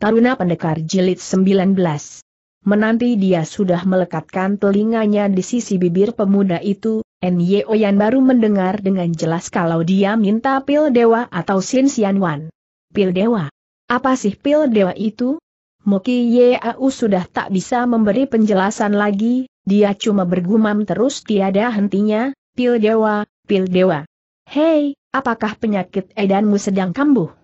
Taruna Pendekar Jilid 19. Menanti dia sudah melekatkan telinganya di sisi bibir pemuda itu, Nyo Yan baru mendengar dengan jelas kalau dia minta pil dewa atau Sin Sian Wan. Pil dewa? Apa sih pil dewa itu? Moki Yeau sudah tak bisa memberi penjelasan lagi, dia cuma bergumam terus tiada hentinya, pil dewa, pil dewa. Hei, apakah penyakit edanmu sedang kambuh?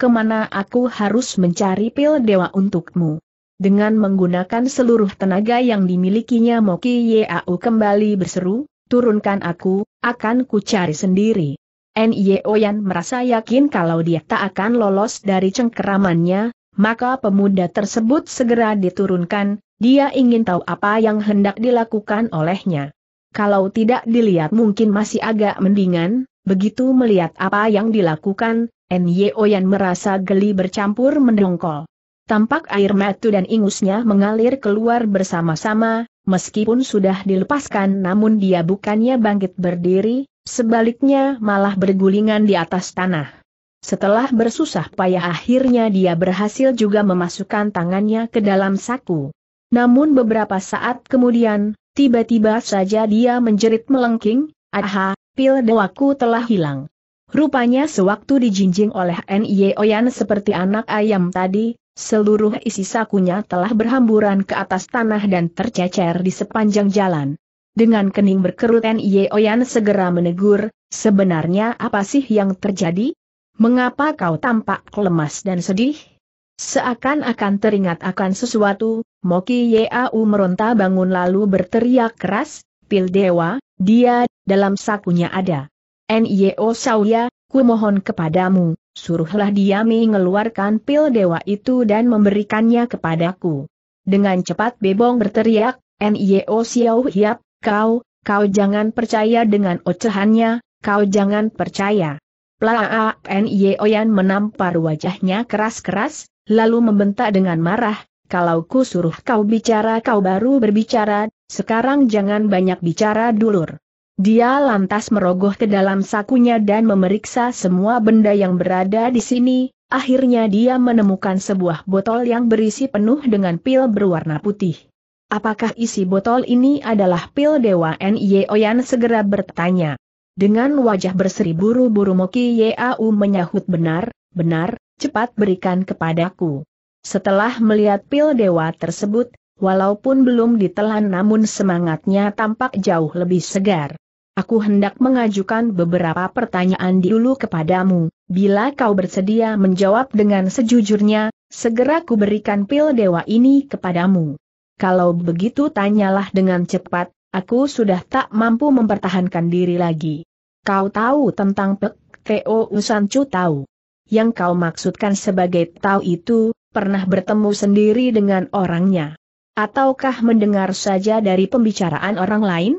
kemana aku harus mencari pil dewa untukmu. Dengan menggunakan seluruh tenaga yang dimilikinya Moki Yeau kembali berseru, turunkan aku, akan ku cari sendiri. N.I.O. Yan merasa yakin kalau dia tak akan lolos dari cengkeramannya, maka pemuda tersebut segera diturunkan, dia ingin tahu apa yang hendak dilakukan olehnya. Kalau tidak dilihat mungkin masih agak mendingan, begitu melihat apa yang dilakukan, Nyo Yan merasa geli bercampur mendongkol. Tampak air matu dan ingusnya mengalir keluar bersama-sama, meskipun sudah dilepaskan namun dia bukannya bangkit berdiri, sebaliknya malah bergulingan di atas tanah. Setelah bersusah payah akhirnya dia berhasil juga memasukkan tangannya ke dalam saku. Namun beberapa saat kemudian, tiba-tiba saja dia menjerit melengking, aha, pil dewaku telah hilang. Rupanya sewaktu dijinjing oleh Nye Oyan seperti anak ayam tadi, seluruh isi sakunya telah berhamburan ke atas tanah dan tercecer di sepanjang jalan. Dengan kening berkerut Nye Oyan segera menegur, sebenarnya apa sih yang terjadi? Mengapa kau tampak lemas dan sedih? Seakan-akan teringat akan sesuatu, Moki Yau meronta bangun lalu berteriak keras, pil dewa, dia, dalam sakunya ada. N.Y.O. Sauya, ku mohon kepadamu, suruhlah dia mengeluarkan pil dewa itu dan memberikannya kepadaku. Dengan cepat Bebong berteriak, N.Y.O. Siau Hiap, kau, kau jangan percaya dengan ocehannya, kau jangan percaya. Plaak N.Y.O. Yan menampar wajahnya keras-keras, lalu membentak dengan marah, kalau ku suruh kau bicara kau baru berbicara, sekarang jangan banyak bicara dulur. Dia lantas merogoh ke dalam sakunya dan memeriksa semua benda yang berada di sini, akhirnya dia menemukan sebuah botol yang berisi penuh dengan pil berwarna putih. Apakah isi botol ini adalah pil Dewa Nye Oyan segera bertanya. Dengan wajah berseri buru-buru Moki Yau menyahut benar, benar, cepat berikan kepadaku. Setelah melihat pil dewa tersebut, Walaupun belum ditelan namun semangatnya tampak jauh lebih segar. Aku hendak mengajukan beberapa pertanyaan dulu kepadamu, bila kau bersedia menjawab dengan sejujurnya, segera kuberikan pil dewa ini kepadamu. Kalau begitu tanyalah dengan cepat, aku sudah tak mampu mempertahankan diri lagi. Kau tahu tentang pek, Teo Usancu tahu. Yang kau maksudkan sebagai tahu itu, pernah bertemu sendiri dengan orangnya. Ataukah mendengar saja dari pembicaraan orang lain?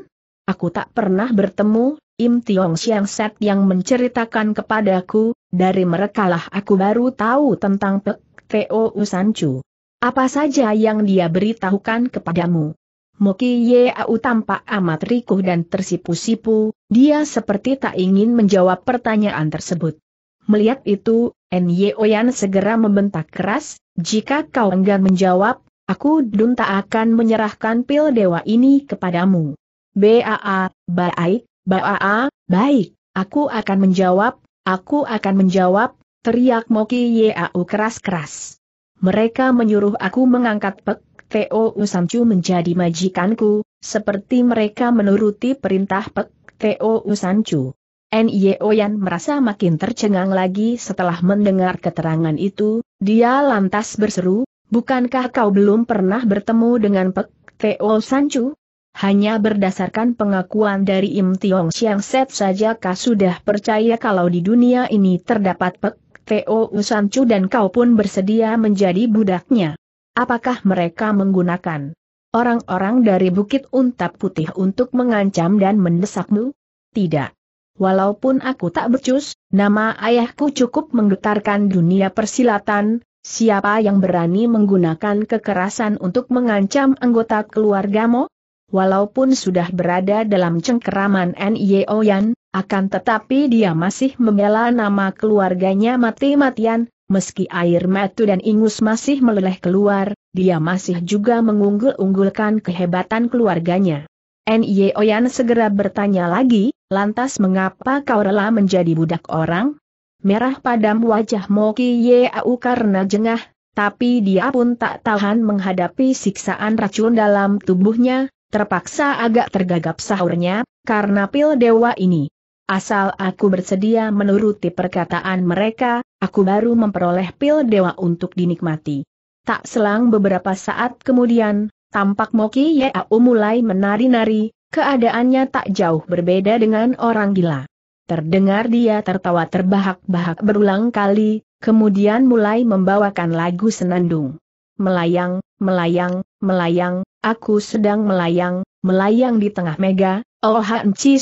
Aku tak pernah bertemu, Im Tiong Siang Set yang menceritakan kepadaku, dari merekalah aku baru tahu tentang Pek Teo Usancu. Apa saja yang dia beritahukan kepadamu? Moki Yeau tampak amat rikuh dan tersipu-sipu, dia seperti tak ingin menjawab pertanyaan tersebut. Melihat itu, Nye Oyan segera membentak keras, jika kau enggan menjawab, Aku dun tak akan menyerahkan pil dewa ini kepadamu. Baa, baik, baa, baik, aku akan menjawab, aku akan menjawab, teriak Moki Yau keras-keras. Mereka menyuruh aku mengangkat Pek Teo Usamcu menjadi majikanku, seperti mereka menuruti perintah Pek Teo Usamcu. N.I.O. Yan merasa makin tercengang lagi setelah mendengar keterangan itu, dia lantas berseru, Bukankah kau belum pernah bertemu dengan Pek Teo Sancu? Hanya berdasarkan pengakuan dari Im Tiong Siang Set saja kau sudah percaya kalau di dunia ini terdapat Pek Teo Sancu dan kau pun bersedia menjadi budaknya. Apakah mereka menggunakan orang-orang dari Bukit Untap Putih untuk mengancam dan mendesakmu? Tidak. Walaupun aku tak becus, nama ayahku cukup menggetarkan dunia persilatan, Siapa yang berani menggunakan kekerasan untuk mengancam anggota keluargamu? Walaupun sudah berada dalam cengkeraman N.Y.O. Yan, akan tetapi dia masih membela nama keluarganya mati-matian, meski air mata dan ingus masih meleleh keluar, dia masih juga mengunggul-unggulkan kehebatan keluarganya. N.Y.O. Yan segera bertanya lagi, lantas mengapa kau rela menjadi budak orang? Merah padam wajah Moki Yeau karena jengah, tapi dia pun tak tahan menghadapi siksaan racun dalam tubuhnya, terpaksa agak tergagap sahurnya, karena pil dewa ini. Asal aku bersedia menuruti perkataan mereka, aku baru memperoleh pil dewa untuk dinikmati. Tak selang beberapa saat kemudian, tampak Moki Yeau mulai menari-nari, keadaannya tak jauh berbeda dengan orang gila. Terdengar dia tertawa terbahak-bahak berulang kali, kemudian mulai membawakan lagu senandung. Melayang, melayang, melayang, aku sedang melayang, melayang di tengah mega, oh Han Chi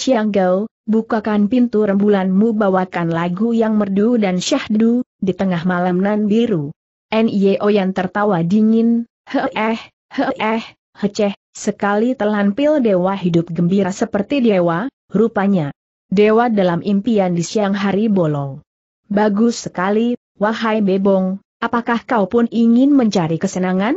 bukakan pintu rembulanmu bawakan lagu yang merdu dan syahdu, di tengah malam nan biru. N.I.O. yang tertawa dingin, he eh, he eh, heceh, sekali telan pil dewa hidup gembira seperti dewa, rupanya. Dewa dalam impian di siang hari bolong. Bagus sekali, wahai Bebong, apakah kau pun ingin mencari kesenangan?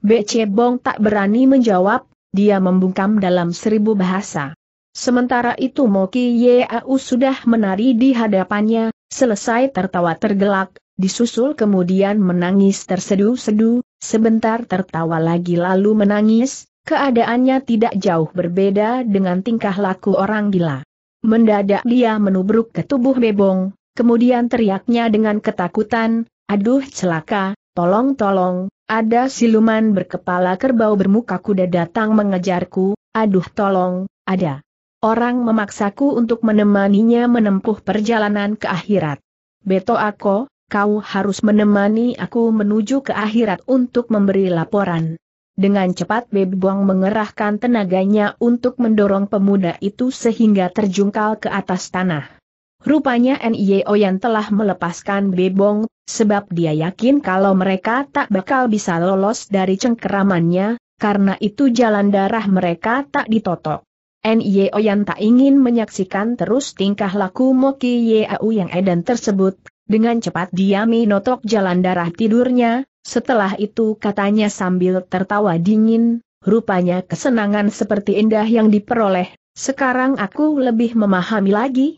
BC Bong tak berani menjawab, dia membungkam dalam seribu bahasa. Sementara itu Moki Yeau sudah menari di hadapannya, selesai tertawa tergelak, disusul kemudian menangis tersedu-sedu, sebentar tertawa lagi lalu menangis, keadaannya tidak jauh berbeda dengan tingkah laku orang gila. Mendadak dia menubruk ke tubuh Bebong, kemudian teriaknya dengan ketakutan, aduh celaka, tolong-tolong, ada siluman berkepala kerbau bermuka kuda datang mengejarku, aduh tolong, ada. Orang memaksaku untuk menemaninya menempuh perjalanan ke akhirat. Beto aku, kau harus menemani aku menuju ke akhirat untuk memberi laporan. Dengan cepat Beb Buang mengerahkan tenaganya untuk mendorong pemuda itu sehingga terjungkal ke atas tanah. Rupanya NIO yang telah melepaskan Bebong, sebab dia yakin kalau mereka tak bakal bisa lolos dari cengkeramannya, karena itu jalan darah mereka tak ditotok. NIO yang tak ingin menyaksikan terus tingkah laku Moki Yau yang edan tersebut, dengan cepat dia menotok jalan darah tidurnya, setelah itu katanya sambil tertawa dingin, rupanya kesenangan seperti indah yang diperoleh, sekarang aku lebih memahami lagi.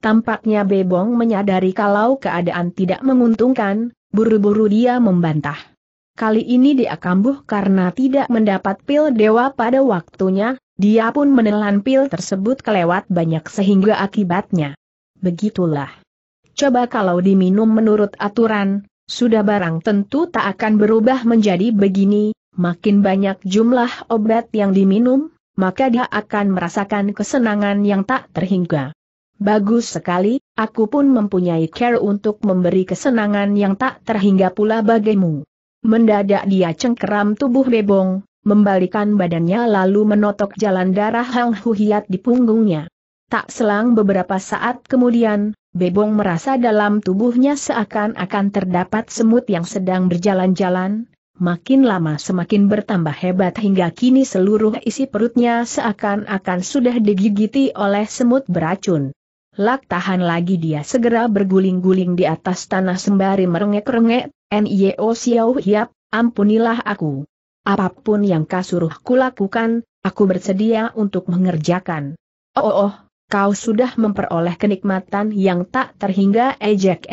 Tampaknya Bebong menyadari kalau keadaan tidak menguntungkan, buru-buru dia membantah. Kali ini dia kambuh karena tidak mendapat pil dewa pada waktunya, dia pun menelan pil tersebut kelewat banyak sehingga akibatnya. Begitulah. Coba kalau diminum menurut aturan, sudah barang tentu tak akan berubah menjadi begini, makin banyak jumlah obat yang diminum, maka dia akan merasakan kesenangan yang tak terhingga. Bagus sekali, aku pun mempunyai care untuk memberi kesenangan yang tak terhingga pula bagimu. Mendadak dia cengkeram tubuh bebong, membalikan badannya lalu menotok jalan darah Hang Huhiat di punggungnya. Tak selang beberapa saat kemudian, Bebong merasa dalam tubuhnya seakan-akan terdapat semut yang sedang berjalan-jalan, makin lama semakin bertambah hebat hingga kini seluruh isi perutnya seakan-akan sudah digigiti oleh semut beracun. Lak tahan lagi dia segera berguling-guling di atas tanah sembari merengek-rengek, N.Y.O. Xiao Hiap, ampunilah aku. Apapun yang kau suruh kulakukan, aku bersedia untuk mengerjakan. Oh, oh, oh kau sudah memperoleh kenikmatan yang tak terhingga ejek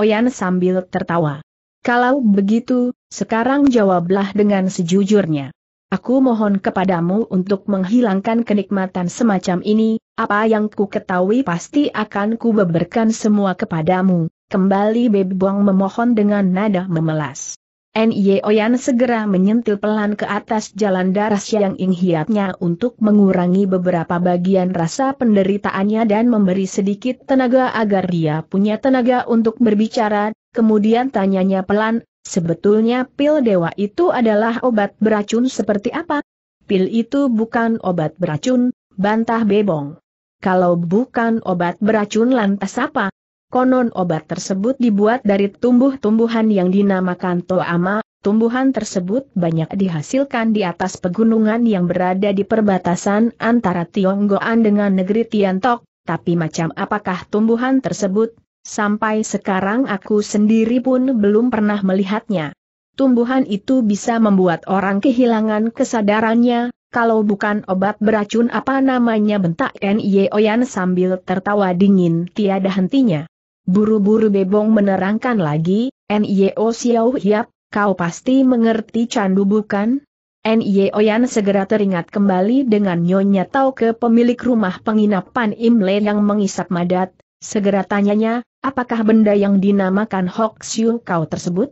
Oyan sambil tertawa. Kalau begitu, sekarang jawablah dengan sejujurnya. Aku mohon kepadamu untuk menghilangkan kenikmatan semacam ini, apa yang ku ketahui pasti akan ku beberkan semua kepadamu, kembali Bebuang memohon dengan nada memelas. Nye Oyan segera menyentil pelan ke atas jalan darah yang inghiatnya untuk mengurangi beberapa bagian rasa penderitaannya dan memberi sedikit tenaga agar dia punya tenaga untuk berbicara, kemudian tanyanya pelan, sebetulnya pil dewa itu adalah obat beracun seperti apa? Pil itu bukan obat beracun, bantah Bebong. Kalau bukan obat beracun lantas apa? Konon obat tersebut dibuat dari tumbuh-tumbuhan yang dinamakan toama, tumbuhan tersebut banyak dihasilkan di atas pegunungan yang berada di perbatasan antara Tionggoan dengan negeri Tiantok, tapi macam apakah tumbuhan tersebut? Sampai sekarang aku sendiri pun belum pernah melihatnya. Tumbuhan itu bisa membuat orang kehilangan kesadarannya, kalau bukan obat beracun apa namanya bentak Nyeoyan sambil tertawa dingin tiada hentinya. Buru-buru Bebong menerangkan lagi, N.Y.O. Xiao Hiap, kau pasti mengerti candu bukan? N.Y.O. Yan segera teringat kembali dengan Nyonya Tau ke pemilik rumah penginapan Imle yang mengisap madat, segera tanyanya, apakah benda yang dinamakan Hok Xiu kau tersebut?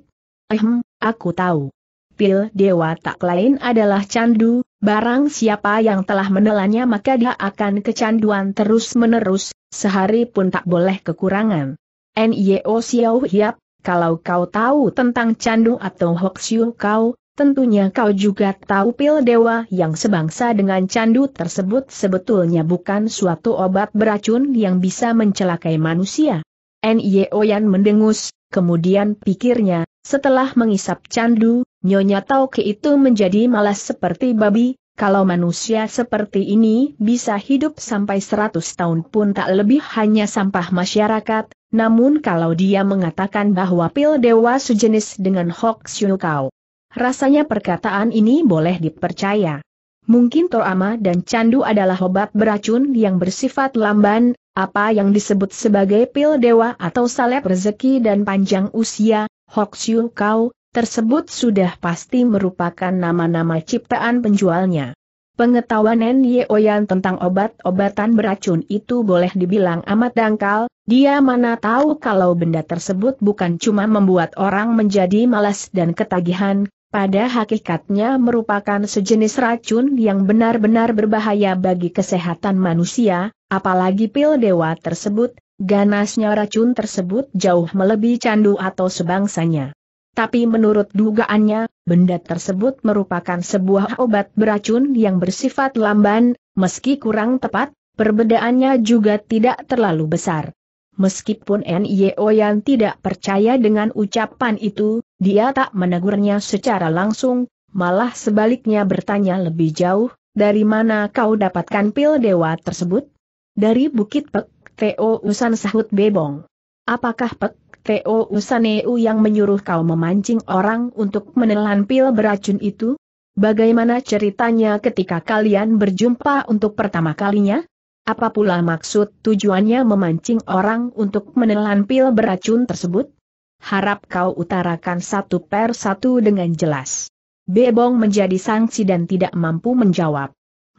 Ehm, aku tahu. Pil dewa tak lain adalah candu, barang siapa yang telah menelannya maka dia akan kecanduan terus-menerus, sehari pun tak boleh kekurangan. Nio Xiao Hiap, kalau kau tahu tentang candu atau Hoksiu kau, tentunya kau juga tahu pil dewa yang sebangsa dengan candu tersebut sebetulnya bukan suatu obat beracun yang bisa mencelakai manusia. Nio Yan mendengus, kemudian pikirnya, setelah mengisap candu, Nyonya ke itu menjadi malas seperti babi, kalau manusia seperti ini bisa hidup sampai 100 tahun pun tak lebih hanya sampah masyarakat, namun kalau dia mengatakan bahwa pil dewa sejenis dengan Hok Kau, rasanya perkataan ini boleh dipercaya. Mungkin Toama dan Candu adalah obat beracun yang bersifat lamban, apa yang disebut sebagai pil dewa atau salep rezeki dan panjang usia, Hok Kau, tersebut sudah pasti merupakan nama-nama ciptaan penjualnya. Pengetahuan Nen Yeoyan tentang obat-obatan beracun itu boleh dibilang amat dangkal, dia mana tahu kalau benda tersebut bukan cuma membuat orang menjadi malas dan ketagihan, pada hakikatnya merupakan sejenis racun yang benar-benar berbahaya bagi kesehatan manusia, apalagi pil dewa tersebut, ganasnya racun tersebut jauh melebihi candu atau sebangsanya. Tapi menurut dugaannya, benda tersebut merupakan sebuah obat beracun yang bersifat lamban, meski kurang tepat, perbedaannya juga tidak terlalu besar. Meskipun NIO yang tidak percaya dengan ucapan itu, dia tak menegurnya secara langsung, malah sebaliknya bertanya lebih jauh, dari mana kau dapatkan pil dewa tersebut? Dari Bukit Pek Teo Usan sahut Bebong. Apakah Pek Teo Usan EU yang menyuruh kau memancing orang untuk menelan pil beracun itu? Bagaimana ceritanya ketika kalian berjumpa untuk pertama kalinya? Apa pula maksud tujuannya memancing orang untuk menelan pil beracun tersebut? Harap kau utarakan satu per satu dengan jelas. Bebong menjadi sanksi dan tidak mampu menjawab.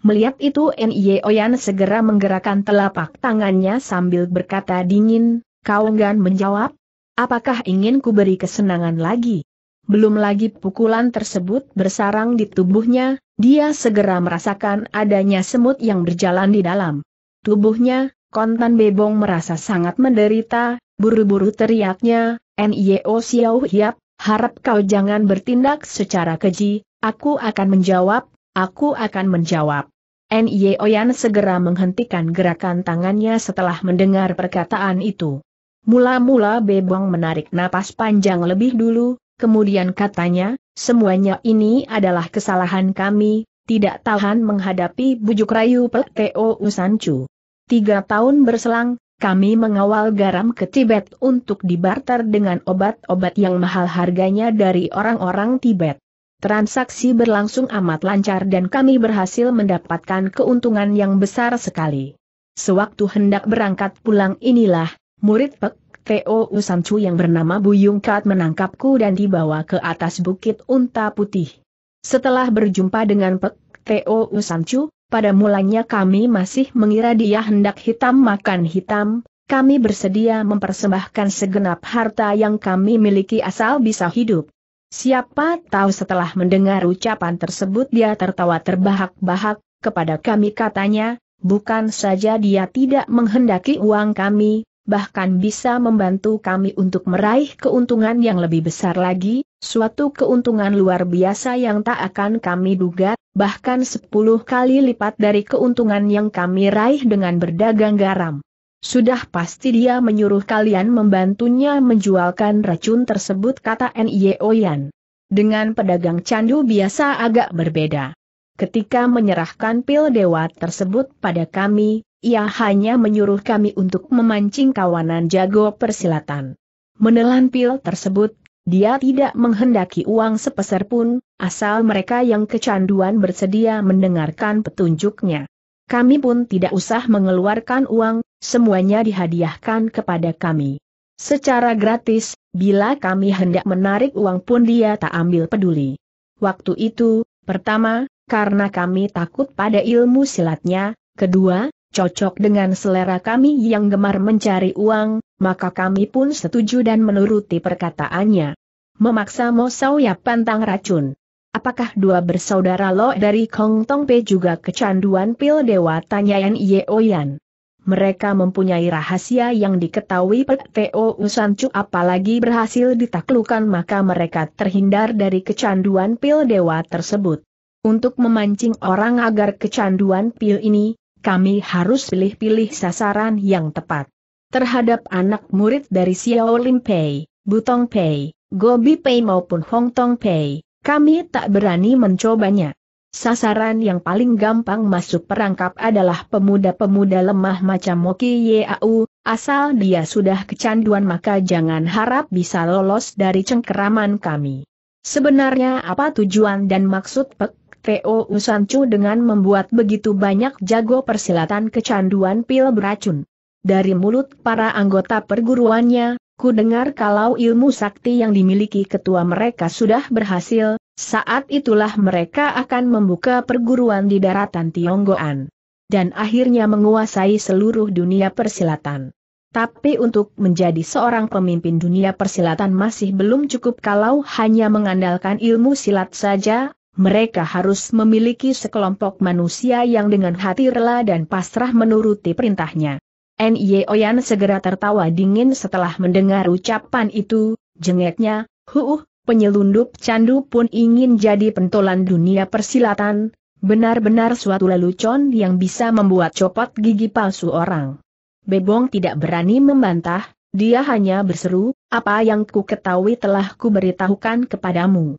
Melihat itu Nye Oyan segera menggerakkan telapak tangannya sambil berkata dingin, kau enggan menjawab? Apakah ingin ku beri kesenangan lagi? Belum lagi pukulan tersebut bersarang di tubuhnya, dia segera merasakan adanya semut yang berjalan di dalam tubuhnya, kontan bebong merasa sangat menderita, buru-buru teriaknya, Nio Xiao Hiap, harap kau jangan bertindak secara keji, aku akan menjawab, aku akan menjawab. Nio Yan segera menghentikan gerakan tangannya setelah mendengar perkataan itu. Mula-mula Bebong menarik napas panjang lebih dulu, kemudian katanya, semuanya ini adalah kesalahan kami, tidak tahan menghadapi bujuk rayu Pek Teo Usancu. Tiga tahun berselang, kami mengawal garam ke Tibet untuk dibarter dengan obat-obat yang mahal harganya dari orang-orang Tibet. Transaksi berlangsung amat lancar dan kami berhasil mendapatkan keuntungan yang besar sekali. Sewaktu hendak berangkat pulang inilah, murid Pek Teo Usamcu yang bernama Buyung Kat menangkapku dan dibawa ke atas bukit unta putih. Setelah berjumpa dengan Pek Teo Usamcu, pada mulanya kami masih mengira dia hendak hitam makan hitam, kami bersedia mempersembahkan segenap harta yang kami miliki asal bisa hidup. Siapa tahu setelah mendengar ucapan tersebut dia tertawa terbahak-bahak, kepada kami katanya, bukan saja dia tidak menghendaki uang kami, bahkan bisa membantu kami untuk meraih keuntungan yang lebih besar lagi, Suatu keuntungan luar biasa yang tak akan kami duga, bahkan 10 kali lipat dari keuntungan yang kami raih dengan berdagang garam. Sudah pasti dia menyuruh kalian membantunya menjualkan racun tersebut kata Nye Oyan. Dengan pedagang candu biasa agak berbeda. Ketika menyerahkan pil dewa tersebut pada kami, ia hanya menyuruh kami untuk memancing kawanan jago persilatan. Menelan pil tersebut, dia tidak menghendaki uang sepeser pun, asal mereka yang kecanduan bersedia mendengarkan petunjuknya. Kami pun tidak usah mengeluarkan uang, semuanya dihadiahkan kepada kami. Secara gratis, bila kami hendak menarik uang pun dia tak ambil peduli. Waktu itu, pertama, karena kami takut pada ilmu silatnya, kedua, cocok dengan selera kami yang gemar mencari uang, maka kami pun setuju dan menuruti perkataannya. Memaksa Mo Sauya pantang racun. Apakah dua bersaudara Lo dari Kong Tong Pe juga kecanduan pil dewa tanya Yan Yeoyan. Mereka mempunyai rahasia yang diketahui Usan Usancu apalagi berhasil ditaklukan maka mereka terhindar dari kecanduan pil dewa tersebut. Untuk memancing orang agar kecanduan pil ini, kami harus pilih-pilih sasaran yang tepat terhadap anak murid dari Xiao Lim Pei, Butong Pei, Gobi Pei maupun Hong Tong Pei, kami tak berani mencobanya. Sasaran yang paling gampang masuk perangkap adalah pemuda-pemuda lemah macam Moki Yau. asal dia sudah kecanduan maka jangan harap bisa lolos dari cengkeraman kami. Sebenarnya apa tujuan dan maksud Pek Teo Usancu dengan membuat begitu banyak jago persilatan kecanduan pil beracun? Dari mulut para anggota perguruannya, ku dengar kalau ilmu sakti yang dimiliki ketua mereka sudah berhasil, saat itulah mereka akan membuka perguruan di daratan Tionggoan. Dan akhirnya menguasai seluruh dunia persilatan. Tapi untuk menjadi seorang pemimpin dunia persilatan masih belum cukup kalau hanya mengandalkan ilmu silat saja, mereka harus memiliki sekelompok manusia yang dengan hati rela dan pasrah menuruti perintahnya. Nye Oyan segera tertawa dingin setelah mendengar ucapan itu, jengeknya, huuh, penyelundup candu pun ingin jadi pentolan dunia persilatan, benar-benar suatu lelucon yang bisa membuat copot gigi palsu orang. Bebong tidak berani membantah, dia hanya berseru, apa yang ku ketahui telah ku beritahukan kepadamu.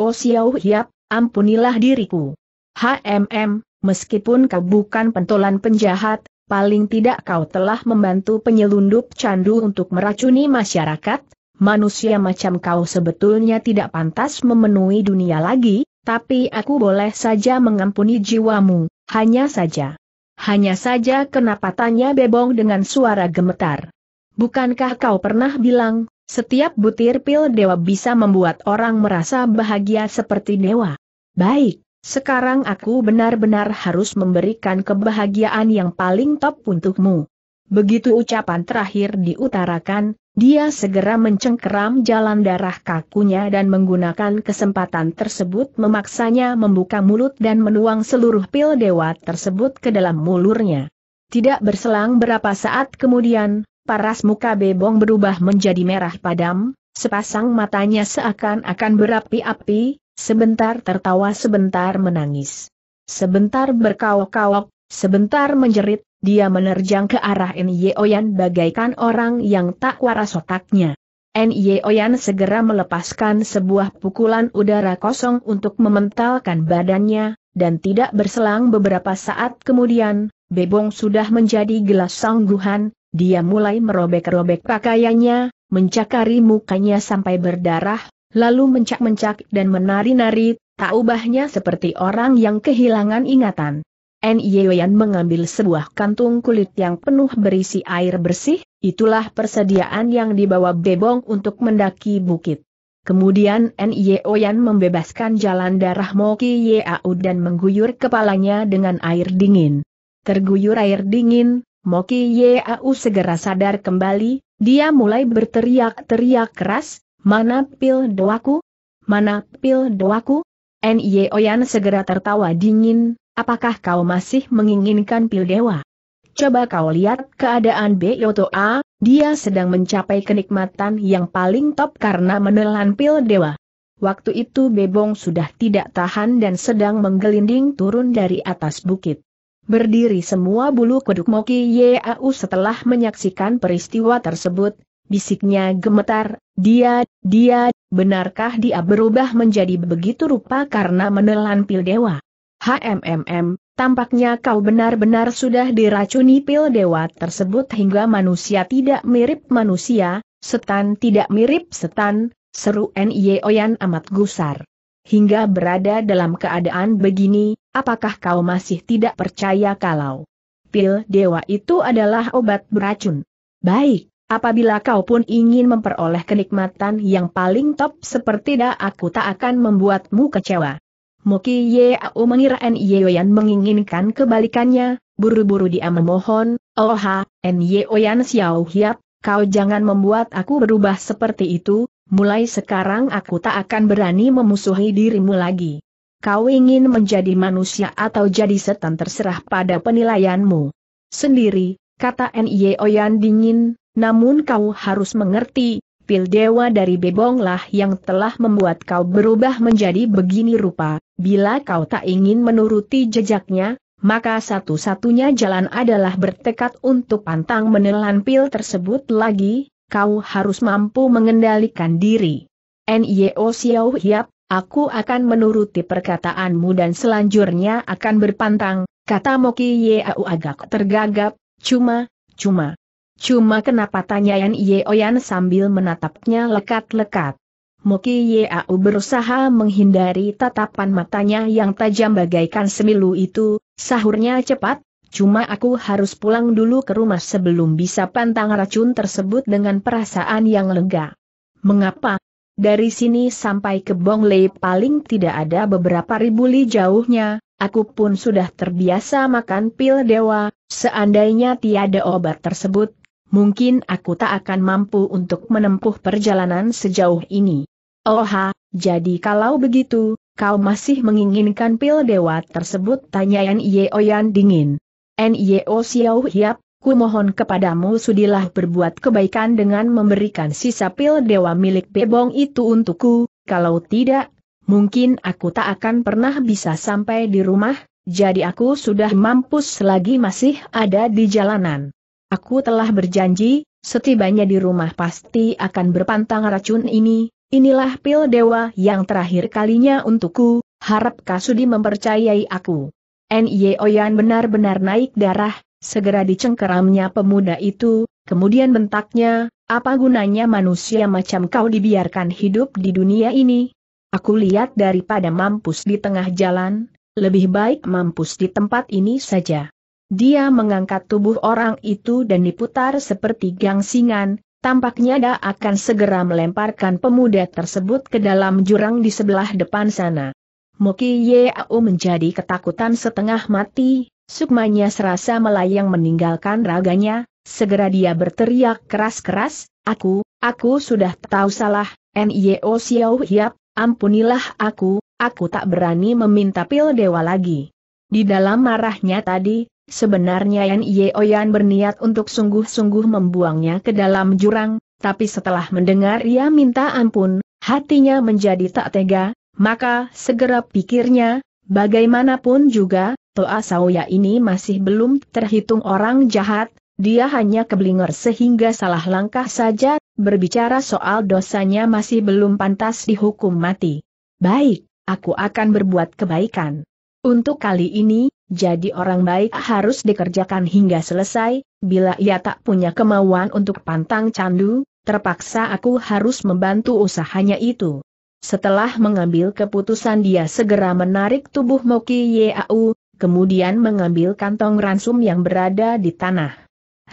O Xiao Hiap, ampunilah diriku. HMM, meskipun kau bukan pentolan penjahat, paling tidak kau telah membantu penyelundup candu untuk meracuni masyarakat, manusia macam kau sebetulnya tidak pantas memenuhi dunia lagi, tapi aku boleh saja mengampuni jiwamu, hanya saja. Hanya saja kenapa tanya Bebong dengan suara gemetar. Bukankah kau pernah bilang, setiap butir pil dewa bisa membuat orang merasa bahagia seperti dewa? Baik, sekarang aku benar-benar harus memberikan kebahagiaan yang paling top untukmu. Begitu ucapan terakhir diutarakan, dia segera mencengkeram jalan darah kakunya dan menggunakan kesempatan tersebut memaksanya membuka mulut dan menuang seluruh pil dewa tersebut ke dalam mulurnya. Tidak berselang berapa saat kemudian, paras muka bebong berubah menjadi merah padam, sepasang matanya seakan-akan berapi-api, sebentar tertawa sebentar menangis. Sebentar berkaok-kaok, sebentar menjerit, dia menerjang ke arah Nyeoyan bagaikan orang yang tak waras otaknya. Nyeoyan segera melepaskan sebuah pukulan udara kosong untuk mementalkan badannya, dan tidak berselang beberapa saat kemudian, Bebong sudah menjadi gelas sangguhan, dia mulai merobek-robek pakaiannya, mencakari mukanya sampai berdarah, lalu mencak-mencak dan menari-nari, tak ubahnya seperti orang yang kehilangan ingatan. N.Y.W.N. mengambil sebuah kantung kulit yang penuh berisi air bersih, itulah persediaan yang dibawa Bebong untuk mendaki bukit. Kemudian N.Y.W.N. membebaskan jalan darah Moki Yeau dan mengguyur kepalanya dengan air dingin. Terguyur air dingin, Moki Yeau segera sadar kembali, dia mulai berteriak-teriak keras, Mana pil doaku? Mana pil doaku? Nye Oyan segera tertawa dingin, apakah kau masih menginginkan pil dewa? Coba kau lihat keadaan Beyoto A, dia sedang mencapai kenikmatan yang paling top karena menelan pil dewa. Waktu itu Bebong sudah tidak tahan dan sedang menggelinding turun dari atas bukit. Berdiri semua bulu kuduk Moki Yau setelah menyaksikan peristiwa tersebut, bisiknya gemetar, dia, dia, benarkah dia berubah menjadi begitu rupa karena menelan pil dewa? HMMM, tampaknya kau benar-benar sudah diracuni pil dewa tersebut hingga manusia tidak mirip manusia, setan tidak mirip setan, seru Oyan amat gusar. Hingga berada dalam keadaan begini, apakah kau masih tidak percaya kalau pil dewa itu adalah obat beracun? Baik, Apabila kau pun ingin memperoleh kenikmatan yang paling top seperti dah aku tak akan membuatmu kecewa. Moki Yeo mengira Nyeoyan menginginkan kebalikannya, buru-buru dia memohon, Oha, oh Nyeoyan Xiao Hiap, kau jangan membuat aku berubah seperti itu, mulai sekarang aku tak akan berani memusuhi dirimu lagi. Kau ingin menjadi manusia atau jadi setan terserah pada penilaianmu. Sendiri, kata Nyeoyan dingin, namun kau harus mengerti, pil dewa dari Bebonglah yang telah membuat kau berubah menjadi begini rupa, bila kau tak ingin menuruti jejaknya, maka satu-satunya jalan adalah bertekad untuk pantang menelan pil tersebut lagi, kau harus mampu mengendalikan diri. N.Y.O. Xiao Hiap, aku akan menuruti perkataanmu dan selanjutnya akan berpantang, kata Moki Yeau agak tergagap, cuma, cuma. Cuma kenapa tanya Yan Yeoyan sambil menatapnya lekat-lekat. Moki Yeau berusaha menghindari tatapan matanya yang tajam bagaikan semilu itu, sahurnya cepat, cuma aku harus pulang dulu ke rumah sebelum bisa pantang racun tersebut dengan perasaan yang lega. Mengapa? Dari sini sampai ke Lei paling tidak ada beberapa ribu li jauhnya, aku pun sudah terbiasa makan pil dewa, seandainya tiada obat tersebut, mungkin aku tak akan mampu untuk menempuh perjalanan sejauh ini. Oha, jadi kalau begitu, kau masih menginginkan pil dewa tersebut? Tanya Yan dingin. Nyeo Xiao Hiap, ku mohon kepadamu sudilah berbuat kebaikan dengan memberikan sisa pil dewa milik Bebong itu untukku, kalau tidak, mungkin aku tak akan pernah bisa sampai di rumah, jadi aku sudah mampus lagi masih ada di jalanan. Aku telah berjanji, setibanya di rumah pasti akan berpantang racun ini, inilah pil dewa yang terakhir kalinya untukku, harap Kasudi mempercayai aku. N.Y. Oyan benar-benar naik darah, segera dicengkeramnya pemuda itu, kemudian bentaknya, apa gunanya manusia macam kau dibiarkan hidup di dunia ini? Aku lihat daripada mampus di tengah jalan, lebih baik mampus di tempat ini saja. Dia mengangkat tubuh orang itu dan diputar seperti gangsingan, tampaknya dia akan segera melemparkan pemuda tersebut ke dalam jurang di sebelah depan sana. Moki Yeau menjadi ketakutan setengah mati, sukmanya serasa melayang meninggalkan raganya, segera dia berteriak keras-keras, aku, aku sudah tahu salah, N.I.O. Xiao Hiap, ampunilah aku, aku tak berani meminta pil dewa lagi. Di dalam marahnya tadi, Sebenarnya Yan Yeoyan berniat untuk sungguh-sungguh membuangnya ke dalam jurang, tapi setelah mendengar ia minta ampun, hatinya menjadi tak tega, maka segera pikirnya, bagaimanapun juga, Toa Sauya ini masih belum terhitung orang jahat, dia hanya keblinger sehingga salah langkah saja, berbicara soal dosanya masih belum pantas dihukum mati. Baik, aku akan berbuat kebaikan. Untuk kali ini, jadi orang baik harus dikerjakan hingga selesai, bila ia tak punya kemauan untuk pantang candu, terpaksa aku harus membantu usahanya itu. Setelah mengambil keputusan dia segera menarik tubuh Moki Yau, kemudian mengambil kantong ransum yang berada di tanah.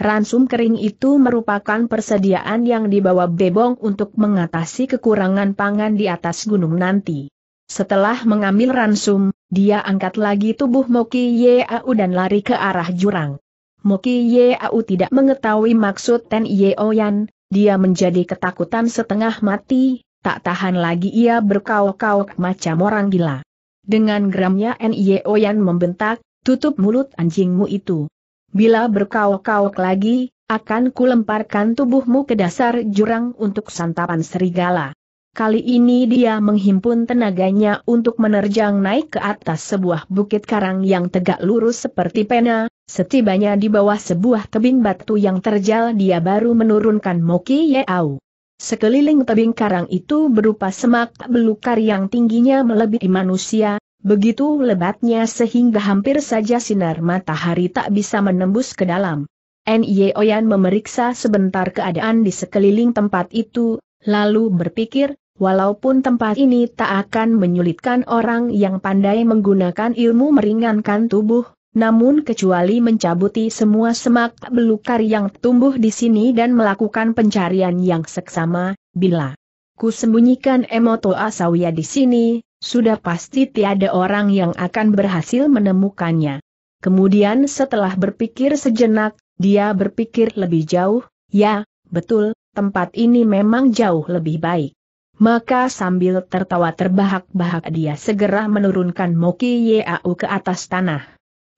Ransum kering itu merupakan persediaan yang dibawa Bebong untuk mengatasi kekurangan pangan di atas gunung nanti. Setelah mengambil ransum, dia angkat lagi tubuh Moki Yeau dan lari ke arah jurang. Moki Yeau tidak mengetahui maksud Ten Yeoyan, dia menjadi ketakutan setengah mati, tak tahan lagi ia berkauk-kauk macam orang gila. Dengan geramnya N.I.O.Yan membentak, tutup mulut anjingmu itu. Bila berkauk-kauk lagi, akan kulemparkan tubuhmu ke dasar jurang untuk santapan serigala. Kali ini dia menghimpun tenaganya untuk menerjang naik ke atas sebuah bukit karang yang tegak lurus seperti pena, setibanya di bawah sebuah tebing batu yang terjal dia baru menurunkan Moki Yeau. Sekeliling tebing karang itu berupa semak belukar yang tingginya melebihi manusia, begitu lebatnya sehingga hampir saja sinar matahari tak bisa menembus ke dalam. Nye Oyan memeriksa sebentar keadaan di sekeliling tempat itu, lalu berpikir, Walaupun tempat ini tak akan menyulitkan orang yang pandai menggunakan ilmu meringankan tubuh, namun kecuali mencabuti semua semak belukar yang tumbuh di sini dan melakukan pencarian yang seksama, bila ku sembunyikan emoto asawiya di sini, sudah pasti tiada orang yang akan berhasil menemukannya. Kemudian setelah berpikir sejenak, dia berpikir lebih jauh, ya, betul, tempat ini memang jauh lebih baik. Maka sambil tertawa terbahak-bahak dia segera menurunkan Moki Yeau ke atas tanah.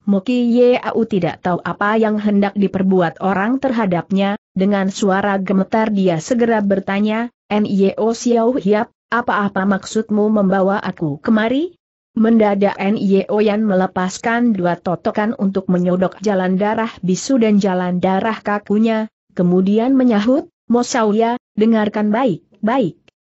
Moki Yeau tidak tahu apa yang hendak diperbuat orang terhadapnya, dengan suara gemetar dia segera bertanya, Nio Xiao Hiap, apa-apa maksudmu membawa aku kemari? Mendadak Nio Yan melepaskan dua totokan untuk menyodok jalan darah bisu dan jalan darah kakunya, kemudian menyahut, Mosauya, dengarkan baik-baik.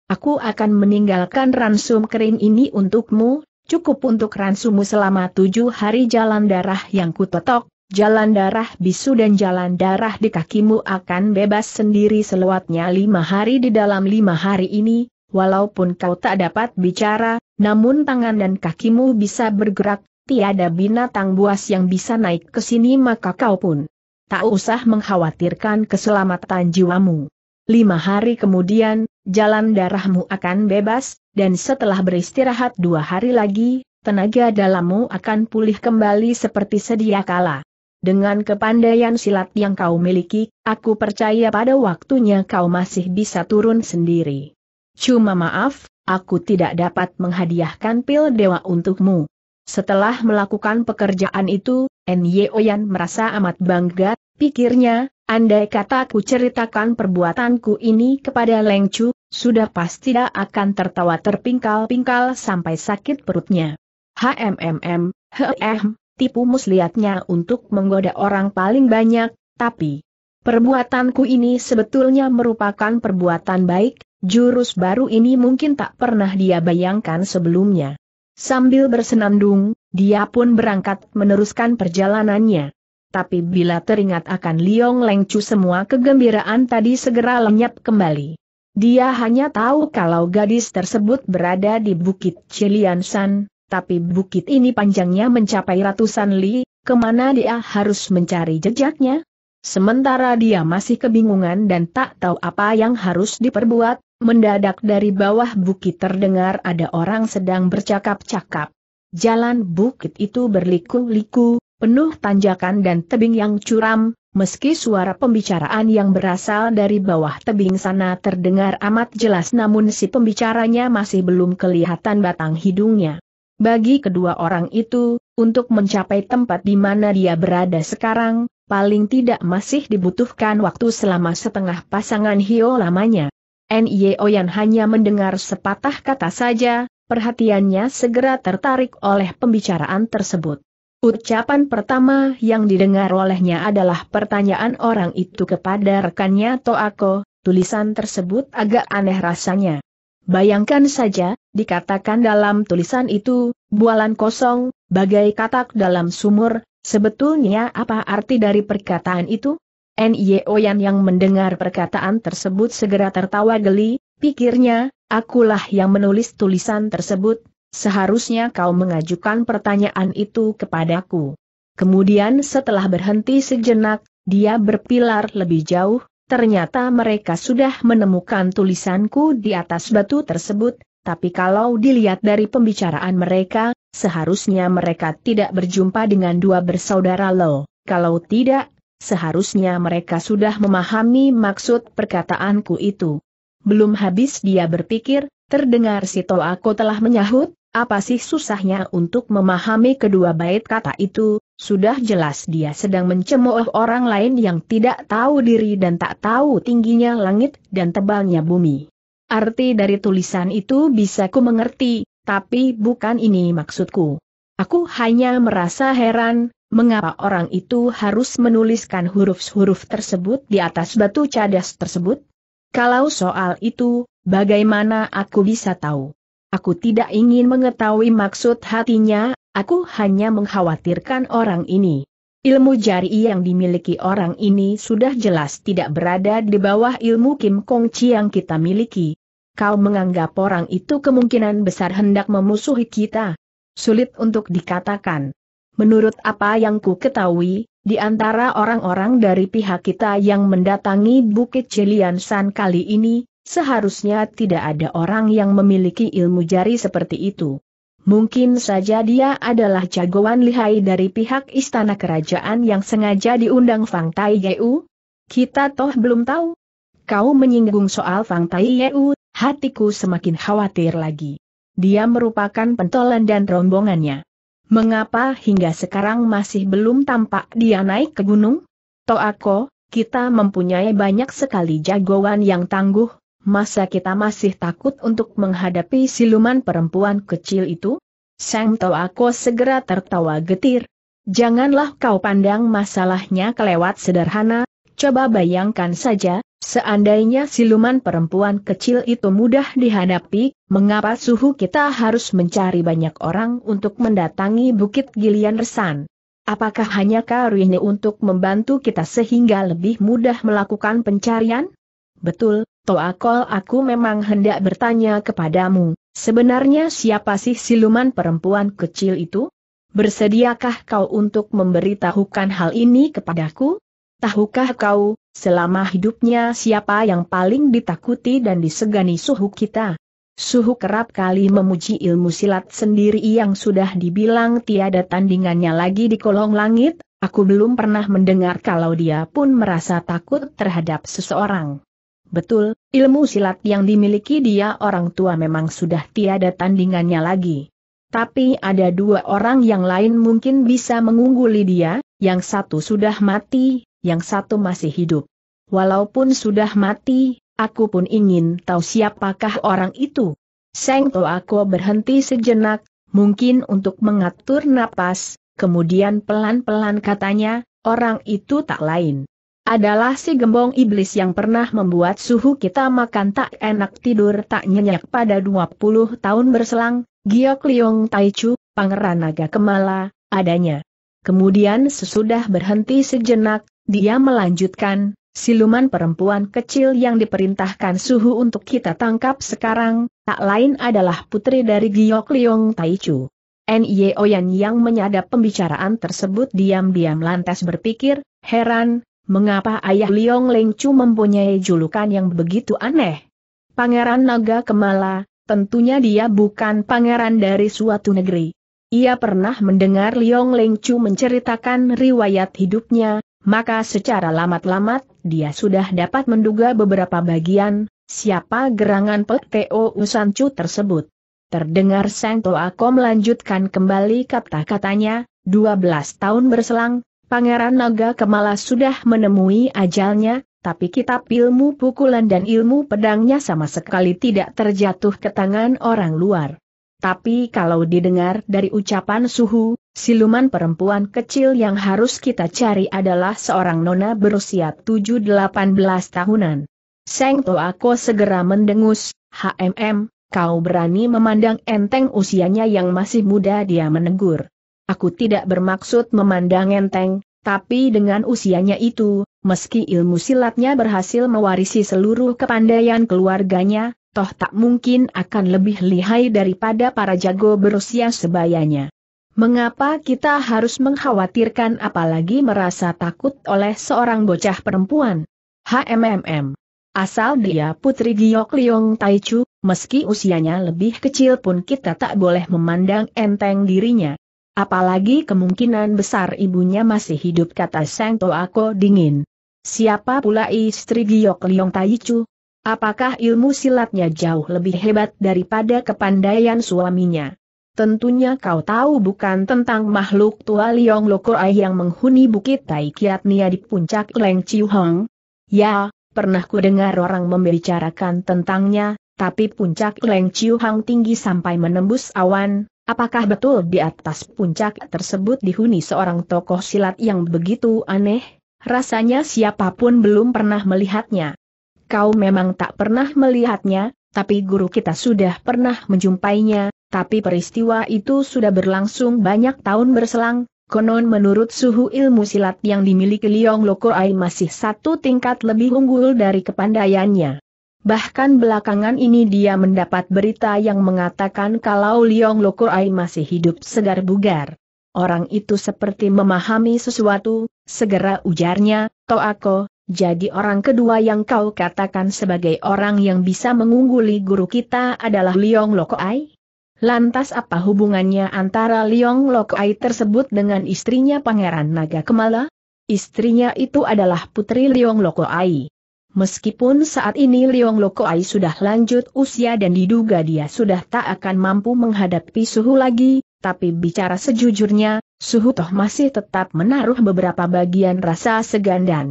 Aku akan meninggalkan ransum kering ini untukmu, cukup untuk ransummu selama tujuh hari jalan darah yang kutotok, jalan darah bisu dan jalan darah di kakimu akan bebas sendiri selewatnya lima hari di dalam lima hari ini, walaupun kau tak dapat bicara, namun tangan dan kakimu bisa bergerak, tiada binatang buas yang bisa naik ke sini maka kau pun tak usah mengkhawatirkan keselamatan jiwamu. Lima hari kemudian, jalan darahmu akan bebas, dan setelah beristirahat dua hari lagi, tenaga dalammu akan pulih kembali seperti sedia kala. Dengan kepandaian silat yang kau miliki, aku percaya pada waktunya kau masih bisa turun sendiri. Cuma maaf, aku tidak dapat menghadiahkan pil dewa untukmu. Setelah melakukan pekerjaan itu, Nyo Yan merasa amat bangga, pikirnya, andai kata aku ceritakan perbuatanku ini kepada Leng Chu, sudah pasti dia akan tertawa terpingkal-pingkal sampai sakit perutnya. HMMM, heeh, tipu muslihatnya untuk menggoda orang paling banyak, tapi perbuatanku ini sebetulnya merupakan perbuatan baik, jurus baru ini mungkin tak pernah dia bayangkan sebelumnya. Sambil bersenandung, dia pun berangkat meneruskan perjalanannya. Tapi bila teringat akan Liong Lengcu semua kegembiraan tadi segera lenyap kembali. Dia hanya tahu kalau gadis tersebut berada di Bukit Ciliansan, tapi bukit ini panjangnya mencapai ratusan li, kemana dia harus mencari jejaknya? Sementara dia masih kebingungan dan tak tahu apa yang harus diperbuat, mendadak dari bawah bukit terdengar ada orang sedang bercakap-cakap. Jalan bukit itu berliku-liku, penuh tanjakan dan tebing yang curam, meski suara pembicaraan yang berasal dari bawah tebing sana terdengar amat jelas namun si pembicaranya masih belum kelihatan batang hidungnya. Bagi kedua orang itu, untuk mencapai tempat di mana dia berada sekarang, paling tidak masih dibutuhkan waktu selama setengah pasangan hio lamanya. Nio yang hanya mendengar sepatah kata saja, perhatiannya segera tertarik oleh pembicaraan tersebut. Ucapan pertama yang didengar olehnya adalah pertanyaan orang itu kepada rekannya Toako, tulisan tersebut agak aneh rasanya. Bayangkan saja, dikatakan dalam tulisan itu, bualan kosong, bagai katak dalam sumur, sebetulnya apa arti dari perkataan itu? Nye Oyan yang mendengar perkataan tersebut segera tertawa geli, pikirnya, akulah yang menulis tulisan tersebut, Seharusnya kau mengajukan pertanyaan itu kepadaku. Kemudian setelah berhenti sejenak, dia berpilar lebih jauh, ternyata mereka sudah menemukan tulisanku di atas batu tersebut, tapi kalau dilihat dari pembicaraan mereka, seharusnya mereka tidak berjumpa dengan dua bersaudara Lo. Kalau tidak, Seharusnya mereka sudah memahami maksud perkataanku itu. Belum habis dia berpikir, terdengar si Toako telah menyahut, apa sih susahnya untuk memahami kedua bait kata itu, sudah jelas dia sedang mencemooh orang lain yang tidak tahu diri dan tak tahu tingginya langit dan tebalnya bumi. Arti dari tulisan itu bisa ku mengerti, tapi bukan ini maksudku. Aku hanya merasa heran, mengapa orang itu harus menuliskan huruf-huruf tersebut di atas batu cadas tersebut? Kalau soal itu, bagaimana aku bisa tahu? Aku tidak ingin mengetahui maksud hatinya, aku hanya mengkhawatirkan orang ini. Ilmu jari yang dimiliki orang ini sudah jelas tidak berada di bawah ilmu Kim Kong Chi yang kita miliki. Kau menganggap orang itu kemungkinan besar hendak memusuhi kita. Sulit untuk dikatakan. Menurut apa yang ku ketahui, di antara orang-orang dari pihak kita yang mendatangi Bukit Cilian kali ini, Seharusnya tidak ada orang yang memiliki ilmu jari seperti itu. Mungkin saja dia adalah jagoan lihai dari pihak istana kerajaan yang sengaja diundang Fang Tai Yeu. Kita toh belum tahu. Kau menyinggung soal Fang Tai Yeu, hatiku semakin khawatir lagi. Dia merupakan pentolan dan rombongannya. Mengapa hingga sekarang masih belum tampak dia naik ke gunung? Toako, kita mempunyai banyak sekali jagoan yang tangguh, masa kita masih takut untuk menghadapi siluman perempuan kecil itu? Sang Toako segera tertawa getir. Janganlah kau pandang masalahnya kelewat sederhana, coba bayangkan saja, seandainya siluman perempuan kecil itu mudah dihadapi, mengapa suhu kita harus mencari banyak orang untuk mendatangi Bukit Gilian Resan? Apakah hanya karunia untuk membantu kita sehingga lebih mudah melakukan pencarian? Betul, Toakol aku memang hendak bertanya kepadamu, sebenarnya siapa sih siluman perempuan kecil itu? Bersediakah kau untuk memberitahukan hal ini kepadaku? Tahukah kau, selama hidupnya siapa yang paling ditakuti dan disegani suhu kita? Suhu kerap kali memuji ilmu silat sendiri yang sudah dibilang tiada tandingannya lagi di kolong langit, aku belum pernah mendengar kalau dia pun merasa takut terhadap seseorang. Betul, ilmu silat yang dimiliki dia orang tua memang sudah tiada tandingannya lagi. Tapi ada dua orang yang lain mungkin bisa mengungguli dia, yang satu sudah mati, yang satu masih hidup. Walaupun sudah mati, aku pun ingin tahu siapakah orang itu. Seng Aku berhenti sejenak, mungkin untuk mengatur napas, kemudian pelan-pelan katanya, orang itu tak lain adalah si gembong iblis yang pernah membuat suhu kita makan tak enak tidur tak nyenyak pada 20 tahun berselang, Giok Liong Taichu, Pangeran Naga Kemala, adanya. Kemudian sesudah berhenti sejenak, dia melanjutkan, siluman perempuan kecil yang diperintahkan suhu untuk kita tangkap sekarang, tak lain adalah putri dari Giok Liong Taichu. Nye Oyan yang menyadap pembicaraan tersebut diam-diam lantas berpikir, heran, mengapa ayah Liong Lengcu mempunyai julukan yang begitu aneh? Pangeran Naga Kemala, tentunya dia bukan pangeran dari suatu negeri. Ia pernah mendengar Liong Lengcu menceritakan riwayat hidupnya, maka secara lamat-lamat dia sudah dapat menduga beberapa bagian, siapa gerangan Peteo Usancu tersebut. Terdengar Sang Toa melanjutkan kembali kata-katanya, 12 tahun berselang, Pangeran Naga Kemala sudah menemui ajalnya, tapi kitab ilmu pukulan dan ilmu pedangnya sama sekali tidak terjatuh ke tangan orang luar. Tapi kalau didengar dari ucapan suhu, siluman perempuan kecil yang harus kita cari adalah seorang nona berusia 7-18 tahunan. Seng Toako segera mendengus, HMM, kau berani memandang enteng usianya yang masih muda dia menegur. Aku tidak bermaksud memandang enteng, tapi dengan usianya itu, meski ilmu silatnya berhasil mewarisi seluruh kepandaian keluarganya, toh tak mungkin akan lebih lihai daripada para jago berusia sebayanya. Mengapa kita harus mengkhawatirkan apalagi merasa takut oleh seorang bocah perempuan? HMMM. Asal dia putri Giok Liong Taichu, meski usianya lebih kecil pun kita tak boleh memandang enteng dirinya. Apalagi kemungkinan besar ibunya masih hidup kata Sang Toako dingin. Siapa pula istri Giok Liong Taichu? Apakah ilmu silatnya jauh lebih hebat daripada kepandaian suaminya? Tentunya kau tahu bukan tentang makhluk tua Liong Lokoai yang menghuni bukit Nia di puncak Leng Chiu Hong? Ya, pernah ku dengar orang membicarakan tentangnya, tapi puncak Leng Chiu Hang tinggi sampai menembus awan, Apakah betul di atas puncak tersebut dihuni seorang tokoh silat yang begitu aneh? Rasanya siapapun belum pernah melihatnya. Kau memang tak pernah melihatnya, tapi guru kita sudah pernah menjumpainya, tapi peristiwa itu sudah berlangsung banyak tahun berselang, Konon menurut suhu ilmu silat yang dimiliki Liong Lokoai masih satu tingkat lebih unggul dari kepandaiannya. Bahkan belakangan ini dia mendapat berita yang mengatakan kalau Liong Lokurai masih hidup segar bugar. Orang itu seperti memahami sesuatu, segera ujarnya, Toako, jadi orang kedua yang kau katakan sebagai orang yang bisa mengungguli guru kita adalah Liong Ai? Lantas apa hubungannya antara Liong Ai tersebut dengan istrinya Pangeran Naga Kemala? Istrinya itu adalah putri Liong Ai. Meskipun saat ini Liong Lokoai sudah lanjut usia dan diduga dia sudah tak akan mampu menghadapi suhu lagi, tapi bicara sejujurnya, suhu toh masih tetap menaruh beberapa bagian rasa segan dan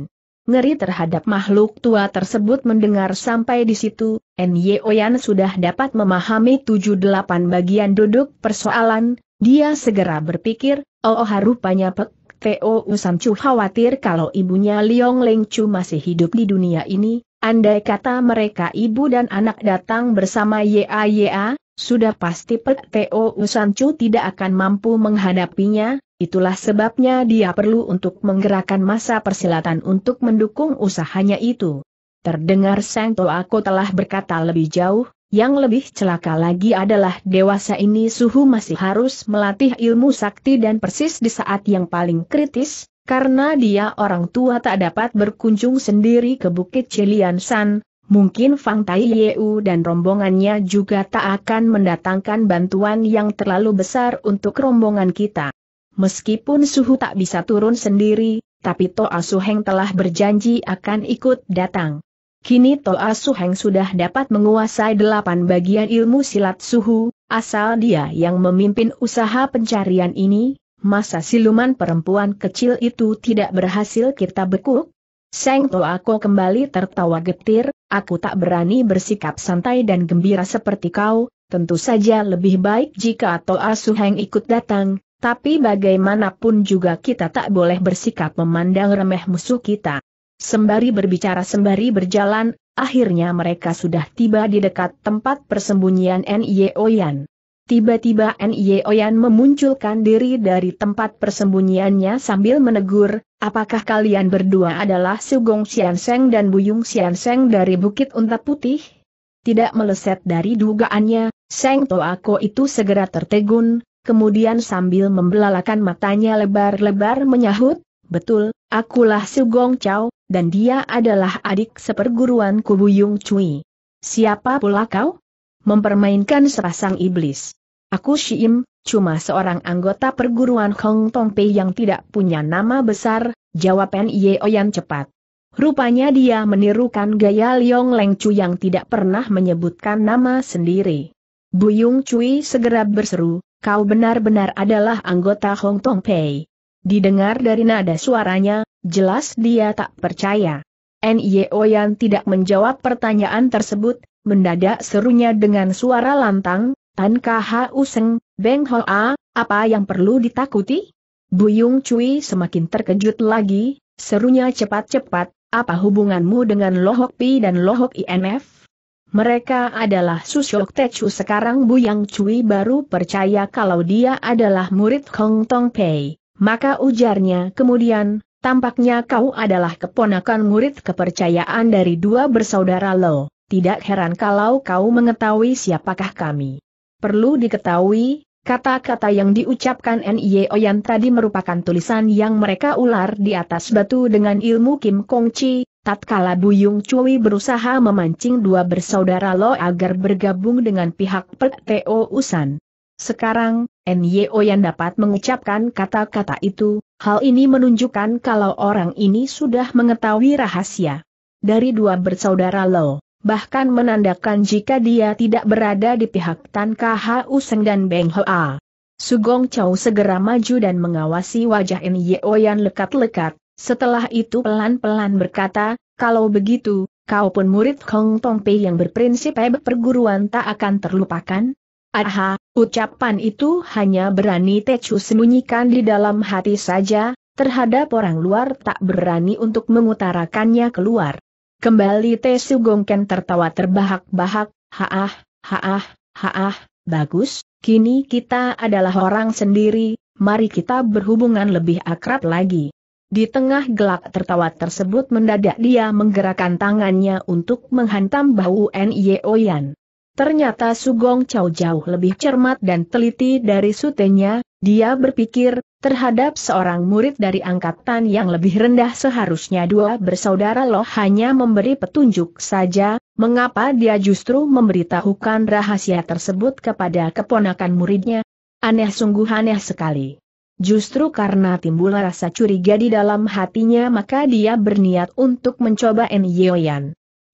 ngeri terhadap makhluk tua tersebut mendengar sampai di situ, Nye Oyan sudah dapat memahami delapan bagian duduk persoalan, dia segera berpikir, oh, oh rupanya Pek Teo Usamcu khawatir kalau ibunya Liong Lengcu masih hidup di dunia ini, andai kata mereka ibu dan anak datang bersama Yea, sudah pasti Teo Usamcu tidak akan mampu menghadapinya, itulah sebabnya dia perlu untuk menggerakkan masa persilatan untuk mendukung usahanya itu. Terdengar Sang Toa telah berkata lebih jauh, yang lebih celaka lagi adalah dewasa ini suhu masih harus melatih ilmu sakti dan persis di saat yang paling kritis, karena dia orang tua tak dapat berkunjung sendiri ke Bukit Cilian mungkin Fang Tai Yeu dan rombongannya juga tak akan mendatangkan bantuan yang terlalu besar untuk rombongan kita. Meskipun Suhu tak bisa turun sendiri, tapi Toa Suheng telah berjanji akan ikut datang. Kini Toa Suheng sudah dapat menguasai delapan bagian ilmu silat suhu, asal dia yang memimpin usaha pencarian ini, masa siluman perempuan kecil itu tidak berhasil kita bekuk? Seng Toako kembali tertawa getir, aku tak berani bersikap santai dan gembira seperti kau, tentu saja lebih baik jika Toa Suheng ikut datang, tapi bagaimanapun juga kita tak boleh bersikap memandang remeh musuh kita. Sembari berbicara sembari berjalan, akhirnya mereka sudah tiba di dekat tempat persembunyian N.Y. Oyan. Tiba-tiba N.Y. Oyan memunculkan diri dari tempat persembunyiannya sambil menegur, apakah kalian berdua adalah Sugong Xianseng dan Buyung Xianseng dari Bukit Unta Putih? Tidak meleset dari dugaannya, Seng Toako itu segera tertegun, kemudian sambil membelalakan matanya lebar-lebar menyahut, betul, akulah Sugong Chao." dan dia adalah adik seperguruan kubu Yung Cui. Siapa pula kau? Mempermainkan sepasang iblis. Aku Shiim, cuma seorang anggota perguruan Hong Tong Pei yang tidak punya nama besar, jawab Pen Yeoyan cepat. Rupanya dia menirukan gaya Liong Leng Cui yang tidak pernah menyebutkan nama sendiri. Buyung Cui segera berseru, kau benar-benar adalah anggota Hong Tong Pei. Didengar dari nada suaranya, Jelas dia tak percaya. N.Y.O. yang tidak menjawab pertanyaan tersebut, mendadak serunya dengan suara lantang, Tan Kha Useng, Beng Hoa, apa yang perlu ditakuti? Buyung Cui semakin terkejut lagi, serunya cepat-cepat, apa hubunganmu dengan Lohok Pi dan Lohok INF? Mereka adalah Susyok Techu sekarang Buyang Cui baru percaya kalau dia adalah murid Kong Tong Pei. Maka ujarnya kemudian, Tampaknya kau adalah keponakan murid kepercayaan dari dua bersaudara Lo, tidak heran kalau kau mengetahui siapakah kami. Perlu diketahui, kata-kata yang diucapkan N.I.O. yang tadi merupakan tulisan yang mereka ular di atas batu dengan ilmu Kim Kong Chi, tatkala Buyung Cui berusaha memancing dua bersaudara Lo agar bergabung dengan pihak Pek Teo Usan. Sekarang, NYO yang dapat mengucapkan kata-kata itu, hal ini menunjukkan kalau orang ini sudah mengetahui rahasia. Dari dua bersaudara Lo, bahkan menandakan jika dia tidak berada di pihak Tan KHU Seng dan Beng Hoa. Sugong Chow segera maju dan mengawasi wajah NYO yang lekat-lekat, setelah itu pelan-pelan berkata, kalau begitu, kau pun murid Hong Tong Pei yang berprinsip perguruan tak akan terlupakan? Aha, Ucapan itu hanya berani Tecu sembunyikan di dalam hati saja, terhadap orang luar tak berani untuk mengutarakannya keluar. Kembali Tecu Gongken tertawa terbahak-bahak, haah, haah, haah, bagus, kini kita adalah orang sendiri, mari kita berhubungan lebih akrab lagi. Di tengah gelak tertawa tersebut mendadak dia menggerakkan tangannya untuk menghantam bau Nye Oyan. Ternyata Sugong Chow jauh lebih cermat dan teliti dari sutenya, dia berpikir, terhadap seorang murid dari angkatan yang lebih rendah seharusnya dua bersaudara loh hanya memberi petunjuk saja, mengapa dia justru memberitahukan rahasia tersebut kepada keponakan muridnya? Aneh sungguh aneh sekali. Justru karena timbul rasa curiga di dalam hatinya maka dia berniat untuk mencoba Nyeoyan. Yoyan.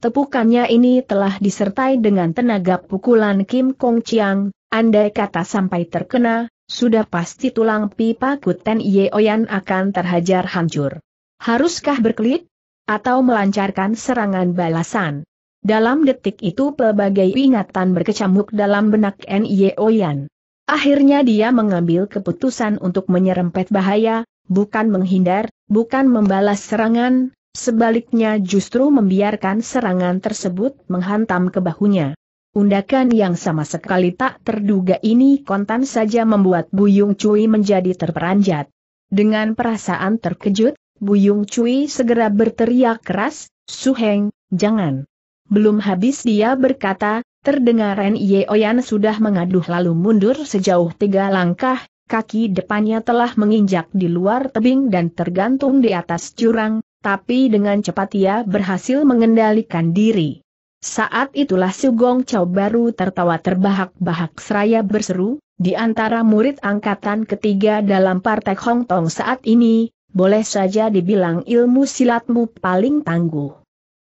Tepukannya ini telah disertai dengan tenaga pukulan Kim Kong Chiang, andai kata sampai terkena, sudah pasti tulang pipa Kuten Yeoyan akan terhajar hancur. Haruskah berkelit? Atau melancarkan serangan balasan? Dalam detik itu pelbagai ingatan berkecamuk dalam benak Yeoyan. Akhirnya dia mengambil keputusan untuk menyerempet bahaya, bukan menghindar, bukan membalas serangan, Sebaliknya justru membiarkan serangan tersebut menghantam ke bahunya. Undakan yang sama sekali tak terduga ini kontan saja membuat Buyung Cui menjadi terperanjat. Dengan perasaan terkejut, Buyung Cui segera berteriak keras, Suheng, jangan. Belum habis dia berkata, terdengar Ren Oyan sudah mengaduh lalu mundur sejauh tiga langkah, kaki depannya telah menginjak di luar tebing dan tergantung di atas curang tapi dengan cepat ia berhasil mengendalikan diri. Saat itulah Sugong Chow baru tertawa terbahak-bahak seraya berseru, di antara murid angkatan ketiga dalam partai Hong Tong saat ini, boleh saja dibilang ilmu silatmu paling tangguh.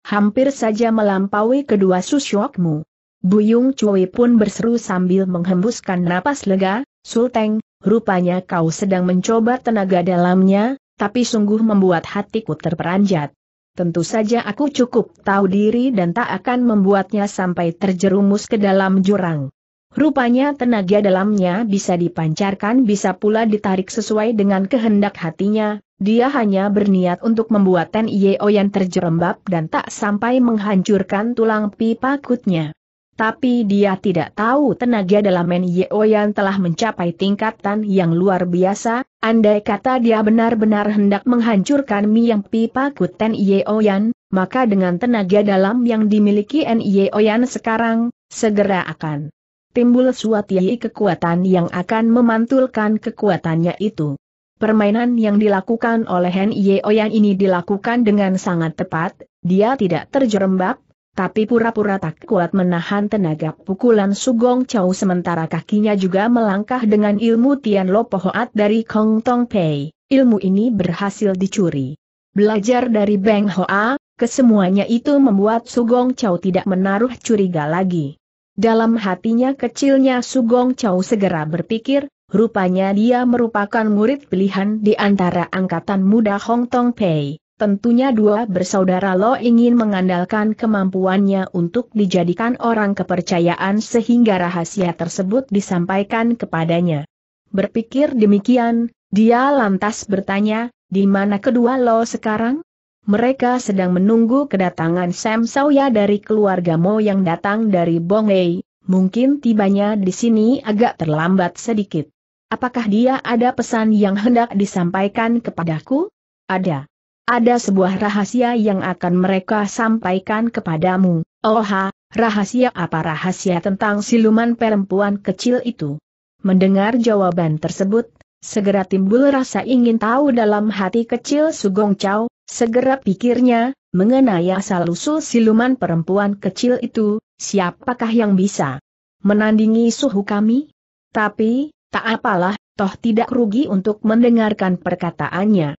Hampir saja melampaui kedua susyokmu. Buyung Cui pun berseru sambil menghembuskan napas lega, Sulteng, rupanya kau sedang mencoba tenaga dalamnya, tapi sungguh membuat hatiku terperanjat. Tentu saja aku cukup tahu diri dan tak akan membuatnya sampai terjerumus ke dalam jurang. Rupanya tenaga dalamnya bisa dipancarkan bisa pula ditarik sesuai dengan kehendak hatinya, dia hanya berniat untuk membuat Ten Yeo yang terjerembab dan tak sampai menghancurkan tulang pipa kutnya. Tapi dia tidak tahu tenaga dalam Men Yeoyan telah mencapai tingkatan yang luar biasa, andai kata dia benar-benar hendak menghancurkan Mi Miyang Pipa Kuten Yeoyan, maka dengan tenaga dalam yang dimiliki N Yeoyan sekarang, segera akan timbul suatu kekuatan yang akan memantulkan kekuatannya itu. Permainan yang dilakukan oleh Yeoyan ini dilakukan dengan sangat tepat, dia tidak terjerembab, tapi pura-pura tak kuat menahan tenaga pukulan Sugong Chow sementara kakinya juga melangkah dengan ilmu Tian Lo Pohoat dari Kong Tong Pei. Ilmu ini berhasil dicuri. Belajar dari Beng Hoa, kesemuanya itu membuat Sugong Chow tidak menaruh curiga lagi. Dalam hatinya kecilnya Sugong Chow segera berpikir, rupanya dia merupakan murid pilihan di antara angkatan muda Hong Tong Pei. Tentunya dua bersaudara Lo ingin mengandalkan kemampuannya untuk dijadikan orang kepercayaan sehingga rahasia tersebut disampaikan kepadanya. Berpikir demikian, dia lantas bertanya, di mana kedua Lo sekarang? Mereka sedang menunggu kedatangan Sam Sawya dari keluarga Mo yang datang dari Bongei, mungkin tibanya di sini agak terlambat sedikit. Apakah dia ada pesan yang hendak disampaikan kepadaku? Ada. Ada sebuah rahasia yang akan mereka sampaikan kepadamu. Oha, rahasia apa rahasia tentang siluman perempuan kecil itu? Mendengar jawaban tersebut, segera timbul rasa ingin tahu dalam hati kecil Sugong Chow, segera pikirnya, mengenai asal-usul siluman perempuan kecil itu, siapakah yang bisa menandingi suhu kami? Tapi, tak apalah, toh tidak rugi untuk mendengarkan perkataannya.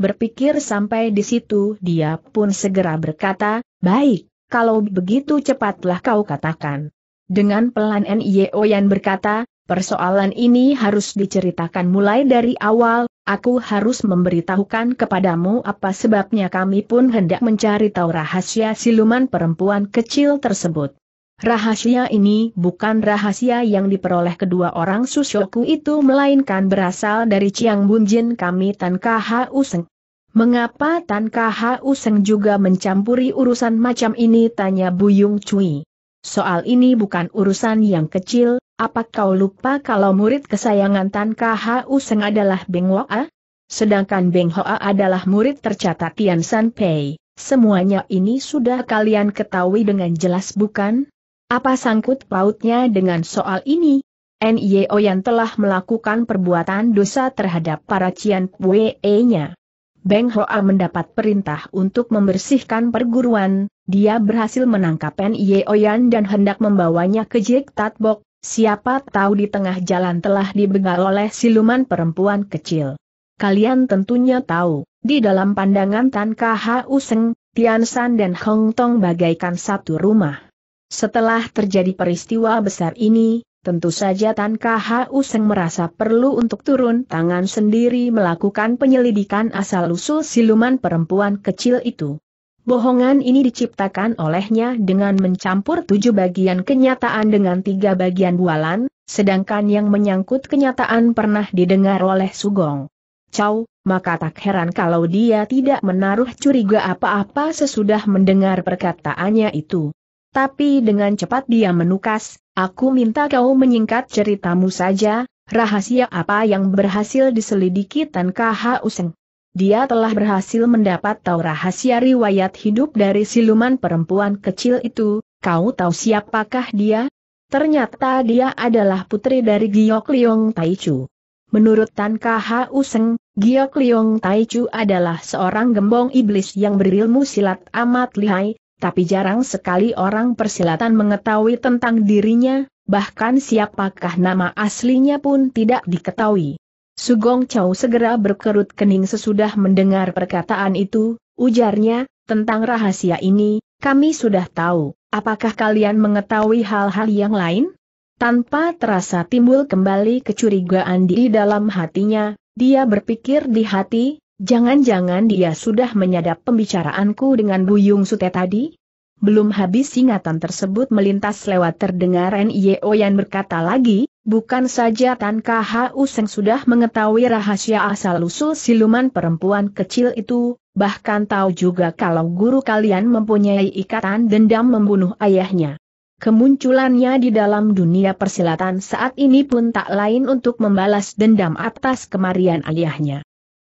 Berpikir sampai di situ dia pun segera berkata, baik, kalau begitu cepatlah kau katakan. Dengan pelan N.I.O. yang berkata, persoalan ini harus diceritakan mulai dari awal, aku harus memberitahukan kepadamu apa sebabnya kami pun hendak mencari tahu rahasia siluman perempuan kecil tersebut. Rahasia ini bukan rahasia yang diperoleh kedua orang susyoku itu melainkan berasal dari Chiang Bunjin kami Tan Kha Useng. Mengapa Tan Kha Useng juga mencampuri urusan macam ini tanya Buyung Cui. Soal ini bukan urusan yang kecil, apa kau lupa kalau murid kesayangan Tan Kha Useng adalah Beng Hoa? Sedangkan Beng Hoa adalah murid tercatat Tian San Pei. Semuanya ini sudah kalian ketahui dengan jelas bukan? Apa sangkut pautnya dengan soal ini? NIO yang telah melakukan perbuatan dosa terhadap para Cian Pue-nya. Beng Hoa mendapat perintah untuk membersihkan perguruan, dia berhasil menangkap NIO Yan dan hendak membawanya ke Jik Tatbok, siapa tahu di tengah jalan telah dibegal oleh siluman perempuan kecil. Kalian tentunya tahu, di dalam pandangan Tan KHU Seng, Tian San dan Hong Tong bagaikan satu rumah. Setelah terjadi peristiwa besar ini, tentu saja Tan KHU Seng merasa perlu untuk turun tangan sendiri melakukan penyelidikan asal-usul siluman perempuan kecil itu. Bohongan ini diciptakan olehnya dengan mencampur tujuh bagian kenyataan dengan tiga bagian bualan, sedangkan yang menyangkut kenyataan pernah didengar oleh Sugong. Chow, maka tak heran kalau dia tidak menaruh curiga apa-apa sesudah mendengar perkataannya itu tapi dengan cepat dia menukas, aku minta kau menyingkat ceritamu saja, rahasia apa yang berhasil diselidiki Tan Kha Useng. Dia telah berhasil mendapat tahu rahasia riwayat hidup dari siluman perempuan kecil itu, kau tahu siapakah dia? Ternyata dia adalah putri dari Giok Liong Taichu. Menurut Tan Kha Useng, Giok Liong Taichu adalah seorang gembong iblis yang berilmu silat amat lihai, tapi jarang sekali orang persilatan mengetahui tentang dirinya, bahkan siapakah nama aslinya pun tidak diketahui. Sugong Chow segera berkerut kening sesudah mendengar perkataan itu, ujarnya, tentang rahasia ini, kami sudah tahu, apakah kalian mengetahui hal-hal yang lain? Tanpa terasa timbul kembali kecurigaan di dalam hatinya, dia berpikir di hati, Jangan-jangan dia sudah menyadap pembicaraanku dengan Buyung Sute tadi? Belum habis ingatan tersebut melintas lewat terdengar N.I.O. yang berkata lagi, bukan saja Tan K.H.U. Useng sudah mengetahui rahasia asal-usul siluman perempuan kecil itu, bahkan tahu juga kalau guru kalian mempunyai ikatan dendam membunuh ayahnya. Kemunculannya di dalam dunia persilatan saat ini pun tak lain untuk membalas dendam atas kemarian ayahnya.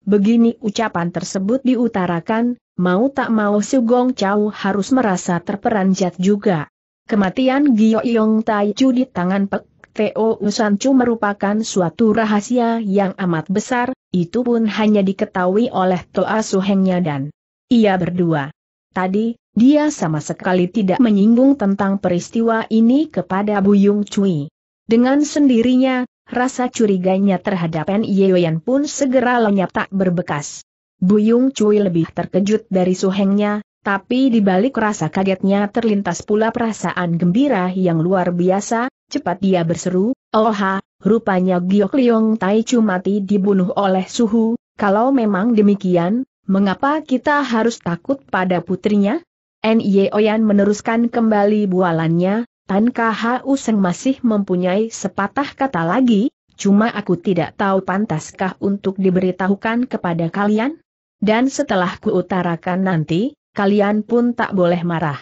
Begini ucapan tersebut diutarakan, mau tak mau Sugong Chau harus merasa terperanjat juga. Kematian Gio Yong Taichu di tangan Pek Teo Usancu merupakan suatu rahasia yang amat besar, itu pun hanya diketahui oleh Toa Suhengnya dan ia berdua. Tadi, dia sama sekali tidak menyinggung tentang peristiwa ini kepada Bu Buyung Cui. Dengan sendirinya, rasa curiganya terhadap Yeoyan pun segera lenyap tak berbekas. Buyung Cui lebih terkejut dari suhengnya, tapi di balik rasa kagetnya terlintas pula perasaan gembira yang luar biasa, cepat dia berseru, Oha, oh rupanya Giok Liong Tai Chu mati dibunuh oleh suhu, kalau memang demikian, mengapa kita harus takut pada putrinya? N.Y.O.Yan meneruskan kembali bualannya, Tan Kau Seng masih mempunyai sepatah kata lagi, cuma aku tidak tahu pantaskah untuk diberitahukan kepada kalian? Dan setelah kuutarakan nanti, kalian pun tak boleh marah.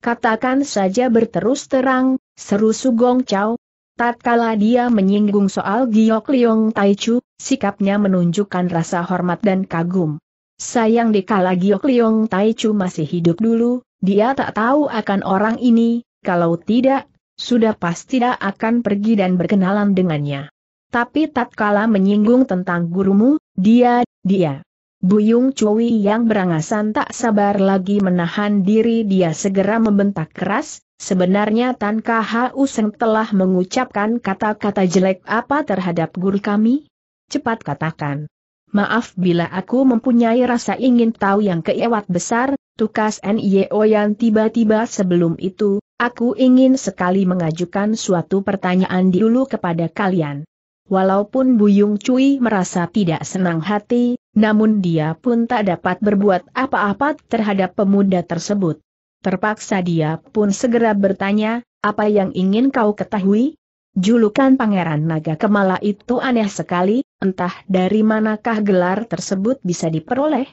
Katakan saja berterus terang, seru Sugong Chow. Tatkala dia menyinggung soal Giok Liong Taichu, sikapnya menunjukkan rasa hormat dan kagum. Sayang dikala Giok Liong Taichu masih hidup dulu, dia tak tahu akan orang ini, kalau tidak, sudah pasti tidak akan pergi dan berkenalan dengannya. Tapi tatkala menyinggung tentang gurumu, dia, dia. Buyung Cui yang berangasan tak sabar lagi menahan diri dia segera membentak keras, sebenarnya Tan Kha Useng telah mengucapkan kata-kata jelek apa terhadap guru kami? Cepat katakan. Maaf bila aku mempunyai rasa ingin tahu yang keewat besar, tukas Nio yang tiba-tiba sebelum itu, Aku ingin sekali mengajukan suatu pertanyaan dulu kepada kalian. Walaupun Buyung Cui merasa tidak senang hati, namun dia pun tak dapat berbuat apa-apa terhadap pemuda tersebut. Terpaksa dia pun segera bertanya, apa yang ingin kau ketahui? Julukan Pangeran Naga Kemala itu aneh sekali, entah dari manakah gelar tersebut bisa diperoleh.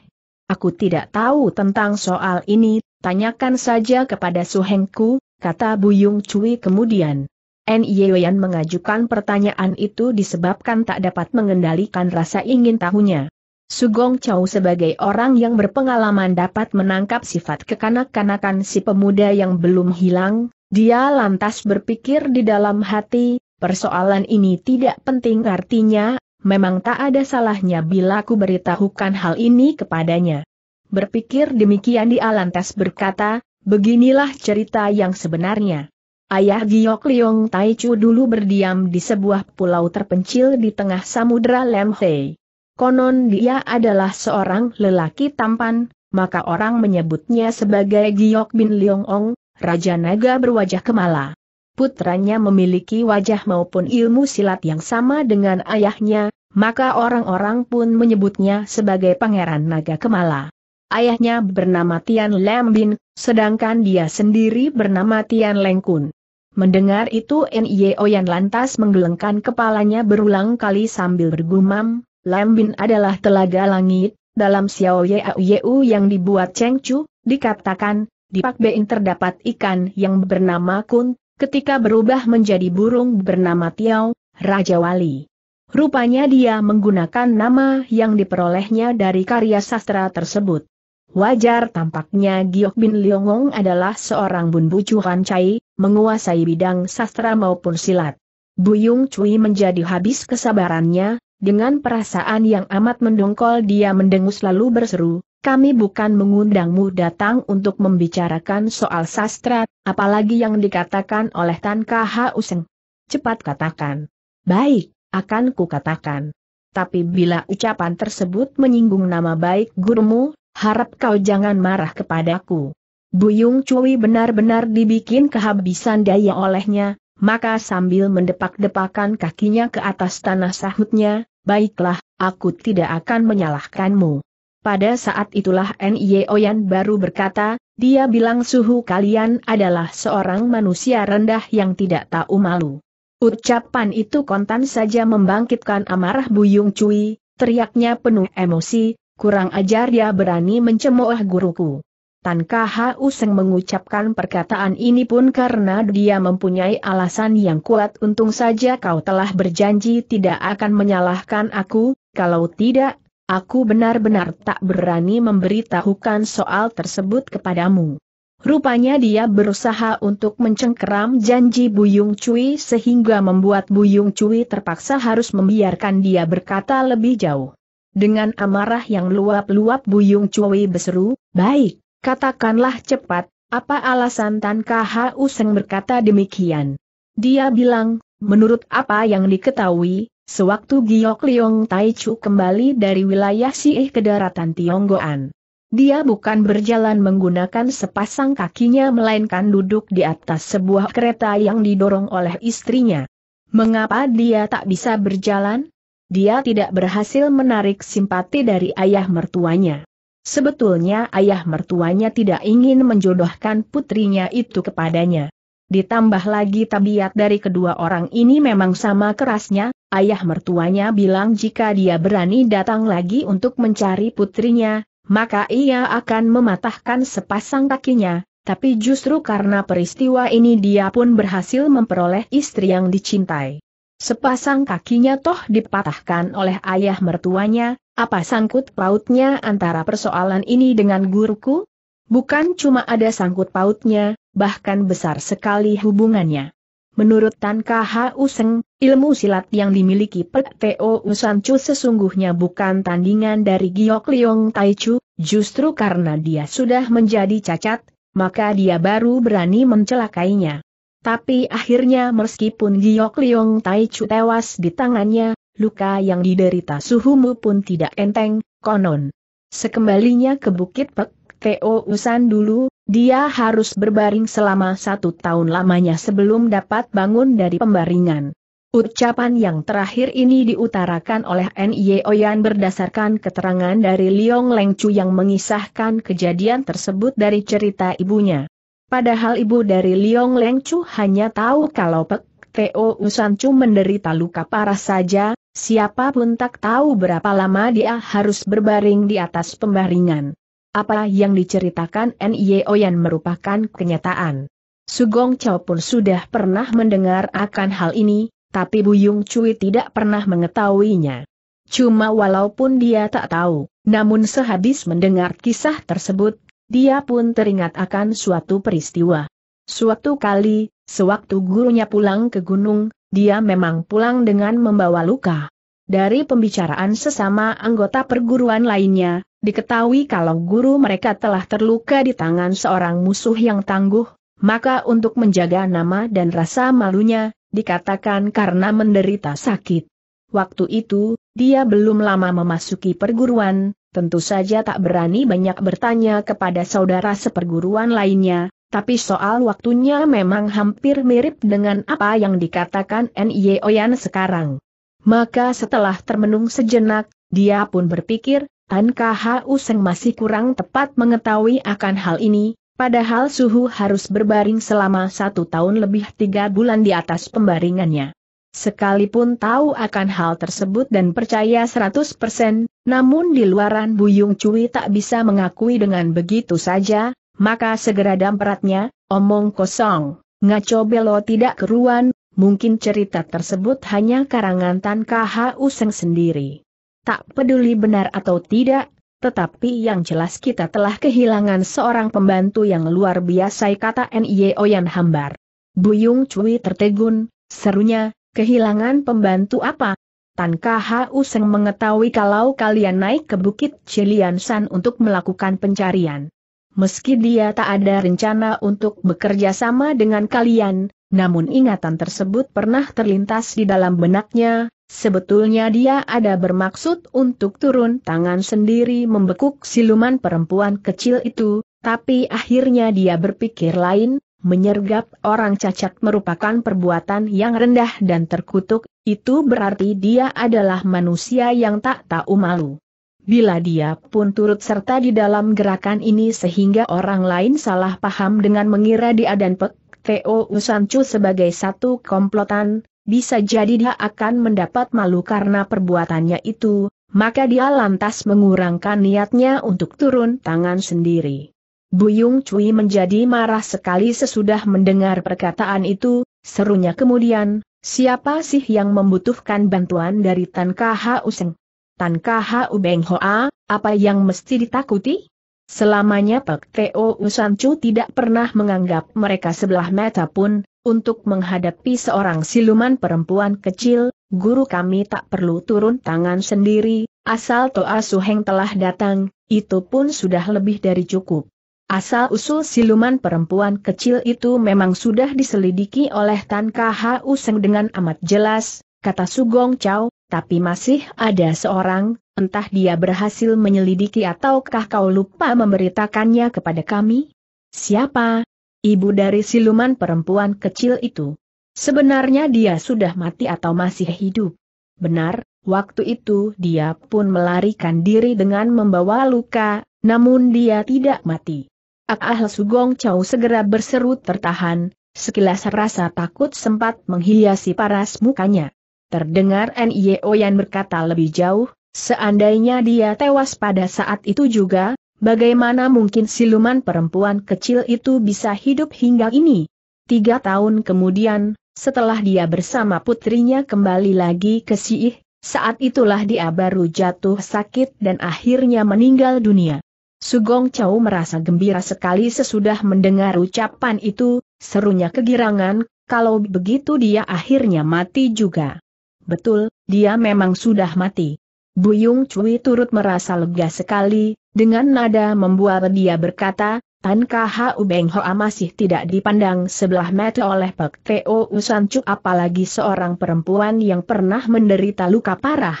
Aku tidak tahu tentang soal ini, tanyakan saja kepada suhengku, kata Buyung Cui kemudian. Yuan mengajukan pertanyaan itu disebabkan tak dapat mengendalikan rasa ingin tahunya. Sugong Chow sebagai orang yang berpengalaman dapat menangkap sifat kekanak-kanakan si pemuda yang belum hilang, dia lantas berpikir di dalam hati, persoalan ini tidak penting artinya, memang tak ada salahnya bila aku beritahukan hal ini kepadanya. Berpikir demikian dia lantas berkata, Beginilah cerita yang sebenarnya. Ayah Giok Liong Taichu dulu berdiam di sebuah pulau terpencil di tengah samudera Lemhei. Konon dia adalah seorang lelaki tampan, maka orang menyebutnya sebagai Giok Bin Liong Ong, Raja Naga berwajah kemala. Putranya memiliki wajah maupun ilmu silat yang sama dengan ayahnya, maka orang-orang pun menyebutnya sebagai Pangeran Naga Kemala ayahnya bernama Tian Lam Bin, sedangkan dia sendiri bernama Tian Leng Kun. Mendengar itu Nye Oyan lantas menggelengkan kepalanya berulang kali sambil bergumam, Lam Bin adalah telaga langit, dalam Xiao Ye Yeu yang dibuat Cheng Chu, dikatakan, di Pak Bein terdapat ikan yang bernama Kun, ketika berubah menjadi burung bernama Tiao, Raja Wali. Rupanya dia menggunakan nama yang diperolehnya dari karya sastra tersebut. Wajar tampaknya Giok Bin Liongong adalah seorang bunbucu Cai, menguasai bidang sastra maupun silat. Buyung Cui menjadi habis kesabarannya, dengan perasaan yang amat mendongkol dia mendengus lalu berseru, kami bukan mengundangmu datang untuk membicarakan soal sastra, apalagi yang dikatakan oleh Tan Kha Useng. Cepat katakan. Baik, akan kukatakan. Tapi bila ucapan tersebut menyinggung nama baik gurumu, harap kau jangan marah kepadaku. Buyung Cui benar-benar dibikin kehabisan daya olehnya, maka sambil mendepak-depakan kakinya ke atas tanah sahutnya, baiklah, aku tidak akan menyalahkanmu. Pada saat itulah Nye Oyan baru berkata, dia bilang suhu kalian adalah seorang manusia rendah yang tidak tahu malu. Ucapan itu kontan saja membangkitkan amarah Buyung Cui, teriaknya penuh emosi, Kurang ajar dia berani mencemooh guruku. Tan Kaha Useng mengucapkan perkataan ini pun karena dia mempunyai alasan yang kuat untung saja kau telah berjanji tidak akan menyalahkan aku, kalau tidak, aku benar-benar tak berani memberitahukan soal tersebut kepadamu. Rupanya dia berusaha untuk mencengkeram janji Buyung Cui sehingga membuat Buyung Cui terpaksa harus membiarkan dia berkata lebih jauh. Dengan amarah yang luap-luap Buyung Cui berseru, baik, katakanlah cepat, apa alasan Tan Kha Useng berkata demikian? Dia bilang, menurut apa yang diketahui, sewaktu Giok Liong Taichu kembali dari wilayah Siih ke daratan Tionggoan. Dia bukan berjalan menggunakan sepasang kakinya melainkan duduk di atas sebuah kereta yang didorong oleh istrinya. Mengapa dia tak bisa berjalan? dia tidak berhasil menarik simpati dari ayah mertuanya. Sebetulnya ayah mertuanya tidak ingin menjodohkan putrinya itu kepadanya. Ditambah lagi tabiat dari kedua orang ini memang sama kerasnya, ayah mertuanya bilang jika dia berani datang lagi untuk mencari putrinya, maka ia akan mematahkan sepasang kakinya, tapi justru karena peristiwa ini dia pun berhasil memperoleh istri yang dicintai. Sepasang kakinya toh dipatahkan oleh ayah mertuanya, apa sangkut pautnya antara persoalan ini dengan guruku? Bukan cuma ada sangkut pautnya, bahkan besar sekali hubungannya. Menurut Tan Kha Useng, ilmu silat yang dimiliki Pek Teo Usancu sesungguhnya bukan tandingan dari Giok Tai Taichu, justru karena dia sudah menjadi cacat, maka dia baru berani mencelakainya. Tapi akhirnya meskipun Giok Liong Tai Chu tewas di tangannya, luka yang diderita Suhumu pun tidak enteng, konon. Sekembalinya ke Bukit Pek, Teo Usan dulu, dia harus berbaring selama satu tahun lamanya sebelum dapat bangun dari pembaringan. Ucapan yang terakhir ini diutarakan oleh Nye Oyan berdasarkan keterangan dari Liong Lengcu yang mengisahkan kejadian tersebut dari cerita ibunya. Padahal ibu dari Liong Leng Chu hanya tahu kalau Pek Teo Usan Chu menderita luka parah saja, siapapun tak tahu berapa lama dia harus berbaring di atas pembaringan. Apa yang diceritakan Nie Oyan merupakan kenyataan. Sugong Chao pun sudah pernah mendengar akan hal ini, tapi Buyung Cui tidak pernah mengetahuinya. Cuma walaupun dia tak tahu, namun sehabis mendengar kisah tersebut, dia pun teringat akan suatu peristiwa. Suatu kali, sewaktu gurunya pulang ke gunung, dia memang pulang dengan membawa luka. Dari pembicaraan sesama anggota perguruan lainnya, diketahui kalau guru mereka telah terluka di tangan seorang musuh yang tangguh, maka untuk menjaga nama dan rasa malunya, dikatakan karena menderita sakit. Waktu itu, dia belum lama memasuki perguruan, Tentu saja tak berani banyak bertanya kepada saudara seperguruan lainnya, tapi soal waktunya memang hampir mirip dengan apa yang dikatakan N.Y. Oyan sekarang. Maka setelah termenung sejenak, dia pun berpikir, Tan KHU Seng masih kurang tepat mengetahui akan hal ini, padahal suhu harus berbaring selama satu tahun lebih tiga bulan di atas pembaringannya. Sekalipun tahu akan hal tersebut dan percaya 100%, namun di luaran Buyung Cui tak bisa mengakui dengan begitu saja, maka segera damperatnya, omong kosong, ngaco belo tidak keruan, mungkin cerita tersebut hanya karangan Tan KH Useng sendiri. Tak peduli benar atau tidak, tetapi yang jelas kita telah kehilangan seorang pembantu yang luar biasa kata N.I.O. Yan Hambar. Buyung Cui tertegun, serunya, Kehilangan pembantu apa? Tan Kha Useng mengetahui kalau kalian naik ke Bukit Ciliansan untuk melakukan pencarian. Meski dia tak ada rencana untuk bekerja sama dengan kalian, namun ingatan tersebut pernah terlintas di dalam benaknya, sebetulnya dia ada bermaksud untuk turun tangan sendiri membekuk siluman perempuan kecil itu, tapi akhirnya dia berpikir lain, Menyergap orang cacat merupakan perbuatan yang rendah dan terkutuk, itu berarti dia adalah manusia yang tak tahu malu. Bila dia pun turut serta di dalam gerakan ini sehingga orang lain salah paham dengan mengira dia dan Pek Teo Usancu sebagai satu komplotan, bisa jadi dia akan mendapat malu karena perbuatannya itu, maka dia lantas mengurangkan niatnya untuk turun tangan sendiri. Buyung Cui menjadi marah sekali sesudah mendengar perkataan itu, serunya kemudian, siapa sih yang membutuhkan bantuan dari Tan Kaha Useng? Tan Kaha Ubeng Hoa, apa yang mesti ditakuti? Selamanya Pek Teo Usancu tidak pernah menganggap mereka sebelah mata pun, untuk menghadapi seorang siluman perempuan kecil, guru kami tak perlu turun tangan sendiri, asal Toa Suheng telah datang, itu pun sudah lebih dari cukup. Asal-usul siluman perempuan kecil itu memang sudah diselidiki oleh Tan KHU Seng dengan amat jelas, kata Sugong Chow, tapi masih ada seorang, entah dia berhasil menyelidiki ataukah kau lupa memberitakannya kepada kami? Siapa? Ibu dari siluman perempuan kecil itu. Sebenarnya dia sudah mati atau masih hidup. Benar, waktu itu dia pun melarikan diri dengan membawa luka, namun dia tidak mati. Ah Sugong Chow segera berseru tertahan, sekilas rasa takut sempat menghiasi paras mukanya. Terdengar N.I.O. E yang berkata lebih jauh, seandainya dia tewas pada saat itu juga, bagaimana mungkin siluman perempuan kecil itu bisa hidup hingga ini? Tiga tahun kemudian, setelah dia bersama putrinya kembali lagi ke Siih, saat itulah dia baru jatuh sakit dan akhirnya meninggal dunia. Sugong Chow merasa gembira sekali sesudah mendengar ucapan itu, serunya kegirangan, kalau begitu dia akhirnya mati juga. Betul, dia memang sudah mati. Buyung Cui turut merasa lega sekali, dengan nada membuat dia berkata, Tan Kha Beng Hoa masih tidak dipandang sebelah mata oleh Pak Teo Usancu apalagi seorang perempuan yang pernah menderita luka parah.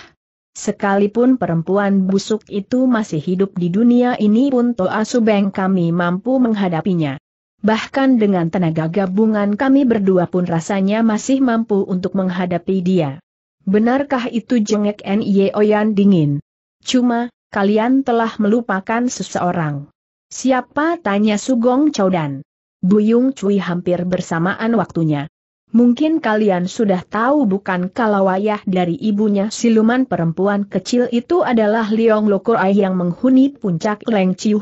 Sekalipun perempuan busuk itu masih hidup di dunia ini pun Toa Subeng kami mampu menghadapinya. Bahkan dengan tenaga gabungan kami berdua pun rasanya masih mampu untuk menghadapi dia. Benarkah itu jengek Oyan dingin? Cuma, kalian telah melupakan seseorang. Siapa? Tanya Sugong Chaudan? Buyung Cui hampir bersamaan waktunya. Mungkin kalian sudah tahu bukan kalau ayah dari ibunya siluman perempuan kecil itu adalah Leong Lokurai yang menghuni puncak Leng Chiu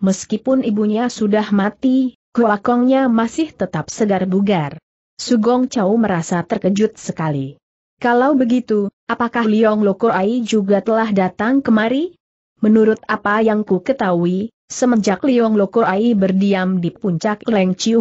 Meskipun ibunya sudah mati, kuakongnya masih tetap segar bugar. Sugong Chow merasa terkejut sekali. Kalau begitu, apakah Liong Lokurai juga telah datang kemari? Menurut apa yang ku ketahui, semenjak Liong Lokurai berdiam di puncak Leng Chiu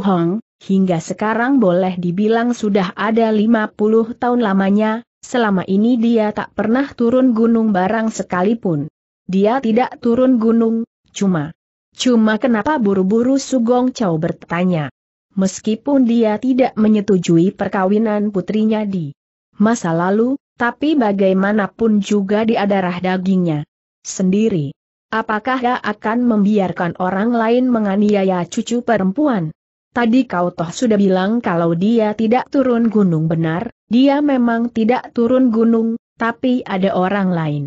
hingga sekarang boleh dibilang sudah ada 50 tahun lamanya, selama ini dia tak pernah turun gunung barang sekalipun. Dia tidak turun gunung, cuma. Cuma kenapa buru-buru Sugong Chow bertanya. Meskipun dia tidak menyetujui perkawinan putrinya di masa lalu, tapi bagaimanapun juga di darah dagingnya sendiri. Apakah dia akan membiarkan orang lain menganiaya cucu perempuan? Tadi kau toh sudah bilang kalau dia tidak turun gunung benar, dia memang tidak turun gunung, tapi ada orang lain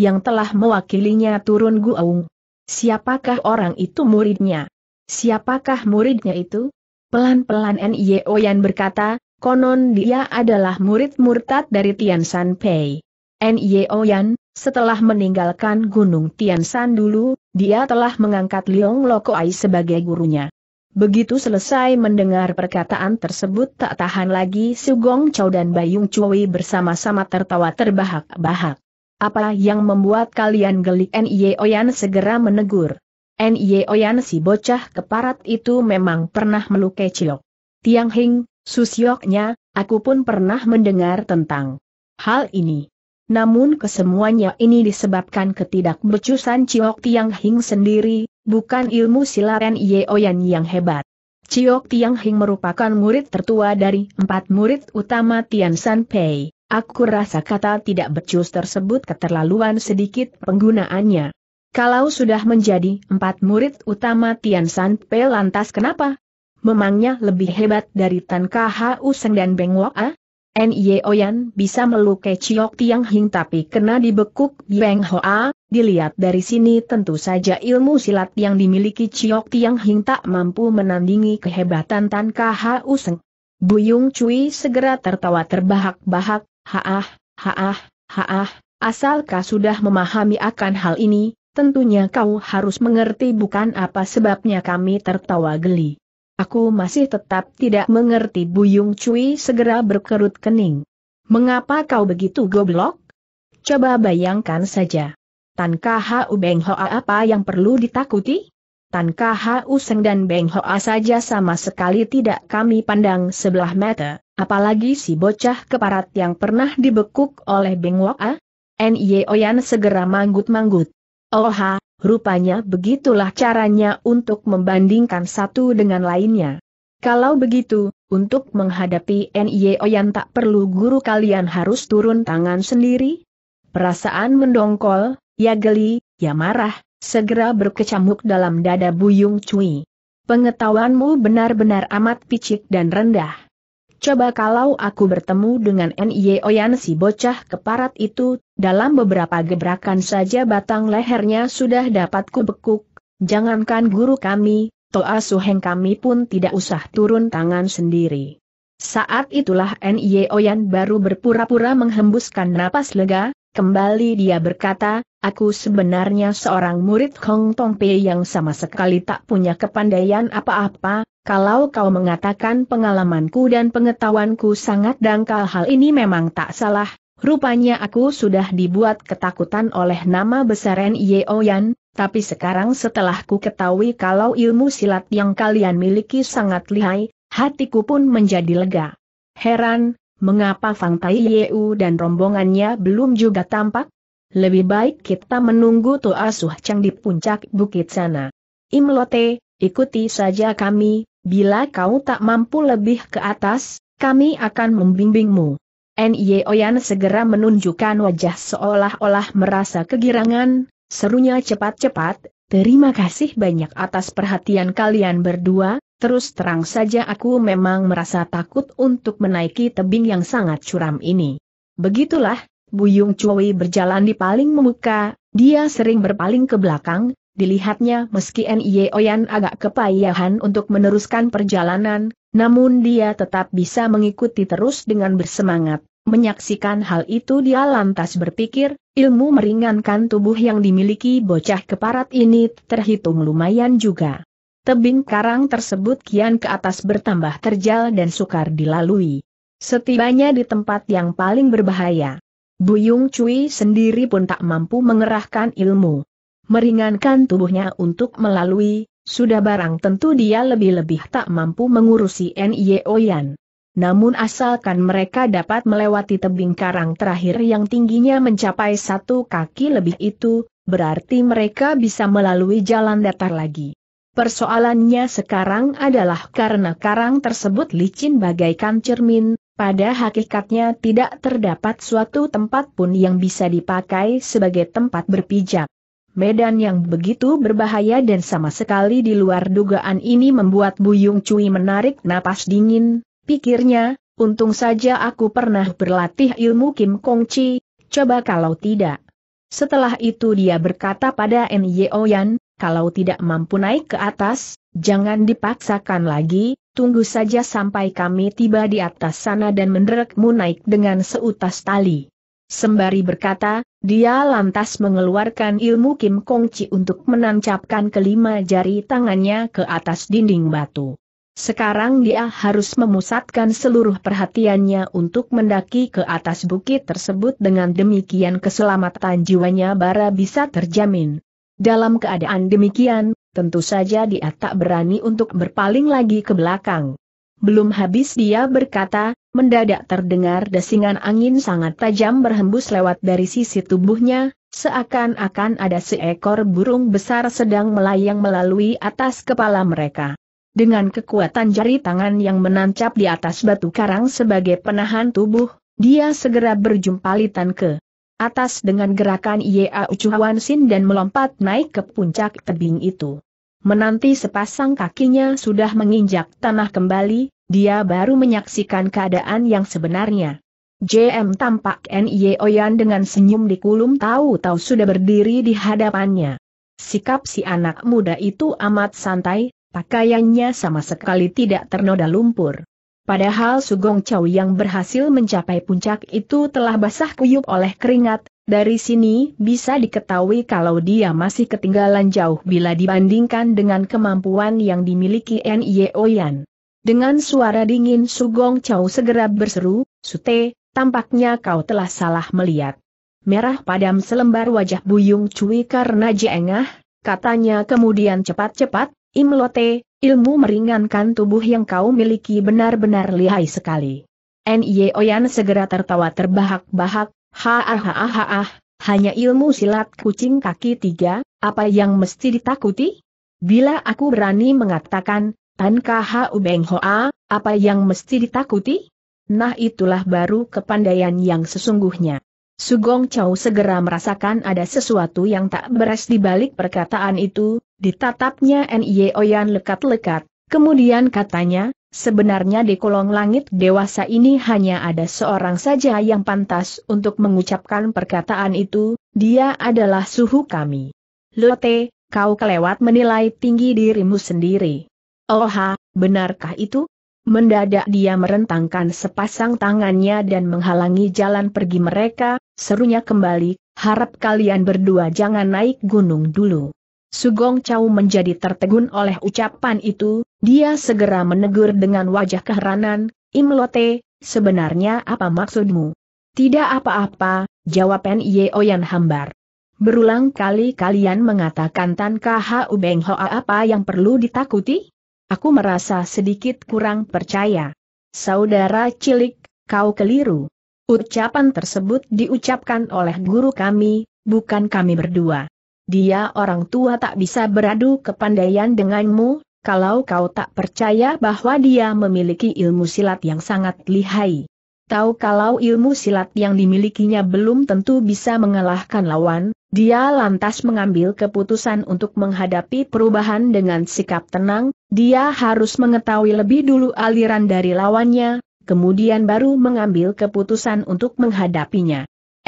yang telah mewakilinya turun guaung. Siapakah orang itu muridnya? Siapakah muridnya itu? Pelan-pelan Nio Oyan berkata, konon dia adalah murid murtad dari Tian San Pei. Nio Oyan, setelah meninggalkan Gunung Tian San dulu, dia telah mengangkat Liong Lokoai sebagai gurunya. Begitu selesai mendengar perkataan tersebut tak tahan lagi Sugong Chow dan Bayung Chui bersama-sama tertawa terbahak-bahak. Apa yang membuat kalian geli N.I.E. Oyan segera menegur. N.I.E. Oyan si bocah keparat itu memang pernah melukai Cilok. Tiang Hing, susyoknya, aku pun pernah mendengar tentang hal ini. Namun kesemuanya ini disebabkan ketidakbecusan Ciok Tiang Hing sendiri, bukan ilmu silaren Yeoyan yang hebat. Ciok Tiang Hing merupakan murid tertua dari empat murid utama Tian San Pei. Aku rasa kata tidak becus tersebut keterlaluan sedikit penggunaannya. Kalau sudah menjadi empat murid utama Tian San Pei lantas kenapa? Memangnya lebih hebat dari Tan Khu Useng dan Beng Wok A? Nye Oyan bisa melukai Chiok Tiang Hing tapi kena dibekuk Beng Hoa, dilihat dari sini tentu saja ilmu silat yang dimiliki Chiok Tiang Hing tak mampu menandingi kehebatan Tan Kha Useng. Buyung Cui segera tertawa terbahak-bahak, haah, haah, haah, asalkah sudah memahami akan hal ini, tentunya kau harus mengerti bukan apa sebabnya kami tertawa geli. Aku masih tetap tidak mengerti Buyung Cui segera berkerut kening. Mengapa kau begitu goblok? Coba bayangkan saja. Tan Kau Beng Hoa apa yang perlu ditakuti? Tan Kau Seng dan Beng Hoa saja sama sekali tidak kami pandang sebelah mata, apalagi si bocah keparat yang pernah dibekuk oleh Beng Hoa? N.Y. Oyan segera manggut-manggut. Oha, oh Rupanya begitulah caranya untuk membandingkan satu dengan lainnya. Kalau begitu, untuk menghadapi NIO yang tak perlu guru kalian harus turun tangan sendiri? Perasaan mendongkol, ya geli, ya marah, segera berkecamuk dalam dada Buyung Cui. Pengetahuanmu benar-benar amat picik dan rendah. Coba kalau aku bertemu dengan N.I.E. Oyan si bocah keparat itu, dalam beberapa gebrakan saja batang lehernya sudah dapat kubekuk, jangankan guru kami, Toa Suheng kami pun tidak usah turun tangan sendiri. Saat itulah N.I.E. Oyan baru berpura-pura menghembuskan napas lega, Kembali dia berkata, aku sebenarnya seorang murid Hong Tong Pei yang sama sekali tak punya kepandaian apa-apa, kalau kau mengatakan pengalamanku dan pengetahuanku sangat dangkal hal ini memang tak salah, rupanya aku sudah dibuat ketakutan oleh nama besar N.I.O. Yan, tapi sekarang setelah ku ketahui kalau ilmu silat yang kalian miliki sangat lihai, hatiku pun menjadi lega. Heran, mengapa Fang Tai Yeu dan rombongannya belum juga tampak? Lebih baik kita menunggu Toa Suh Chang di puncak bukit sana. Im Lote, ikuti saja kami, bila kau tak mampu lebih ke atas, kami akan membimbingmu. Oyan segera menunjukkan wajah seolah-olah merasa kegirangan, serunya cepat-cepat, terima kasih banyak atas perhatian kalian berdua, Terus terang saja aku memang merasa takut untuk menaiki tebing yang sangat curam ini. Begitulah, Buyung Cui berjalan di paling memuka, dia sering berpaling ke belakang, dilihatnya meski Nye Oyan agak kepayahan untuk meneruskan perjalanan, namun dia tetap bisa mengikuti terus dengan bersemangat. Menyaksikan hal itu dia lantas berpikir, ilmu meringankan tubuh yang dimiliki bocah keparat ini terhitung lumayan juga tebing karang tersebut kian ke atas bertambah terjal dan sukar dilalui. Setibanya di tempat yang paling berbahaya, Buyung Cui sendiri pun tak mampu mengerahkan ilmu. Meringankan tubuhnya untuk melalui, sudah barang tentu dia lebih-lebih tak mampu mengurusi N.I.O. Yan. Namun asalkan mereka dapat melewati tebing karang terakhir yang tingginya mencapai satu kaki lebih itu, berarti mereka bisa melalui jalan datar lagi. Persoalannya sekarang adalah karena karang tersebut licin bagaikan cermin, pada hakikatnya tidak terdapat suatu tempat pun yang bisa dipakai sebagai tempat berpijak. Medan yang begitu berbahaya dan sama sekali di luar dugaan ini membuat Buyung Cui menarik napas dingin, pikirnya, untung saja aku pernah berlatih ilmu Kim Kong Chi, coba kalau tidak. Setelah itu dia berkata pada Nye Oyan, kalau tidak mampu naik ke atas, jangan dipaksakan lagi, tunggu saja sampai kami tiba di atas sana dan menderekmu naik dengan seutas tali. Sembari berkata, dia lantas mengeluarkan ilmu Kim Kong Chi untuk menancapkan kelima jari tangannya ke atas dinding batu. Sekarang dia harus memusatkan seluruh perhatiannya untuk mendaki ke atas bukit tersebut dengan demikian keselamatan jiwanya bara bisa terjamin. Dalam keadaan demikian, tentu saja dia tak berani untuk berpaling lagi ke belakang. Belum habis dia berkata, mendadak terdengar desingan angin sangat tajam berhembus lewat dari sisi tubuhnya, seakan-akan ada seekor burung besar sedang melayang melalui atas kepala mereka. Dengan kekuatan jari tangan yang menancap di atas batu karang sebagai penahan tubuh, dia segera berjumpalitan ke atas dengan gerakan ia Chuan Sin dan melompat naik ke puncak tebing itu. Menanti sepasang kakinya sudah menginjak tanah kembali, dia baru menyaksikan keadaan yang sebenarnya. JM tampak Nye Oyan dengan senyum di kulum tahu-tahu sudah berdiri di hadapannya. Sikap si anak muda itu amat santai, pakaiannya sama sekali tidak ternoda lumpur. Padahal Sugong Chow yang berhasil mencapai puncak itu telah basah kuyup oleh keringat, dari sini bisa diketahui kalau dia masih ketinggalan jauh bila dibandingkan dengan kemampuan yang dimiliki Nie Oyan. Dengan suara dingin Sugong Chow segera berseru, Sute, tampaknya kau telah salah melihat. Merah padam selembar wajah Buyung Cui karena jengah," katanya kemudian cepat-cepat, Imlote, Ilmu meringankan tubuh yang kau miliki benar-benar lihai sekali. Nye Oyan segera tertawa terbahak-bahak, ha ah ha ah ha ah, ah, ah, hanya ilmu silat kucing kaki tiga, apa yang mesti ditakuti? Bila aku berani mengatakan, Tan U Beng Hoa, apa yang mesti ditakuti? Nah itulah baru kepandaian yang sesungguhnya. Sugong Chow segera merasakan ada sesuatu yang tak beres di balik perkataan itu, Ditatapnya Nye Oyan lekat-lekat, kemudian katanya, sebenarnya di kolong langit dewasa ini hanya ada seorang saja yang pantas untuk mengucapkan perkataan itu, dia adalah suhu kami. Lote, kau kelewat menilai tinggi dirimu sendiri. Oha, oh, benarkah itu? Mendadak dia merentangkan sepasang tangannya dan menghalangi jalan pergi mereka, serunya kembali, harap kalian berdua jangan naik gunung dulu. Sugong Chau menjadi tertegun oleh ucapan itu, dia segera menegur dengan wajah keheranan, Im Lote, sebenarnya apa maksudmu? Tidak apa-apa, jawab Pen Yan hambar. Berulang kali kalian mengatakan Tan KHU Beng Hoa apa yang perlu ditakuti? Aku merasa sedikit kurang percaya. Saudara cilik, kau keliru. Ucapan tersebut diucapkan oleh guru kami, bukan kami berdua. Dia orang tua tak bisa beradu kepandaian denganmu, kalau kau tak percaya bahwa dia memiliki ilmu silat yang sangat lihai. Tahu kalau ilmu silat yang dimilikinya belum tentu bisa mengalahkan lawan, dia lantas mengambil keputusan untuk menghadapi perubahan dengan sikap tenang, dia harus mengetahui lebih dulu aliran dari lawannya, kemudian baru mengambil keputusan untuk menghadapinya.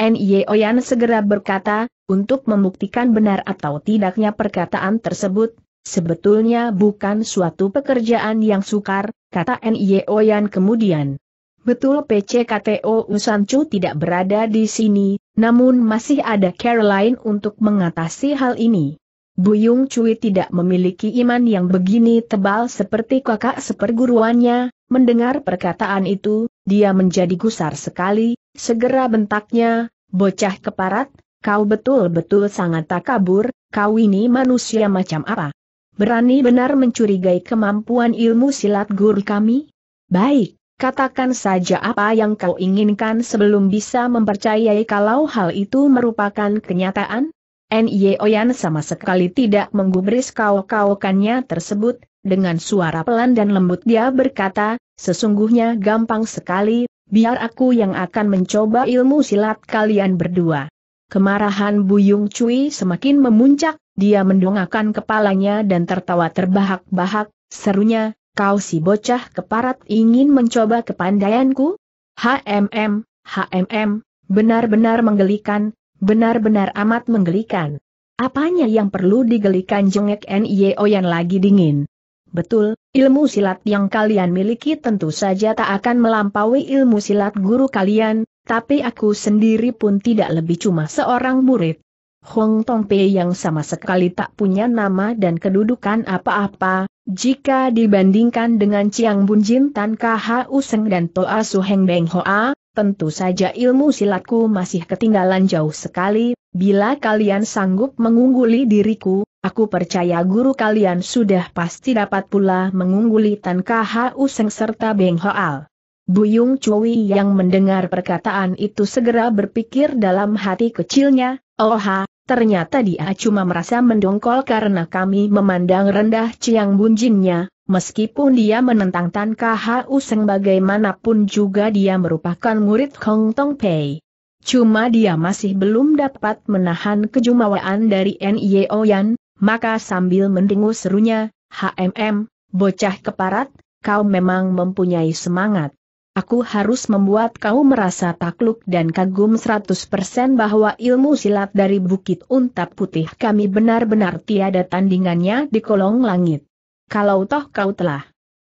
Nye Oyan segera berkata, untuk membuktikan benar atau tidaknya perkataan tersebut, sebetulnya bukan suatu pekerjaan yang sukar, kata Nye Oyan kemudian. Betul PCKTO Usancu tidak berada di sini, namun masih ada Caroline untuk mengatasi hal ini. Buyung Cui tidak memiliki iman yang begini tebal seperti kakak seperguruannya, mendengar perkataan itu, dia menjadi gusar sekali, Segera bentaknya, bocah keparat, kau betul-betul sangat tak kabur, kau ini manusia macam apa? Berani benar mencurigai kemampuan ilmu silat guru kami? Baik, katakan saja apa yang kau inginkan sebelum bisa mempercayai kalau hal itu merupakan kenyataan? Nye Oyan sama sekali tidak menggubris kau-kaukannya tersebut, dengan suara pelan dan lembut dia berkata, sesungguhnya gampang sekali, biar aku yang akan mencoba ilmu silat kalian berdua. Kemarahan Buyung Cui semakin memuncak, dia mendongakkan kepalanya dan tertawa terbahak-bahak, serunya, kau si bocah keparat ingin mencoba kepandaianku? HMM, HMM, benar-benar menggelikan, benar-benar amat menggelikan. Apanya yang perlu digelikan jengek yang lagi dingin? Betul, ilmu silat yang kalian miliki tentu saja tak akan melampaui ilmu silat guru kalian, tapi aku sendiri pun tidak lebih cuma seorang murid. Hong Tong Pei yang sama sekali tak punya nama dan kedudukan apa-apa, jika dibandingkan dengan Chiang Bun Jin Tan Kah Seng dan Toa Su Heng Beng Hoa, tentu saja ilmu silatku masih ketinggalan jauh sekali, Bila kalian sanggup mengungguli diriku, aku percaya guru kalian sudah pasti dapat pula mengungguli Tan Kha Seng serta Beng Hoal. Buyung Cui yang mendengar perkataan itu segera berpikir dalam hati kecilnya, Oha, oh ternyata dia cuma merasa mendongkol karena kami memandang rendah Ciang Bunjingnya, meskipun dia menentang Tan Kha Seng bagaimanapun juga dia merupakan murid Hong Tong Pei. Cuma dia masih belum dapat menahan kejumawaan dari N.I.O. Yan, maka sambil mendengus serunya, HMM, bocah keparat, kau memang mempunyai semangat. Aku harus membuat kau merasa takluk dan kagum 100% bahwa ilmu silat dari Bukit Untap Putih kami benar-benar tiada tandingannya di kolong langit. Kalau toh kau telah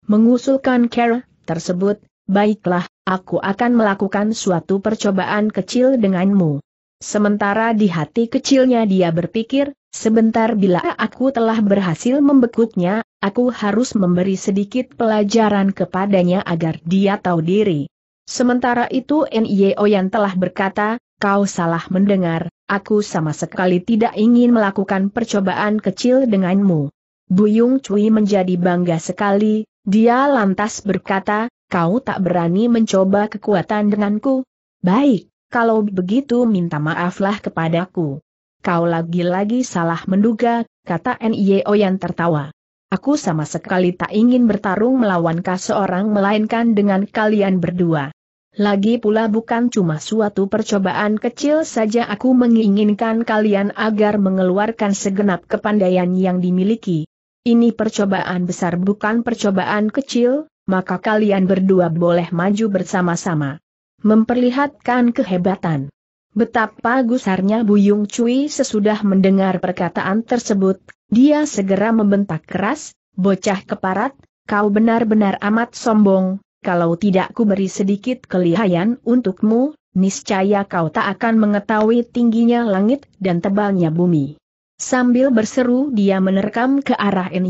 mengusulkan care tersebut, baiklah, aku akan melakukan suatu percobaan kecil denganmu. Sementara di hati kecilnya dia berpikir, sebentar bila aku telah berhasil membekuknya, aku harus memberi sedikit pelajaran kepadanya agar dia tahu diri. Sementara itu N.Y.O. yang telah berkata, kau salah mendengar, aku sama sekali tidak ingin melakukan percobaan kecil denganmu. Buyung Cui menjadi bangga sekali, dia lantas berkata, Kau tak berani mencoba kekuatan denganku? Baik, kalau begitu minta maaflah kepadaku. Kau lagi-lagi salah menduga, kata N.I.O. yang tertawa. Aku sama sekali tak ingin bertarung melawan kau seorang melainkan dengan kalian berdua. Lagi pula bukan cuma suatu percobaan kecil saja aku menginginkan kalian agar mengeluarkan segenap kepandaian yang dimiliki. Ini percobaan besar bukan percobaan kecil, maka kalian berdua boleh maju bersama-sama. Memperlihatkan kehebatan. Betapa gusarnya Buyung Cui sesudah mendengar perkataan tersebut, dia segera membentak keras, bocah keparat, kau benar-benar amat sombong, kalau tidak ku beri sedikit kelihayan untukmu, niscaya kau tak akan mengetahui tingginya langit dan tebalnya bumi. Sambil berseru dia menerkam ke arah En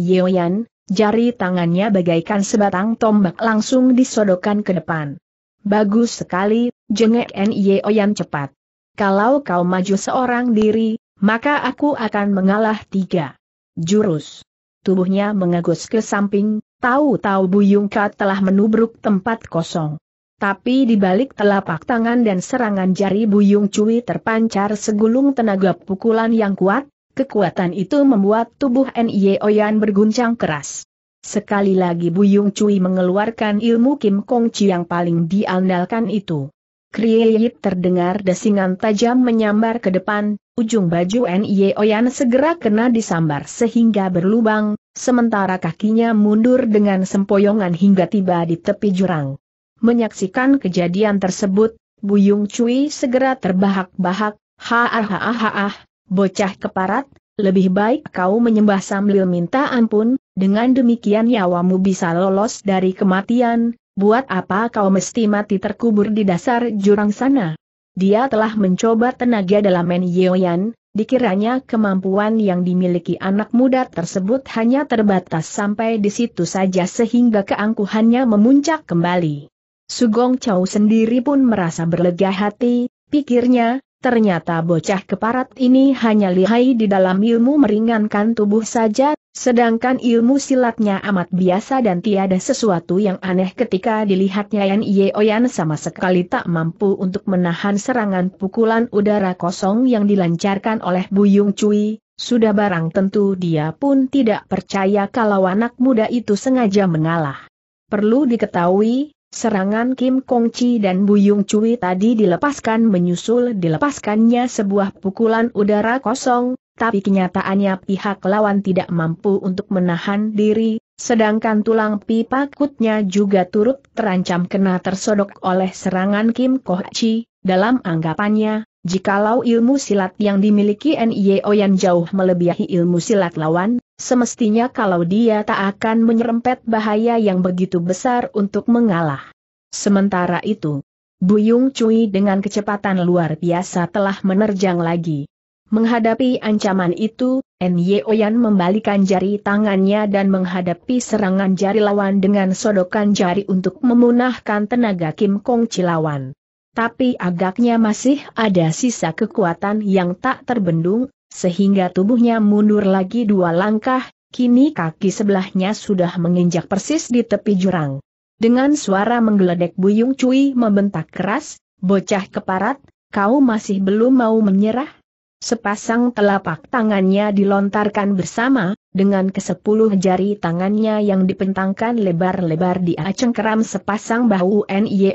Jari tangannya bagaikan sebatang tombak langsung disodokkan ke depan. Bagus sekali, jengek N.Y.O. yang cepat. Kalau kau maju seorang diri, maka aku akan mengalah tiga. Jurus. Tubuhnya mengegus ke samping, tahu-tahu Buyungka telah menubruk tempat kosong. Tapi di balik telapak tangan dan serangan jari Buyung Cui terpancar segulung tenaga pukulan yang kuat, Kekuatan itu membuat tubuh Oyan berguncang keras. Sekali lagi Buyung Cui mengeluarkan ilmu Kim Kong Chi yang paling diandalkan itu. Krieyit terdengar desingan tajam menyambar ke depan, ujung baju Oyan segera kena disambar sehingga berlubang, sementara kakinya mundur dengan sempoyongan hingga tiba di tepi jurang. Menyaksikan kejadian tersebut, Buyung Cui segera terbahak-bahak, ha ah ha ah ha ah, ah, ah. Bocah keparat, lebih baik kau menyembah sambil minta ampun, dengan demikian nyawamu bisa lolos dari kematian, buat apa kau mesti mati terkubur di dasar jurang sana? Dia telah mencoba tenaga dalam Men Yeoyan, dikiranya kemampuan yang dimiliki anak muda tersebut hanya terbatas sampai di situ saja sehingga keangkuhannya memuncak kembali. Sugong Chow sendiri pun merasa berlega hati, pikirnya, Ternyata bocah keparat ini hanya lihai di dalam ilmu meringankan tubuh saja, sedangkan ilmu silatnya amat biasa dan tiada sesuatu yang aneh ketika dilihatnya Yan Ye Oyan sama sekali tak mampu untuk menahan serangan pukulan udara kosong yang dilancarkan oleh Buyung Cui. Sudah barang tentu dia pun tidak percaya kalau anak muda itu sengaja mengalah. Perlu diketahui, Serangan Kim Kong Chi dan Bu Buyung Cui tadi dilepaskan menyusul dilepaskannya sebuah pukulan udara kosong, tapi kenyataannya pihak lawan tidak mampu untuk menahan diri, sedangkan tulang pipa kutnya juga turut terancam kena tersodok oleh serangan Kim Kong Chi, dalam anggapannya, jikalau ilmu silat yang dimiliki NIO yang jauh melebihi ilmu silat lawan, Semestinya kalau dia tak akan menyerempet bahaya yang begitu besar untuk mengalah. Sementara itu, Buyung Cui dengan kecepatan luar biasa telah menerjang lagi. Menghadapi ancaman itu, Nye Oyan membalikan jari tangannya dan menghadapi serangan jari lawan dengan sodokan jari untuk memunahkan tenaga Kim Kong Cilawan. Tapi agaknya masih ada sisa kekuatan yang tak terbendung, sehingga tubuhnya mundur lagi dua langkah, kini kaki sebelahnya sudah menginjak persis di tepi jurang. Dengan suara menggeledek Buyung Cui membentak keras, bocah keparat, kau masih belum mau menyerah? Sepasang telapak tangannya dilontarkan bersama, dengan kesepuluh jari tangannya yang dipentangkan lebar-lebar di acengkeram sepasang bahu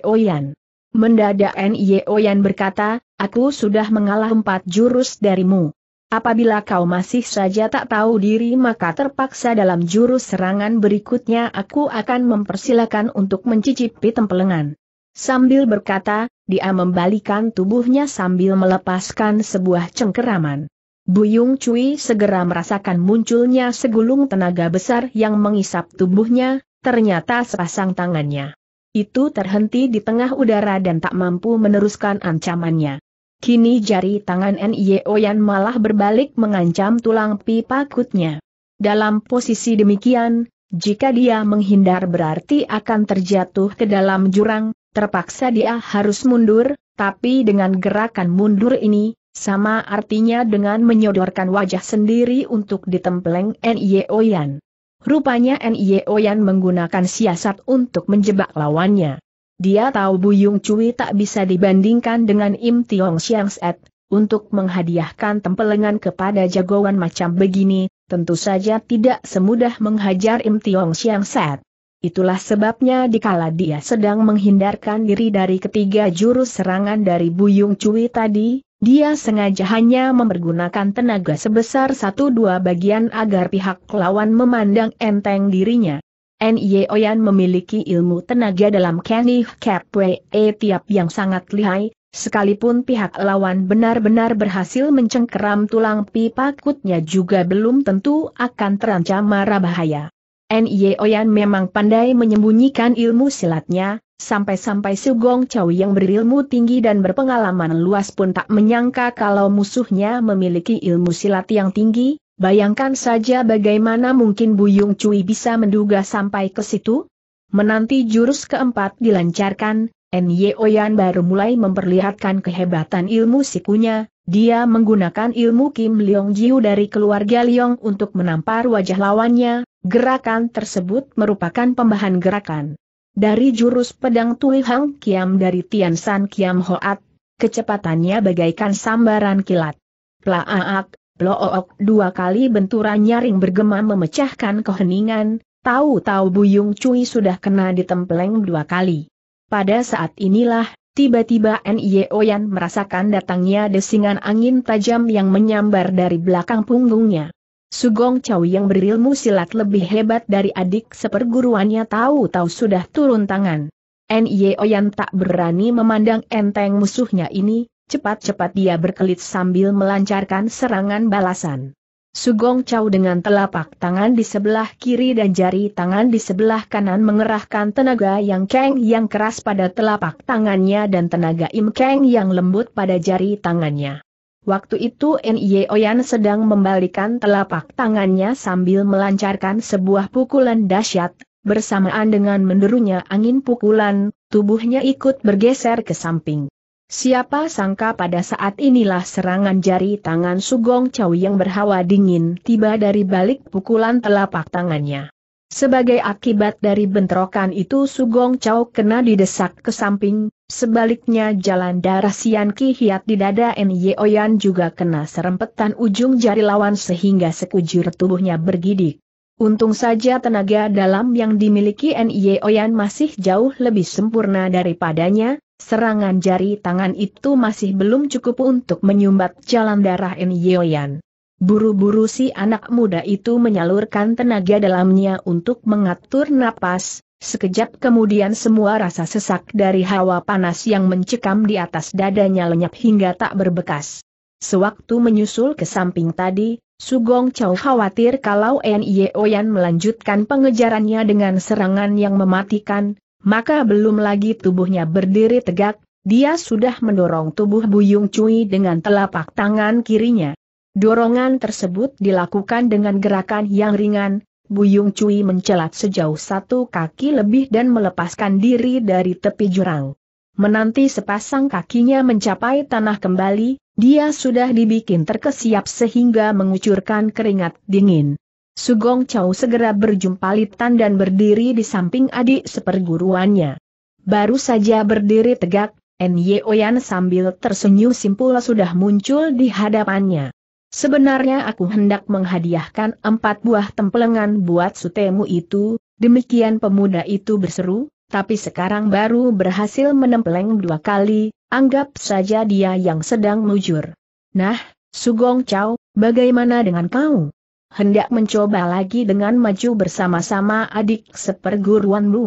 Oyan. Mendadak N.Y.O.Yan berkata, aku sudah mengalah empat jurus darimu. Apabila kau masih saja tak tahu diri maka terpaksa dalam jurus serangan berikutnya aku akan mempersilakan untuk mencicipi tempelengan. Sambil berkata, dia membalikan tubuhnya sambil melepaskan sebuah cengkeraman. Buyung Cui segera merasakan munculnya segulung tenaga besar yang mengisap tubuhnya, ternyata sepasang tangannya. Itu terhenti di tengah udara dan tak mampu meneruskan ancamannya. Kini jari tangan N.I.O. Yan malah berbalik mengancam tulang pipa kutnya. Dalam posisi demikian, jika dia menghindar berarti akan terjatuh ke dalam jurang, terpaksa dia harus mundur, tapi dengan gerakan mundur ini, sama artinya dengan menyodorkan wajah sendiri untuk ditempeleng N.I.O. Yan. Rupanya N.I.O. Yan menggunakan siasat untuk menjebak lawannya. Dia tahu Buyung Cui tak bisa dibandingkan dengan Im Tiong Siang Set, untuk menghadiahkan tempelengan kepada jagoan macam begini, tentu saja tidak semudah menghajar Im Tiong Siang Set. Itulah sebabnya dikala dia sedang menghindarkan diri dari ketiga jurus serangan dari Buyung Cui tadi, dia sengaja hanya mempergunakan tenaga sebesar satu dua bagian agar pihak lawan memandang enteng dirinya. Nye Oyan memiliki ilmu tenaga dalam Kenny Kapwe tiap yang sangat lihai, sekalipun pihak lawan benar-benar berhasil mencengkeram tulang pipa kutnya juga belum tentu akan terancam mara bahaya. Nye Oyan memang pandai menyembunyikan ilmu silatnya, sampai-sampai Gong Chow yang berilmu tinggi dan berpengalaman luas pun tak menyangka kalau musuhnya memiliki ilmu silat yang tinggi, Bayangkan saja bagaimana mungkin Buyung Cui bisa menduga sampai ke situ? Menanti jurus keempat dilancarkan, Nye Oyan baru mulai memperlihatkan kehebatan ilmu sikunya, dia menggunakan ilmu Kim Leong Jiu dari keluarga Leong untuk menampar wajah lawannya, gerakan tersebut merupakan pembahan gerakan. Dari jurus pedang Tui Hang Kiam dari Tian San Kiam Hoat, kecepatannya bagaikan sambaran kilat. Plaak, Blook dua kali benturan nyaring bergema memecahkan keheningan, tahu-tahu Buyung Cui sudah kena ditempeleng dua kali. Pada saat inilah, tiba-tiba Nye Oyan merasakan datangnya desingan angin tajam yang menyambar dari belakang punggungnya. Sugong Chow yang berilmu silat lebih hebat dari adik seperguruannya tahu-tahu sudah turun tangan. Nye Oyan tak berani memandang enteng musuhnya ini, cepat-cepat dia berkelit sambil melancarkan serangan balasan. Sugong Chow dengan telapak tangan di sebelah kiri dan jari tangan di sebelah kanan mengerahkan tenaga yang keng yang keras pada telapak tangannya dan tenaga Im keng yang lembut pada jari tangannya. Waktu itu Nye Oyan sedang membalikan telapak tangannya sambil melancarkan sebuah pukulan dahsyat, bersamaan dengan menderunya angin pukulan, tubuhnya ikut bergeser ke samping. Siapa sangka pada saat inilah serangan jari tangan Sugong Chow yang berhawa dingin tiba dari balik pukulan telapak tangannya. Sebagai akibat dari bentrokan itu Sugong Chow kena didesak ke samping, sebaliknya jalan darah Sian Ki Hiat di dada Nye Oyan juga kena serempetan ujung jari lawan sehingga sekujur tubuhnya bergidik. Untung saja tenaga dalam yang dimiliki Nye Oyan masih jauh lebih sempurna daripadanya, Serangan jari tangan itu masih belum cukup untuk menyumbat jalan darah Enyoyan. Buru-buru si anak muda itu menyalurkan tenaga dalamnya untuk mengatur napas, sekejap kemudian semua rasa sesak dari hawa panas yang mencekam di atas dadanya lenyap hingga tak berbekas. Sewaktu menyusul ke samping tadi, Sugong Chow khawatir kalau Nyeoyan melanjutkan pengejarannya dengan serangan yang mematikan, maka belum lagi tubuhnya berdiri tegak, dia sudah mendorong tubuh Buyung Cui dengan telapak tangan kirinya. Dorongan tersebut dilakukan dengan gerakan yang ringan, Buyung Cui mencelat sejauh satu kaki lebih dan melepaskan diri dari tepi jurang. Menanti sepasang kakinya mencapai tanah kembali, dia sudah dibikin terkesiap sehingga mengucurkan keringat dingin. Sugong Chow segera berjumpa Litan dan berdiri di samping adik seperguruannya. Baru saja berdiri tegak, Nyeoyan sambil tersenyum simpul sudah muncul di hadapannya. Sebenarnya aku hendak menghadiahkan empat buah tempelengan buat sutemu itu, demikian pemuda itu berseru, tapi sekarang baru berhasil menempeleng dua kali, anggap saja dia yang sedang mujur. Nah, Sugong Chow, bagaimana dengan kau? hendak mencoba lagi dengan maju bersama-sama adik seperguruanmu.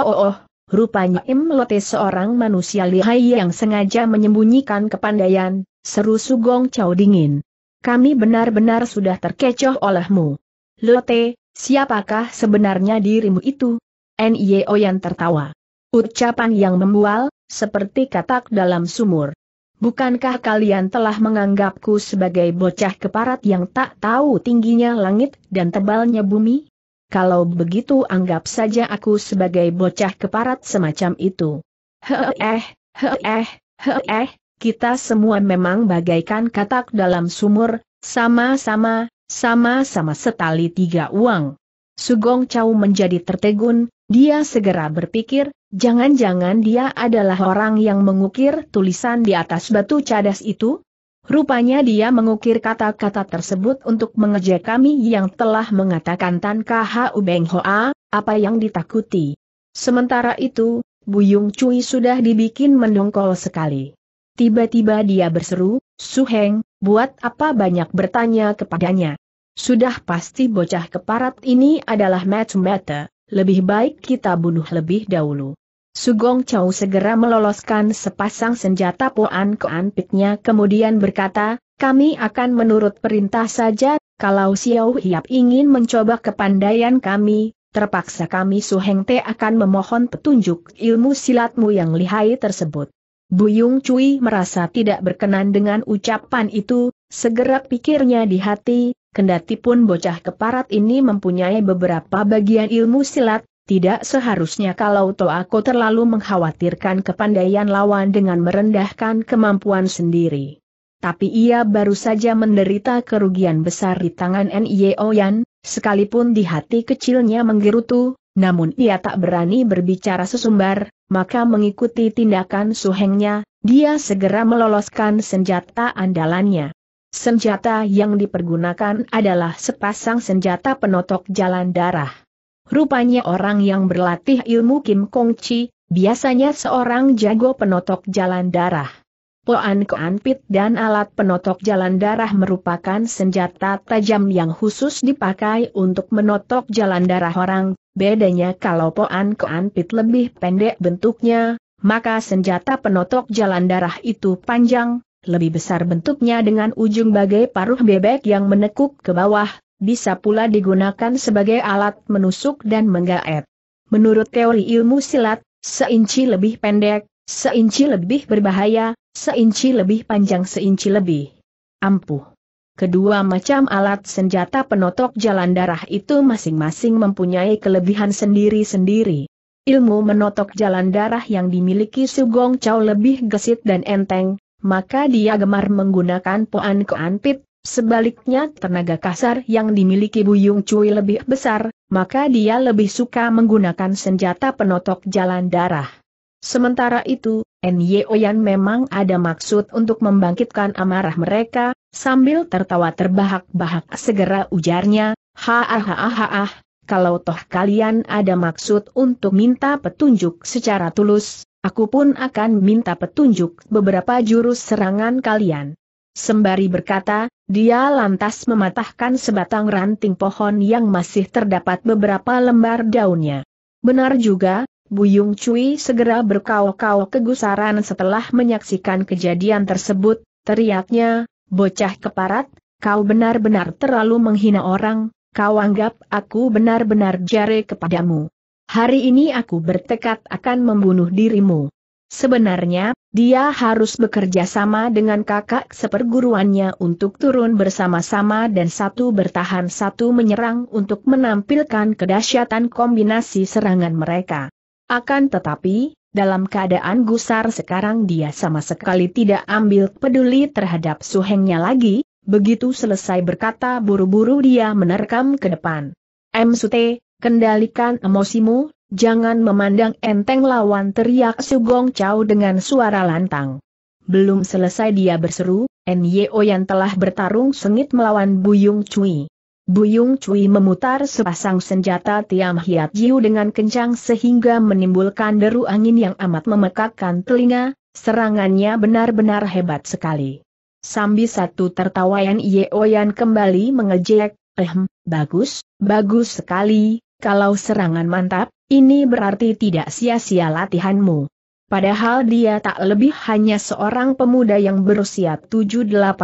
Oh, oh, oh, rupanya Lote seorang manusia lihai yang sengaja menyembunyikan kepandaian, seru Sugong Chow dingin. Kami benar-benar sudah terkecoh olehmu. Lote, siapakah sebenarnya dirimu itu? N.I.O. yang tertawa. Ucapan yang membual, seperti katak dalam sumur. Bukankah kalian telah menganggapku sebagai bocah keparat yang tak tahu tingginya langit dan tebalnya bumi? Kalau begitu anggap saja aku sebagai bocah keparat semacam itu. Heeh, heeh, heeh, kita semua memang bagaikan katak dalam sumur, sama-sama, sama-sama setali tiga uang. Sugong Chau menjadi tertegun, dia segera berpikir, jangan-jangan dia adalah orang yang mengukir tulisan di atas batu cadas itu? Rupanya dia mengukir kata-kata tersebut untuk mengejek kami yang telah mengatakan Tan KHU Beng Hoa, apa yang ditakuti. Sementara itu, Buyung Cui sudah dibikin mendongkol sekali. Tiba-tiba dia berseru, Suheng, buat apa banyak bertanya kepadanya. Sudah pasti bocah keparat ini adalah match meta, lebih baik kita bunuh lebih dahulu. Sugong Chow segera meloloskan sepasang senjata poan ke anpitnya kemudian berkata, kami akan menurut perintah saja, kalau Xiao Hiap ingin mencoba kepandaian kami, terpaksa kami Suheng Te akan memohon petunjuk ilmu silatmu yang lihai tersebut. Buyung Cui merasa tidak berkenan dengan ucapan itu, segera pikirnya di hati, Kendati pun bocah keparat ini mempunyai beberapa bagian ilmu silat, tidak seharusnya kalau Toako terlalu mengkhawatirkan kepandaian lawan dengan merendahkan kemampuan sendiri. Tapi ia baru saja menderita kerugian besar di tangan N.I.O. Yan, sekalipun di hati kecilnya menggerutu, namun ia tak berani berbicara sesumbar, maka mengikuti tindakan suhengnya, dia segera meloloskan senjata andalannya. Senjata yang dipergunakan adalah sepasang senjata penotok jalan darah. Rupanya orang yang berlatih ilmu Kim Kong Chi, biasanya seorang jago penotok jalan darah. Poan Koan Pit dan alat penotok jalan darah merupakan senjata tajam yang khusus dipakai untuk menotok jalan darah orang, bedanya kalau Poan Koan Pit lebih pendek bentuknya, maka senjata penotok jalan darah itu panjang, lebih besar bentuknya dengan ujung bagai paruh bebek yang menekuk ke bawah, bisa pula digunakan sebagai alat menusuk dan menggaet. Menurut teori ilmu silat, seinci lebih pendek, seinci lebih berbahaya, seinci lebih panjang seinci lebih ampuh. Kedua macam alat senjata penotok jalan darah itu masing-masing mempunyai kelebihan sendiri-sendiri. Ilmu menotok jalan darah yang dimiliki Sugong Chow lebih gesit dan enteng, maka dia gemar menggunakan poan keanpit. sebaliknya tenaga kasar yang dimiliki Buyung Cui lebih besar, maka dia lebih suka menggunakan senjata penotok jalan darah. Sementara itu, Nye Oyan memang ada maksud untuk membangkitkan amarah mereka, sambil tertawa terbahak-bahak segera ujarnya, ha ah ha ah ha ah, ah, ah, kalau toh kalian ada maksud untuk minta petunjuk secara tulus, Aku pun akan minta petunjuk beberapa jurus serangan kalian. Sembari berkata, dia lantas mematahkan sebatang ranting pohon yang masih terdapat beberapa lembar daunnya. Benar juga, Buyung Cui segera berkau-kau kegusaran setelah menyaksikan kejadian tersebut, teriaknya, bocah keparat, kau benar-benar terlalu menghina orang, kau anggap aku benar-benar jare kepadamu hari ini aku bertekad akan membunuh dirimu. Sebenarnya, dia harus bekerja sama dengan kakak seperguruannya untuk turun bersama-sama dan satu bertahan satu menyerang untuk menampilkan kedahsyatan kombinasi serangan mereka. Akan tetapi, dalam keadaan gusar sekarang dia sama sekali tidak ambil peduli terhadap suhengnya lagi, begitu selesai berkata buru-buru dia menerkam ke depan. M. Sute, Kendalikan emosimu, jangan memandang enteng lawan teriak Sugong Chow dengan suara lantang. Belum selesai dia berseru, Nyo yang telah bertarung sengit melawan Buyung Cui. Buyung Cui memutar sepasang senjata Tiam Hiat Jiu dengan kencang sehingga menimbulkan deru angin yang amat memekakkan telinga, serangannya benar-benar hebat sekali. Sambil satu tertawa Nyo yang kembali mengejek, ehm, bagus, bagus sekali, kalau serangan mantap, ini berarti tidak sia-sia latihanmu. Padahal dia tak lebih hanya seorang pemuda yang berusia 7-18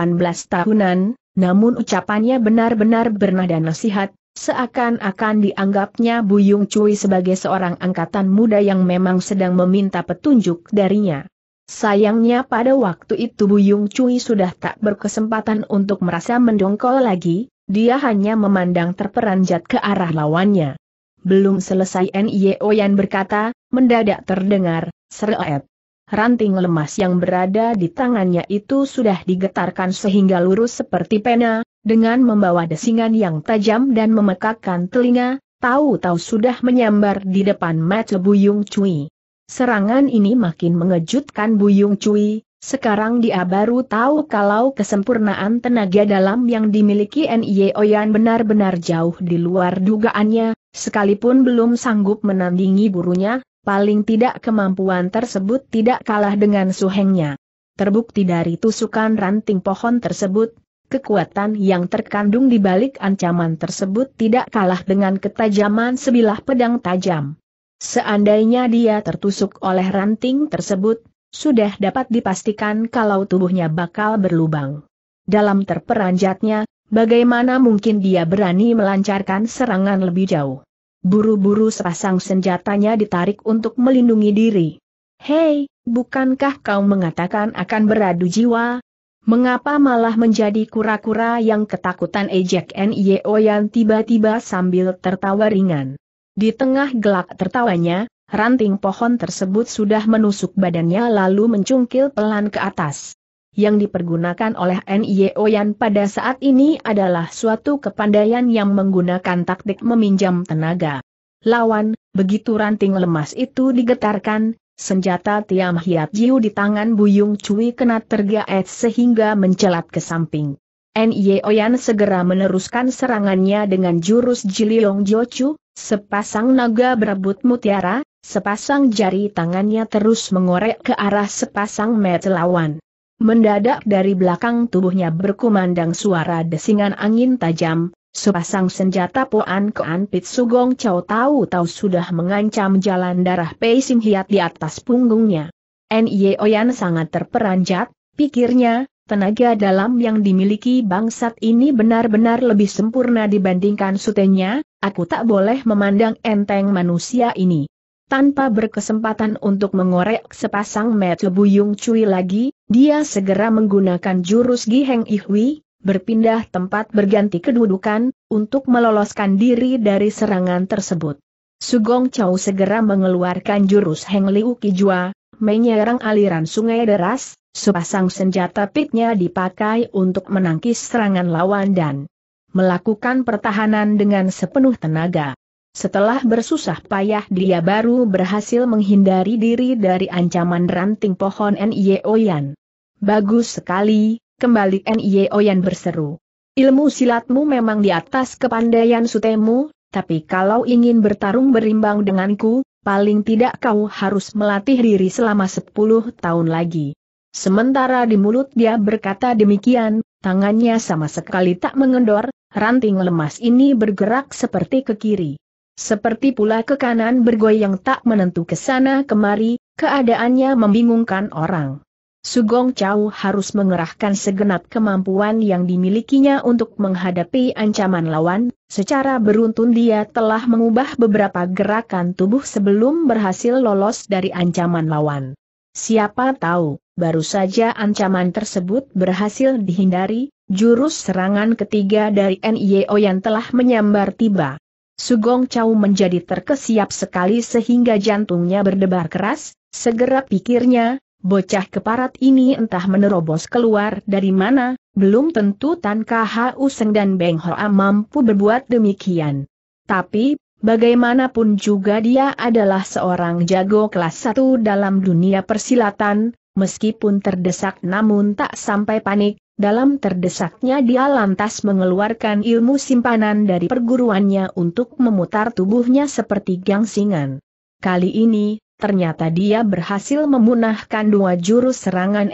tahunan, namun ucapannya benar-benar bernada nasihat, seakan-akan dianggapnya Buyung Cui sebagai seorang angkatan muda yang memang sedang meminta petunjuk darinya. Sayangnya pada waktu itu Buyung Cui sudah tak berkesempatan untuk merasa mendongkol lagi, dia hanya memandang terperanjat ke arah lawannya. Belum selesai NIO e Yan berkata, mendadak terdengar, seret. Ranting lemas yang berada di tangannya itu sudah digetarkan sehingga lurus seperti pena, dengan membawa desingan yang tajam dan memekakkan telinga, tahu-tahu sudah menyambar di depan mata Buyung Cui. Serangan ini makin mengejutkan Buyung Cui, sekarang dia baru tahu kalau kesempurnaan tenaga dalam yang dimiliki N.I.O. E Yan benar-benar jauh di luar dugaannya, Sekalipun belum sanggup menandingi gurunya, paling tidak kemampuan tersebut tidak kalah dengan suhengnya. Terbukti dari tusukan ranting pohon tersebut, kekuatan yang terkandung di balik ancaman tersebut tidak kalah dengan ketajaman sebilah pedang tajam. Seandainya dia tertusuk oleh ranting tersebut, sudah dapat dipastikan kalau tubuhnya bakal berlubang. Dalam terperanjatnya, bagaimana mungkin dia berani melancarkan serangan lebih jauh? Buru-buru sepasang senjatanya ditarik untuk melindungi diri. Hei, bukankah kau mengatakan akan beradu jiwa? Mengapa malah menjadi kura-kura yang ketakutan ejek N.I.O. yang tiba-tiba sambil tertawa ringan? Di tengah gelak tertawanya, ranting pohon tersebut sudah menusuk badannya lalu mencungkil pelan ke atas yang dipergunakan oleh NIO Yan pada saat ini adalah suatu kepandaian yang menggunakan taktik meminjam tenaga. Lawan, begitu ranting lemas itu digetarkan, senjata Tiam Hiat Jiu di tangan Buyung Cui kena tergaet sehingga mencelat ke samping. NIO Yan segera meneruskan serangannya dengan jurus Jiliong Jochu, sepasang naga berebut mutiara, sepasang jari tangannya terus mengorek ke arah sepasang mata lawan. Mendadak dari belakang tubuhnya berkumandang suara desingan angin tajam, sepasang senjata Poan Kean Pit Sugong Chow tahu-tahu sudah mengancam jalan darah Pei Sim Hiat di atas punggungnya. Nye Oyan sangat terperanjat, pikirnya, tenaga dalam yang dimiliki bangsat ini benar-benar lebih sempurna dibandingkan sutenya, aku tak boleh memandang enteng manusia ini. Tanpa berkesempatan untuk mengorek sepasang metu Buyung cuy lagi, dia segera menggunakan jurus Giheng Ihwi, berpindah tempat berganti kedudukan, untuk meloloskan diri dari serangan tersebut. Sugong Chow segera mengeluarkan jurus Heng Liu Kijua, menyerang aliran sungai deras, sepasang senjata pitnya dipakai untuk menangkis serangan lawan dan melakukan pertahanan dengan sepenuh tenaga. Setelah bersusah payah dia baru berhasil menghindari diri dari ancaman ranting pohon Oyan. Bagus sekali, kembali Oyan berseru. Ilmu silatmu memang di atas kepandaian sutemu, tapi kalau ingin bertarung berimbang denganku, paling tidak kau harus melatih diri selama 10 tahun lagi. Sementara di mulut dia berkata demikian, tangannya sama sekali tak mengendor, ranting lemas ini bergerak seperti ke kiri. Seperti pula ke kanan bergoyang tak menentu ke sana kemari, keadaannya membingungkan orang. Sugong Chau harus mengerahkan segenap kemampuan yang dimilikinya untuk menghadapi ancaman lawan, secara beruntun dia telah mengubah beberapa gerakan tubuh sebelum berhasil lolos dari ancaman lawan. Siapa tahu, baru saja ancaman tersebut berhasil dihindari, jurus serangan ketiga dari NIO yang telah menyambar tiba. Sugong Chau menjadi terkesiap sekali sehingga jantungnya berdebar keras, segera pikirnya, bocah keparat ini entah menerobos keluar dari mana, belum tentu Tan Kha Useng dan Beng Hoa mampu berbuat demikian. Tapi, bagaimanapun juga dia adalah seorang jago kelas satu dalam dunia persilatan, meskipun terdesak namun tak sampai panik, dalam terdesaknya dia lantas mengeluarkan ilmu simpanan dari perguruannya untuk memutar tubuhnya seperti gangsingan. Kali ini, ternyata dia berhasil memunahkan dua jurus serangan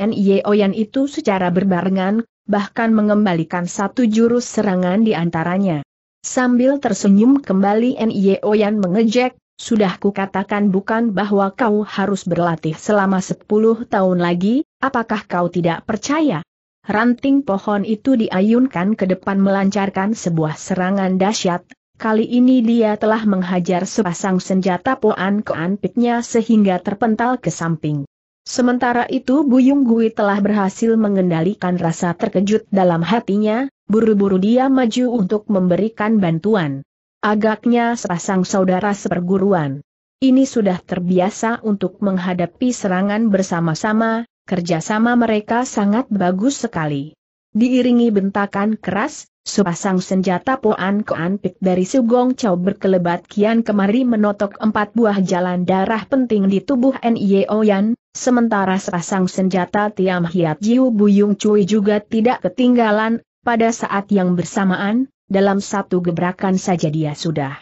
Oyan itu secara berbarengan, bahkan mengembalikan satu jurus serangan di antaranya. Sambil tersenyum kembali Oyan mengejek, sudah kukatakan bukan bahwa kau harus berlatih selama 10 tahun lagi, apakah kau tidak percaya? Ranting pohon itu diayunkan ke depan melancarkan sebuah serangan dahsyat. Kali ini dia telah menghajar sepasang senjata poan ke anpitnya sehingga terpental ke samping. Sementara itu Buyung Gui telah berhasil mengendalikan rasa terkejut dalam hatinya, buru-buru dia maju untuk memberikan bantuan. Agaknya sepasang saudara seperguruan. Ini sudah terbiasa untuk menghadapi serangan bersama-sama, kerjasama mereka sangat bagus sekali. Diiringi bentakan keras, sepasang senjata poan Pik dari Sugong Chow berkelebat kian kemari menotok empat buah jalan darah penting di tubuh N.I.O. Yan, sementara sepasang senjata Tiam Hiat Jiu Buyung Cui juga tidak ketinggalan, pada saat yang bersamaan, dalam satu gebrakan saja dia sudah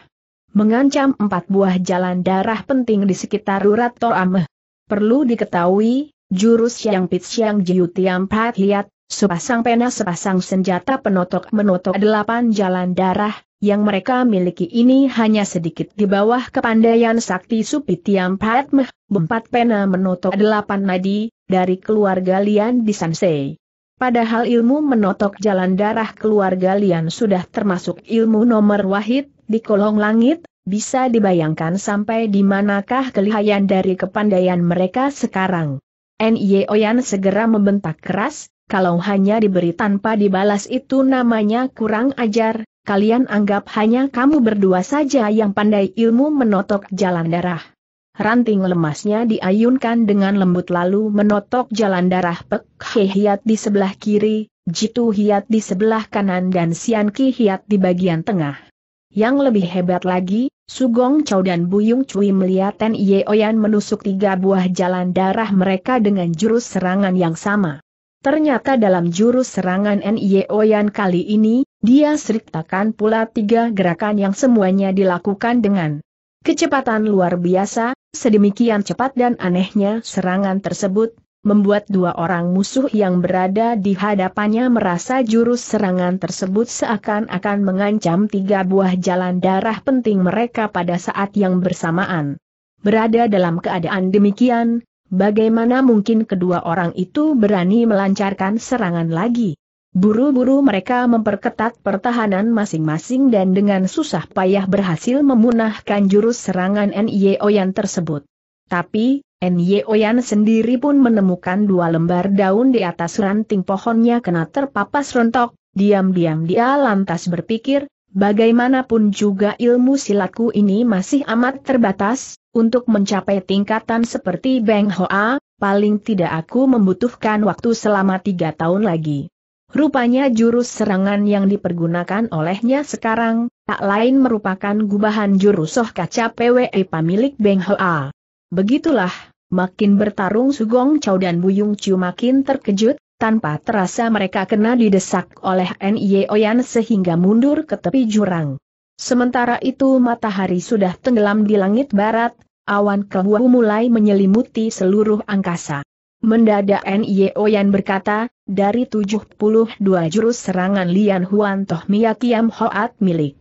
mengancam empat buah jalan darah penting di sekitar urat Toameh. Perlu diketahui, Jurus yang pit yang jiu tiam pat liat, sepasang pena sepasang senjata penotok menotok delapan jalan darah, yang mereka miliki ini hanya sedikit di bawah kepandaian sakti supi tiam pat meh, empat pena menotok delapan nadi, dari keluarga Lian di Sansei. Padahal ilmu menotok jalan darah keluarga Lian sudah termasuk ilmu nomor wahid, di kolong langit, bisa dibayangkan sampai di manakah kelihayan dari kepandaian mereka sekarang. N.Y. Oyan segera membentak keras, kalau hanya diberi tanpa dibalas itu namanya kurang ajar, kalian anggap hanya kamu berdua saja yang pandai ilmu menotok jalan darah. Ranting lemasnya diayunkan dengan lembut lalu menotok jalan darah Pek He Hiat di sebelah kiri, Jitu Hiat di sebelah kanan dan Sian Ki Hiat di bagian tengah. Yang lebih hebat lagi, Sugong Chow dan Buyung Cui melihat Ten Yeoyan menusuk tiga buah jalan darah mereka dengan jurus serangan yang sama. Ternyata dalam jurus serangan Yeoyan kali ini, dia seriktakan pula tiga gerakan yang semuanya dilakukan dengan kecepatan luar biasa, sedemikian cepat dan anehnya serangan tersebut, membuat dua orang musuh yang berada di hadapannya merasa jurus serangan tersebut seakan-akan mengancam tiga buah jalan darah penting mereka pada saat yang bersamaan. Berada dalam keadaan demikian, bagaimana mungkin kedua orang itu berani melancarkan serangan lagi? Buru-buru mereka memperketat pertahanan masing-masing dan dengan susah payah berhasil memunahkan jurus serangan NIO yang tersebut. Tapi, Nye Oyan sendiri pun menemukan dua lembar daun di atas ranting pohonnya kena terpapas rontok, diam-diam dia lantas berpikir, bagaimanapun juga ilmu silatku ini masih amat terbatas, untuk mencapai tingkatan seperti Beng Hoa, paling tidak aku membutuhkan waktu selama tiga tahun lagi. Rupanya jurus serangan yang dipergunakan olehnya sekarang, tak lain merupakan gubahan jurus soh kaca PWI e pemilik Beng Hoa. Begitulah, Makin bertarung Sugong Chow dan Buyung Chiu makin terkejut, tanpa terasa mereka kena didesak oleh Nie Oyan sehingga mundur ke tepi jurang. Sementara itu matahari sudah tenggelam di langit barat, awan kelabu mulai menyelimuti seluruh angkasa. Mendadak Nie Oyan berkata, dari 72 jurus serangan Lian Huan Toh Mia Hoat milik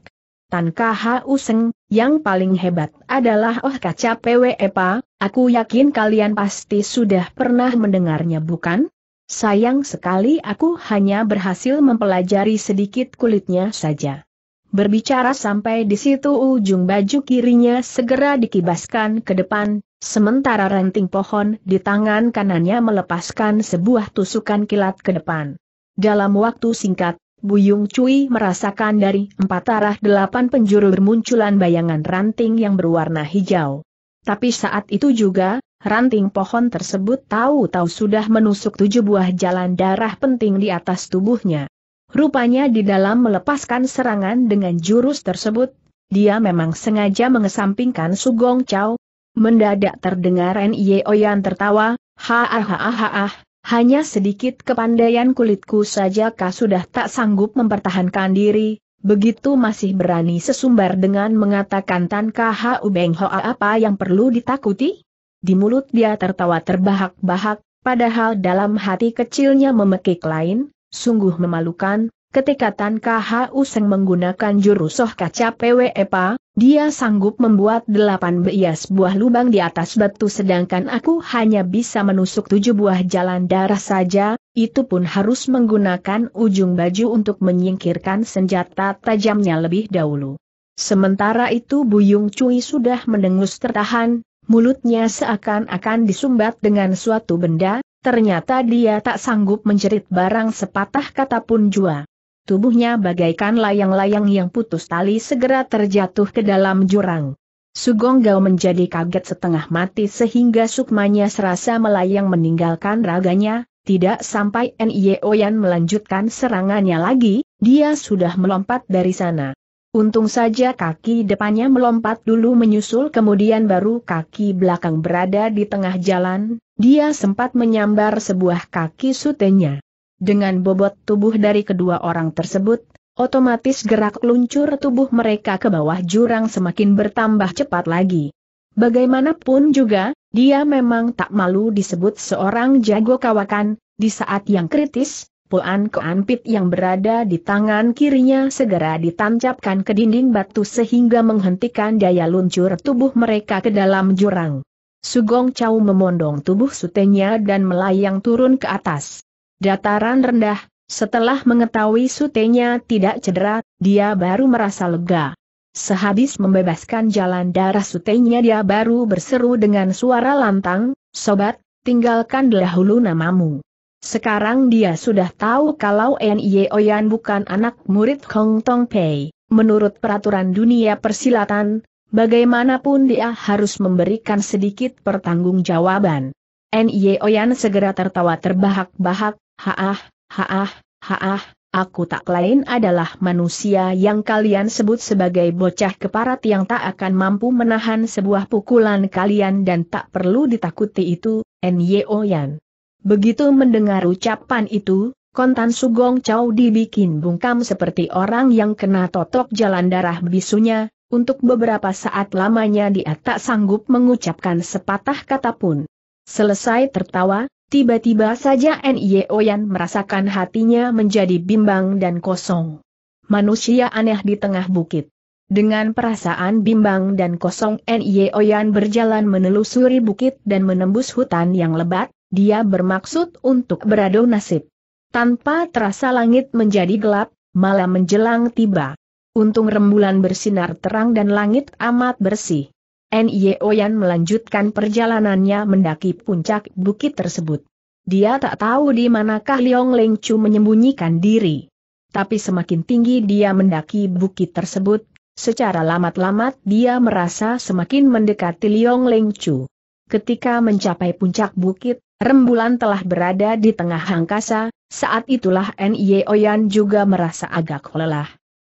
Tan Kaha Useng, yang paling hebat adalah Oh Kaca Pwe Epa, Aku yakin kalian pasti sudah pernah mendengarnya bukan? Sayang sekali aku hanya berhasil mempelajari sedikit kulitnya saja. Berbicara sampai di situ ujung baju kirinya segera dikibaskan ke depan, sementara ranting pohon di tangan kanannya melepaskan sebuah tusukan kilat ke depan. Dalam waktu singkat, Buyung Cui merasakan dari empat arah delapan penjuru bermunculan bayangan ranting yang berwarna hijau. Tapi saat itu juga, ranting pohon tersebut tahu-tahu sudah menusuk tujuh buah jalan darah penting di atas tubuhnya. Rupanya di dalam melepaskan serangan dengan jurus tersebut, dia memang sengaja mengesampingkan Sugong Chow. Mendadak terdengar Nye Oyan tertawa, ha ah ah ah, hanya sedikit kepandaian kulitku saja kah sudah tak sanggup mempertahankan diri, Begitu masih berani sesumbar dengan mengatakan Tan Kau Beng Hoa apa yang perlu ditakuti? Di mulut dia tertawa terbahak-bahak, padahal dalam hati kecilnya memekik lain, sungguh memalukan, ketika Tan Kau Seng menggunakan jurus jurusoh kaca PW Epa, dia sanggup membuat delapan belas buah lubang di atas batu sedangkan aku hanya bisa menusuk tujuh buah jalan darah saja, itu pun harus menggunakan ujung baju untuk menyingkirkan senjata tajamnya lebih dahulu. Sementara itu Buyung Cui sudah mendengus tertahan, mulutnya seakan-akan disumbat dengan suatu benda, ternyata dia tak sanggup menjerit barang sepatah kata pun jua. Tubuhnya bagaikan layang-layang yang putus tali segera terjatuh ke dalam jurang. Sugong Gao menjadi kaget setengah mati sehingga sukmanya serasa melayang meninggalkan raganya, tidak sampai Nioyan melanjutkan serangannya lagi, dia sudah melompat dari sana. Untung saja kaki depannya melompat dulu menyusul kemudian baru kaki belakang berada di tengah jalan, dia sempat menyambar sebuah kaki sutenya. Dengan bobot tubuh dari kedua orang tersebut, otomatis gerak luncur tubuh mereka ke bawah jurang semakin bertambah cepat lagi. Bagaimanapun juga, dia memang tak malu disebut seorang jago kawakan, di saat yang kritis, puan keanpit yang berada di tangan kirinya segera ditancapkan ke dinding batu sehingga menghentikan daya luncur tubuh mereka ke dalam jurang. Sugong Chau memondong tubuh sutenya dan melayang turun ke atas. Dataran rendah, setelah mengetahui sutenya tidak cedera, dia baru merasa lega. Sehabis membebaskan jalan darah sutenya dia baru berseru dengan suara lantang, Sobat, tinggalkan dahulu namamu. Sekarang dia sudah tahu kalau N.I.E. Oyan bukan anak murid Hong Tong Pei. Menurut peraturan dunia persilatan, bagaimanapun dia harus memberikan sedikit pertanggungjawaban. N.I.E. Oyan segera tertawa terbahak-bahak, haah, haah, haah, aku tak lain adalah manusia yang kalian sebut sebagai bocah keparat yang tak akan mampu menahan sebuah pukulan kalian dan tak perlu ditakuti itu, Nyo Yan. Begitu mendengar ucapan itu, kontan Sugong Chow dibikin bungkam seperti orang yang kena totok jalan darah bisunya, untuk beberapa saat lamanya dia tak sanggup mengucapkan sepatah kata pun. Selesai tertawa, Tiba-tiba saja N.I.O. Yan merasakan hatinya menjadi bimbang dan kosong. Manusia aneh di tengah bukit. Dengan perasaan bimbang dan kosong N.I.O. Yan berjalan menelusuri bukit dan menembus hutan yang lebat, dia bermaksud untuk beradu nasib. Tanpa terasa langit menjadi gelap, malam menjelang tiba. Untung rembulan bersinar terang dan langit amat bersih. Nye Yan melanjutkan perjalanannya mendaki puncak bukit tersebut. Dia tak tahu di manakah Liong Leng Chu menyembunyikan diri. Tapi semakin tinggi dia mendaki bukit tersebut, secara lamat-lamat dia merasa semakin mendekati Liong Leng Chu. Ketika mencapai puncak bukit, rembulan telah berada di tengah angkasa, saat itulah N.Y.O. Yan juga merasa agak lelah.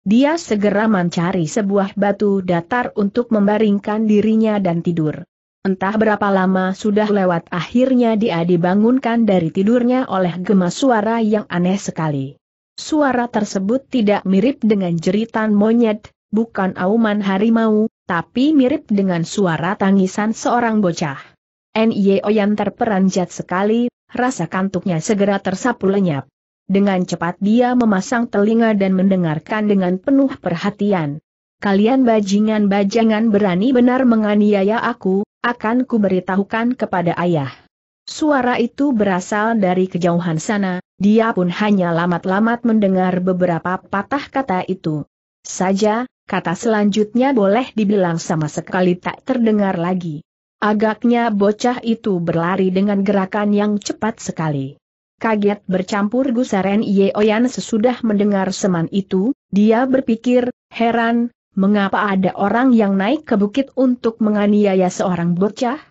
Dia segera mencari sebuah batu datar untuk membaringkan dirinya dan tidur. Entah berapa lama sudah lewat akhirnya dia dibangunkan dari tidurnya oleh gema suara yang aneh sekali. Suara tersebut tidak mirip dengan jeritan monyet, bukan auman harimau, tapi mirip dengan suara tangisan seorang bocah. N.Y.O. yang terperanjat sekali, rasa kantuknya segera tersapu lenyap. Dengan cepat dia memasang telinga dan mendengarkan dengan penuh perhatian. Kalian bajingan-bajangan berani benar menganiaya aku, akan kuberitahukan kepada ayah. Suara itu berasal dari kejauhan sana, dia pun hanya lamat-lamat mendengar beberapa patah kata itu. Saja, kata selanjutnya boleh dibilang sama sekali tak terdengar lagi. Agaknya bocah itu berlari dengan gerakan yang cepat sekali. Kaget bercampur gusaren Oyan sesudah mendengar seman itu, dia berpikir, heran, mengapa ada orang yang naik ke bukit untuk menganiaya seorang bocah?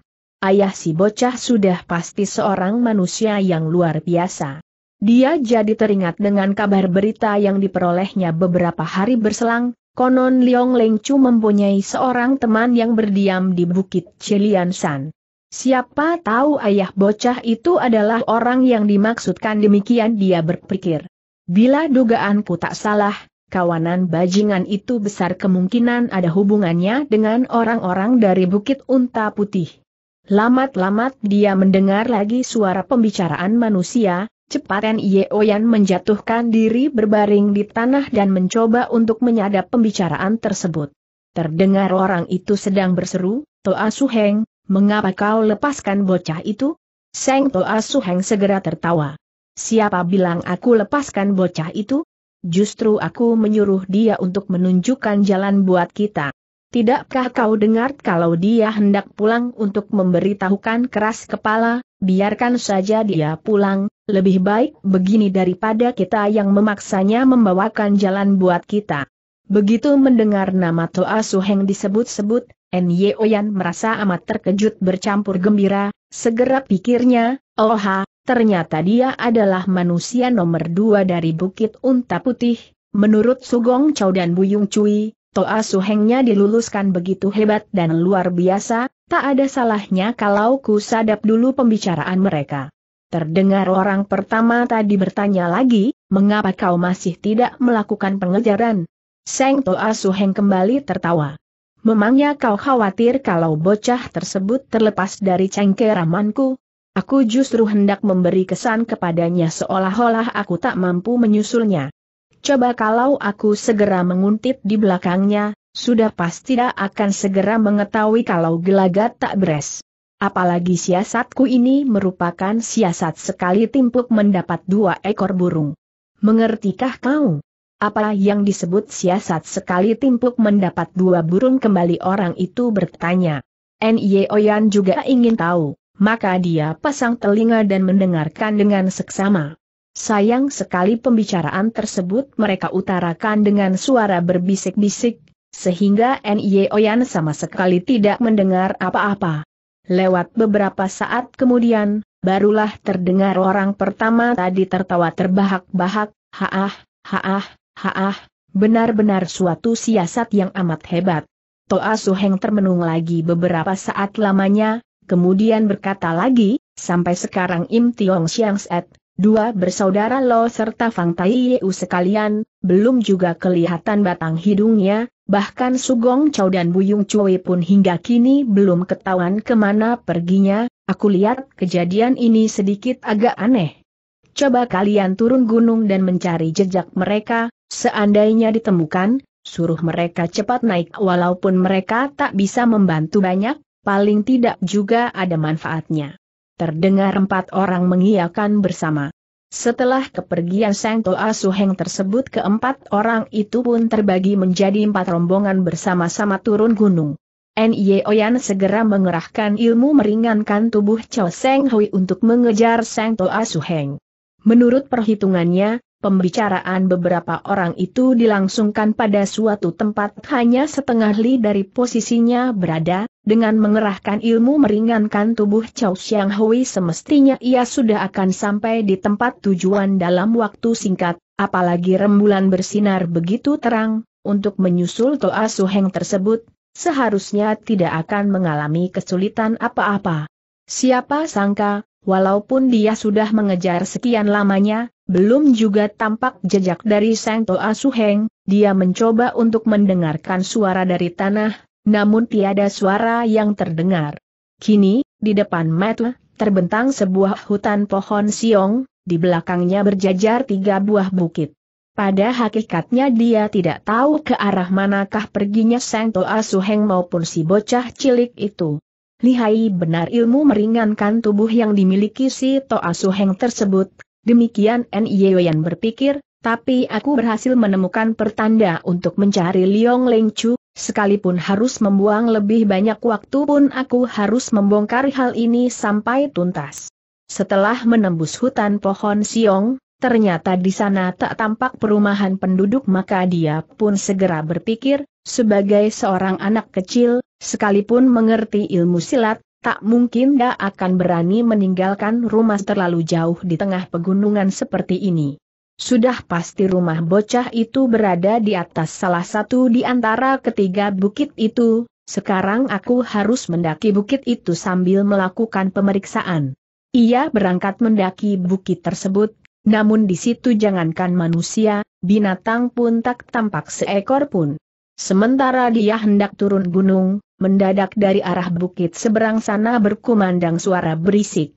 Ayah si bocah sudah pasti seorang manusia yang luar biasa. Dia jadi teringat dengan kabar berita yang diperolehnya beberapa hari berselang, konon Liong Lengchu mempunyai seorang teman yang berdiam di bukit Cilian San. Siapa tahu ayah bocah itu adalah orang yang dimaksudkan demikian dia berpikir. Bila dugaanku tak salah, kawanan bajingan itu besar kemungkinan ada hubungannya dengan orang-orang dari Bukit Unta Putih. Lamat-lamat dia mendengar lagi suara pembicaraan manusia, cepat Yeoyan menjatuhkan diri berbaring di tanah dan mencoba untuk menyadap pembicaraan tersebut. Terdengar orang itu sedang berseru, Toa Suheng, mengapa kau lepaskan bocah itu? Seng Toa ah Suheng segera tertawa. Siapa bilang aku lepaskan bocah itu? Justru aku menyuruh dia untuk menunjukkan jalan buat kita. Tidakkah kau dengar kalau dia hendak pulang untuk memberitahukan keras kepala, biarkan saja dia pulang, lebih baik begini daripada kita yang memaksanya membawakan jalan buat kita. Begitu mendengar nama Toa ah Suheng disebut-sebut, Nye Oyan merasa amat terkejut bercampur gembira, segera pikirnya, oha, oh ternyata dia adalah manusia nomor dua dari Bukit Unta Putih, menurut Sugong Chow dan Buyung Cui, Toa Suhengnya diluluskan begitu hebat dan luar biasa, tak ada salahnya kalau ku sadap dulu pembicaraan mereka. Terdengar orang pertama tadi bertanya lagi, mengapa kau masih tidak melakukan pengejaran? Seng Toa Suheng kembali tertawa. Memangnya kau khawatir kalau bocah tersebut terlepas dari cengkeramanku? Aku justru hendak memberi kesan kepadanya seolah-olah aku tak mampu menyusulnya. Coba kalau aku segera menguntit di belakangnya, sudah pasti tidak akan segera mengetahui kalau gelagat tak beres. Apalagi siasatku ini merupakan siasat sekali timpuk mendapat dua ekor burung. Mengertikah kau? Apa yang disebut siasat sekali timpuk mendapat dua burung kembali orang itu bertanya. Nye Oyan juga ingin tahu, maka dia pasang telinga dan mendengarkan dengan seksama. Sayang sekali pembicaraan tersebut mereka utarakan dengan suara berbisik-bisik, sehingga Nye Oyan sama sekali tidak mendengar apa-apa. Lewat beberapa saat kemudian, barulah terdengar orang pertama tadi tertawa terbahak-bahak, haah, haah, Haah, benar-benar suatu siasat yang amat hebat. Toa Suheng termenung lagi beberapa saat lamanya, kemudian berkata lagi, sampai sekarang Im Tiong Siang Set, dua bersaudara Lo serta Fang Tai Yeu sekalian, belum juga kelihatan batang hidungnya, bahkan Sugong Chow dan Buyung Chui pun hingga kini belum ketahuan kemana perginya, aku lihat kejadian ini sedikit agak aneh. Coba kalian turun gunung dan mencari jejak mereka, Seandainya ditemukan, suruh mereka cepat naik walaupun mereka tak bisa membantu banyak, paling tidak juga ada manfaatnya. Terdengar empat orang mengiyakan bersama. Setelah kepergian Sang Toa Suheng tersebut keempat orang itu pun terbagi menjadi empat rombongan bersama-sama turun gunung. Nye Oyan segera mengerahkan ilmu meringankan tubuh Chao Seng Hui untuk mengejar Sang Toa Suheng. Menurut perhitungannya, Pembicaraan beberapa orang itu dilangsungkan pada suatu tempat hanya setengah li dari posisinya berada, dengan mengerahkan ilmu meringankan tubuh Chow Xiang Hui semestinya ia sudah akan sampai di tempat tujuan dalam waktu singkat, apalagi rembulan bersinar begitu terang, untuk menyusul Toa Heng tersebut, seharusnya tidak akan mengalami kesulitan apa-apa. Siapa sangka, walaupun dia sudah mengejar sekian lamanya, belum juga tampak jejak dari Sang Toa Suheng, dia mencoba untuk mendengarkan suara dari tanah, namun tiada suara yang terdengar. Kini, di depan Matu terbentang sebuah hutan pohon siong, di belakangnya berjajar tiga buah bukit. Pada hakikatnya dia tidak tahu ke arah manakah perginya Sang Toa Suheng maupun si bocah cilik itu. Lihai benar ilmu meringankan tubuh yang dimiliki si Toa Suheng tersebut, demikian N. berpikir, tapi aku berhasil menemukan pertanda untuk mencari Liong Leng Chu, sekalipun harus membuang lebih banyak waktu pun aku harus membongkar hal ini sampai tuntas. Setelah menembus hutan pohon Siong, ternyata di sana tak tampak perumahan penduduk maka dia pun segera berpikir, sebagai seorang anak kecil, Sekalipun mengerti ilmu silat, tak mungkin dia akan berani meninggalkan rumah terlalu jauh di tengah pegunungan seperti ini. Sudah pasti rumah bocah itu berada di atas salah satu di antara ketiga bukit itu, sekarang aku harus mendaki bukit itu sambil melakukan pemeriksaan. Ia berangkat mendaki bukit tersebut, namun di situ jangankan manusia, binatang pun tak tampak seekor pun. Sementara dia hendak turun gunung, mendadak dari arah bukit seberang sana berkumandang suara berisik.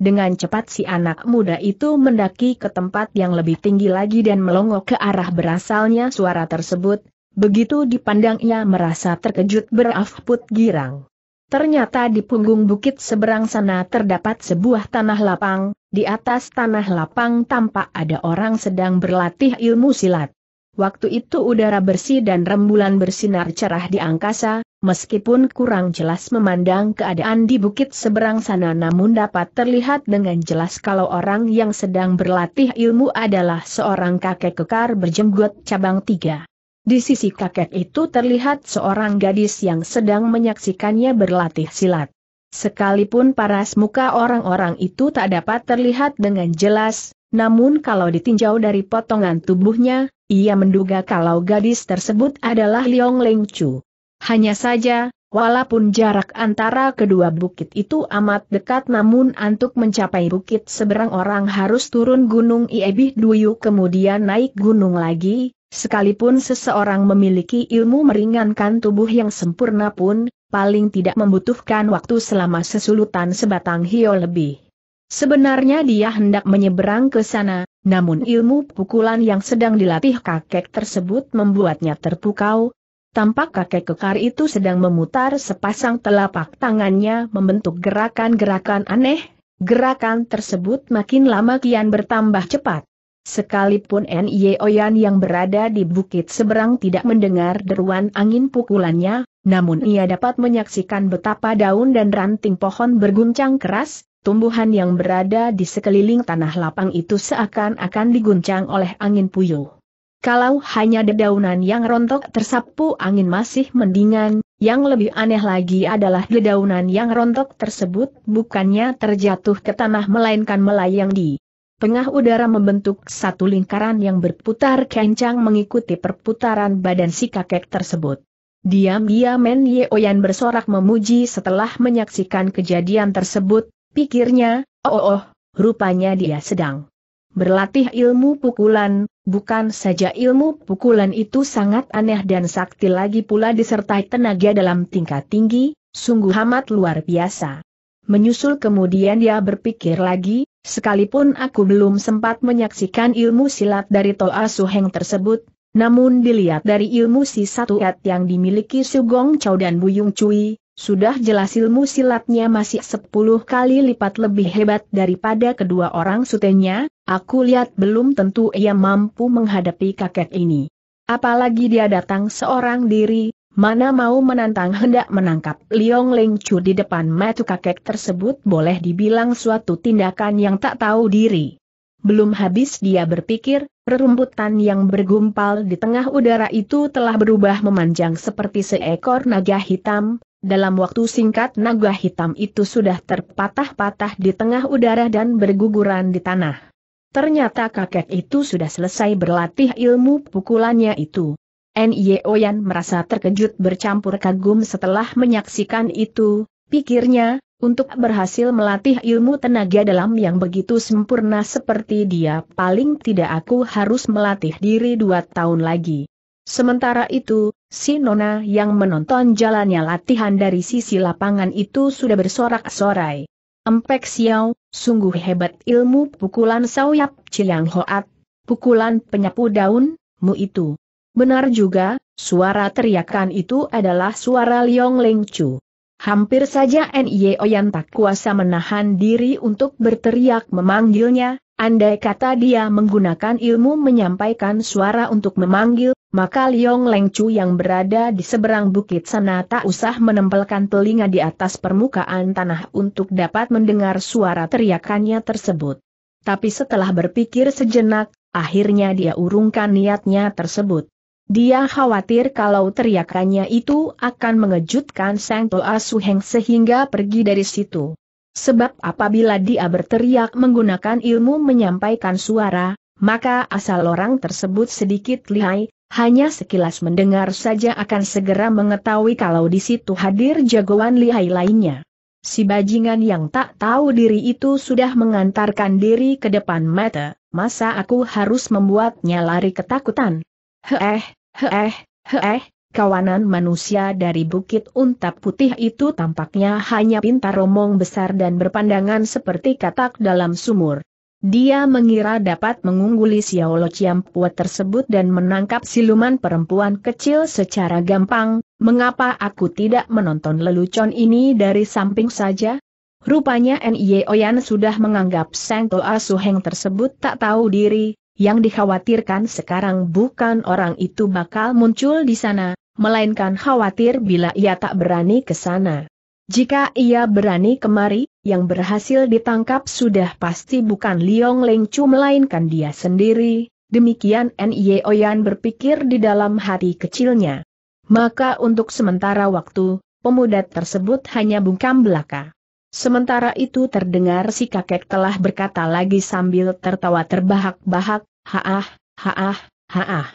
Dengan cepat si anak muda itu mendaki ke tempat yang lebih tinggi lagi dan melongok ke arah berasalnya suara tersebut, begitu dipandangnya merasa terkejut berafput girang. Ternyata di punggung bukit seberang sana terdapat sebuah tanah lapang, di atas tanah lapang tampak ada orang sedang berlatih ilmu silat. Waktu itu udara bersih dan rembulan bersinar cerah di angkasa, meskipun kurang jelas memandang keadaan di bukit seberang sana namun dapat terlihat dengan jelas kalau orang yang sedang berlatih ilmu adalah seorang kakek kekar berjenggot cabang tiga. Di sisi kakek itu terlihat seorang gadis yang sedang menyaksikannya berlatih silat. Sekalipun paras muka orang-orang itu tak dapat terlihat dengan jelas, namun kalau ditinjau dari potongan tubuhnya, ia menduga kalau gadis tersebut adalah Liong Leng Chu. Hanya saja, walaupun jarak antara kedua bukit itu amat dekat namun untuk mencapai bukit seberang orang harus turun gunung Iebih Duyu kemudian naik gunung lagi, sekalipun seseorang memiliki ilmu meringankan tubuh yang sempurna pun, paling tidak membutuhkan waktu selama sesulutan sebatang hio lebih. Sebenarnya dia hendak menyeberang ke sana, namun ilmu pukulan yang sedang dilatih kakek tersebut membuatnya terpukau. Tampak kakek kekar itu sedang memutar sepasang telapak tangannya membentuk gerakan-gerakan aneh, gerakan tersebut makin lama kian bertambah cepat. Sekalipun Nye Oyan yang berada di bukit seberang tidak mendengar deruan angin pukulannya, namun ia dapat menyaksikan betapa daun dan ranting pohon berguncang keras, tumbuhan yang berada di sekeliling tanah lapang itu seakan-akan diguncang oleh angin puyuh. Kalau hanya dedaunan yang rontok tersapu angin masih mendingan, yang lebih aneh lagi adalah dedaunan yang rontok tersebut bukannya terjatuh ke tanah melainkan melayang di tengah udara membentuk satu lingkaran yang berputar kencang mengikuti perputaran badan si kakek tersebut. Diam-diam Men Yeoyan bersorak memuji setelah menyaksikan kejadian tersebut, Pikirnya, oh oh, oh rupanya dia sedang berlatih ilmu pukulan, bukan saja ilmu pukulan itu sangat aneh dan sakti lagi pula disertai tenaga dalam tingkat tinggi, sungguh amat luar biasa. Menyusul kemudian dia berpikir lagi, sekalipun aku belum sempat menyaksikan ilmu silat dari Toa Suheng tersebut, namun dilihat dari ilmu si satu yang dimiliki Sugong Chow dan Buyung Cui, sudah jelas ilmu silatnya masih sepuluh kali lipat lebih hebat daripada kedua orang sutenya, aku lihat belum tentu ia mampu menghadapi kakek ini. Apalagi dia datang seorang diri, mana mau menantang hendak menangkap Liong Leng Chu di depan metu kakek tersebut boleh dibilang suatu tindakan yang tak tahu diri. Belum habis dia berpikir, rerumputan yang bergumpal di tengah udara itu telah berubah memanjang seperti seekor naga hitam, dalam waktu singkat naga hitam itu sudah terpatah-patah di tengah udara dan berguguran di tanah. Ternyata kakek itu sudah selesai berlatih ilmu pukulannya itu. Nyeoyan merasa terkejut bercampur kagum setelah menyaksikan itu, pikirnya, untuk berhasil melatih ilmu tenaga dalam yang begitu sempurna seperti dia paling tidak aku harus melatih diri dua tahun lagi. Sementara itu, Si Nona yang menonton jalannya latihan dari sisi lapangan itu sudah bersorak-sorai. Empek Xiao, sungguh hebat ilmu pukulan sawyap Ciliang Hoat, pukulan penyapu daun, mu itu. Benar juga, suara teriakan itu adalah suara Liong Leng Chu. Hampir saja N.I.O. yang tak kuasa menahan diri untuk berteriak memanggilnya, andai kata dia menggunakan ilmu menyampaikan suara untuk memanggil, maka Liong Leng Chu yang berada di seberang bukit sana tak usah menempelkan telinga di atas permukaan tanah untuk dapat mendengar suara teriakannya tersebut. Tapi setelah berpikir sejenak, akhirnya dia urungkan niatnya tersebut. Dia khawatir kalau teriakannya itu akan mengejutkan Sang Toa Heng sehingga pergi dari situ. Sebab apabila dia berteriak menggunakan ilmu menyampaikan suara, maka asal orang tersebut sedikit lihai, hanya sekilas mendengar saja akan segera mengetahui kalau di situ hadir jagoan lihai lainnya. Si bajingan yang tak tahu diri itu sudah mengantarkan diri ke depan mata, masa aku harus membuatnya lari ketakutan? Heeh, heeh, heeh, kawanan manusia dari bukit untap putih itu tampaknya hanya pintar romong besar dan berpandangan seperti katak dalam sumur. Dia mengira dapat mengungguli Xiaolo Chiampua tersebut dan menangkap siluman perempuan kecil secara gampang, mengapa aku tidak menonton lelucon ini dari samping saja? Rupanya Nye Oyan sudah menganggap Sang Toa Suheng tersebut tak tahu diri, yang dikhawatirkan sekarang bukan orang itu bakal muncul di sana, melainkan khawatir bila ia tak berani ke sana. Jika ia berani kemari, yang berhasil ditangkap sudah pasti bukan Liong Leng Chu melainkan dia sendiri, demikian Nye Oyan berpikir di dalam hati kecilnya. Maka untuk sementara waktu, pemuda tersebut hanya bungkam belaka. Sementara itu terdengar si kakek telah berkata lagi sambil tertawa terbahak-bahak, haah, haah, haah.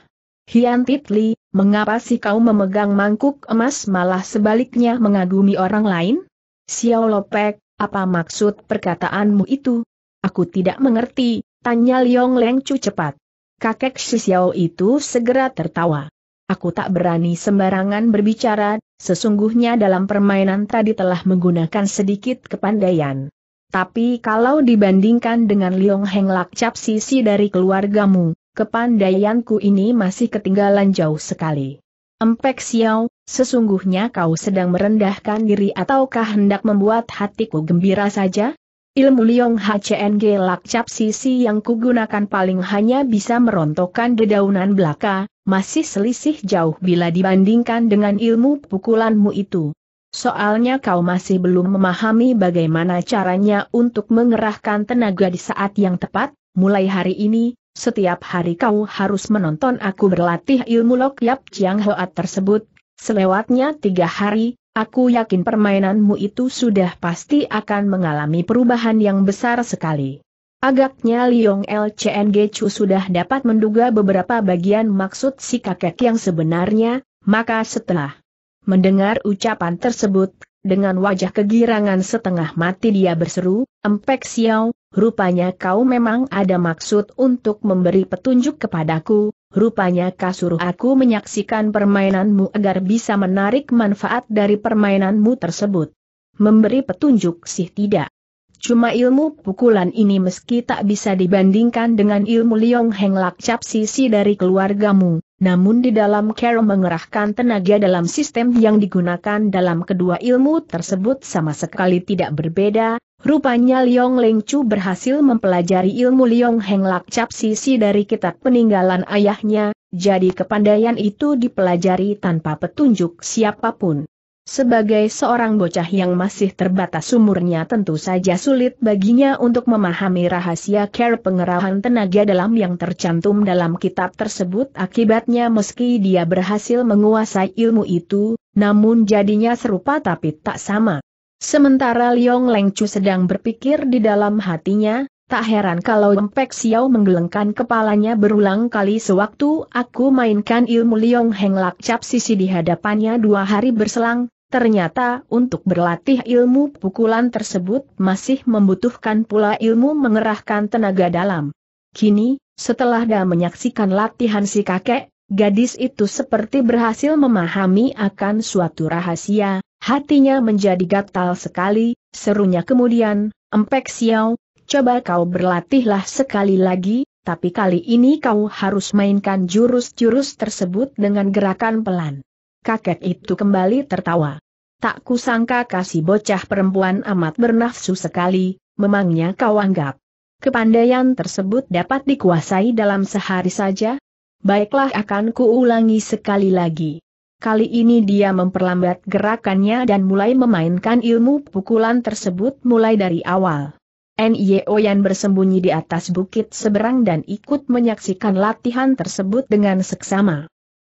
Hian Titli, Mengapa sih kau memegang mangkuk emas malah sebaliknya mengagumi orang lain? Xiao Lopek, apa maksud perkataanmu itu? Aku tidak mengerti, tanya Liong Leng Chu cepat. Kakek si Xiao itu segera tertawa. Aku tak berani sembarangan berbicara, sesungguhnya dalam permainan tadi telah menggunakan sedikit kepandaian. Tapi kalau dibandingkan dengan Liong Heng Lak Cap Sisi dari keluargamu, kepandaianku ini masih ketinggalan jauh sekali. Empek Xiao, sesungguhnya kau sedang merendahkan diri ataukah hendak membuat hatiku gembira saja? Ilmu Liong HCNG lakcap sisi yang kugunakan paling hanya bisa merontokkan dedaunan belaka, masih selisih jauh bila dibandingkan dengan ilmu pukulanmu itu. Soalnya kau masih belum memahami bagaimana caranya untuk mengerahkan tenaga di saat yang tepat, mulai hari ini, setiap hari kau harus menonton aku berlatih ilmu Lok Yap Chiang Hoat tersebut, selewatnya tiga hari, aku yakin permainanmu itu sudah pasti akan mengalami perubahan yang besar sekali. Agaknya Liong LCNG Chu sudah dapat menduga beberapa bagian maksud si kakek yang sebenarnya, maka setelah mendengar ucapan tersebut, dengan wajah kegirangan setengah mati dia berseru, Empek Xiao, Rupanya kau memang ada maksud untuk memberi petunjuk kepadaku, rupanya kau suruh aku menyaksikan permainanmu agar bisa menarik manfaat dari permainanmu tersebut. Memberi petunjuk sih tidak. Cuma ilmu pukulan ini meski tak bisa dibandingkan dengan ilmu Liong Heng Lak Cap Sisi dari keluargamu, namun di dalam Kero mengerahkan tenaga dalam sistem yang digunakan dalam kedua ilmu tersebut sama sekali tidak berbeda, Rupanya Liong Leng Chu berhasil mempelajari ilmu Liong Heng Lak Cap Sisi dari kitab peninggalan ayahnya, jadi kepandaian itu dipelajari tanpa petunjuk siapapun. Sebagai seorang bocah yang masih terbatas umurnya tentu saja sulit baginya untuk memahami rahasia care pengerahan tenaga dalam yang tercantum dalam kitab tersebut akibatnya meski dia berhasil menguasai ilmu itu, namun jadinya serupa tapi tak sama. Sementara Liong Lengcu sedang berpikir di dalam hatinya, tak heran kalau Empek Xiao menggelengkan kepalanya berulang kali sewaktu aku mainkan ilmu Liong Heng Lak Cap Sisi di hadapannya dua hari berselang, Ternyata untuk berlatih ilmu pukulan tersebut masih membutuhkan pula ilmu mengerahkan tenaga dalam. Kini, setelah dia menyaksikan latihan si kakek, gadis itu seperti berhasil memahami akan suatu rahasia, Hatinya menjadi gatal sekali, serunya kemudian, Empek Xiao, coba kau berlatihlah sekali lagi, tapi kali ini kau harus mainkan jurus-jurus tersebut dengan gerakan pelan. Kakek itu kembali tertawa. Tak kusangka kasih bocah perempuan amat bernafsu sekali, memangnya kau anggap. Kepandaian tersebut dapat dikuasai dalam sehari saja? Baiklah akan kuulangi sekali lagi. Kali ini dia memperlambat gerakannya dan mulai memainkan ilmu pukulan tersebut mulai dari awal. Nio Yan bersembunyi di atas bukit seberang dan ikut menyaksikan latihan tersebut dengan seksama.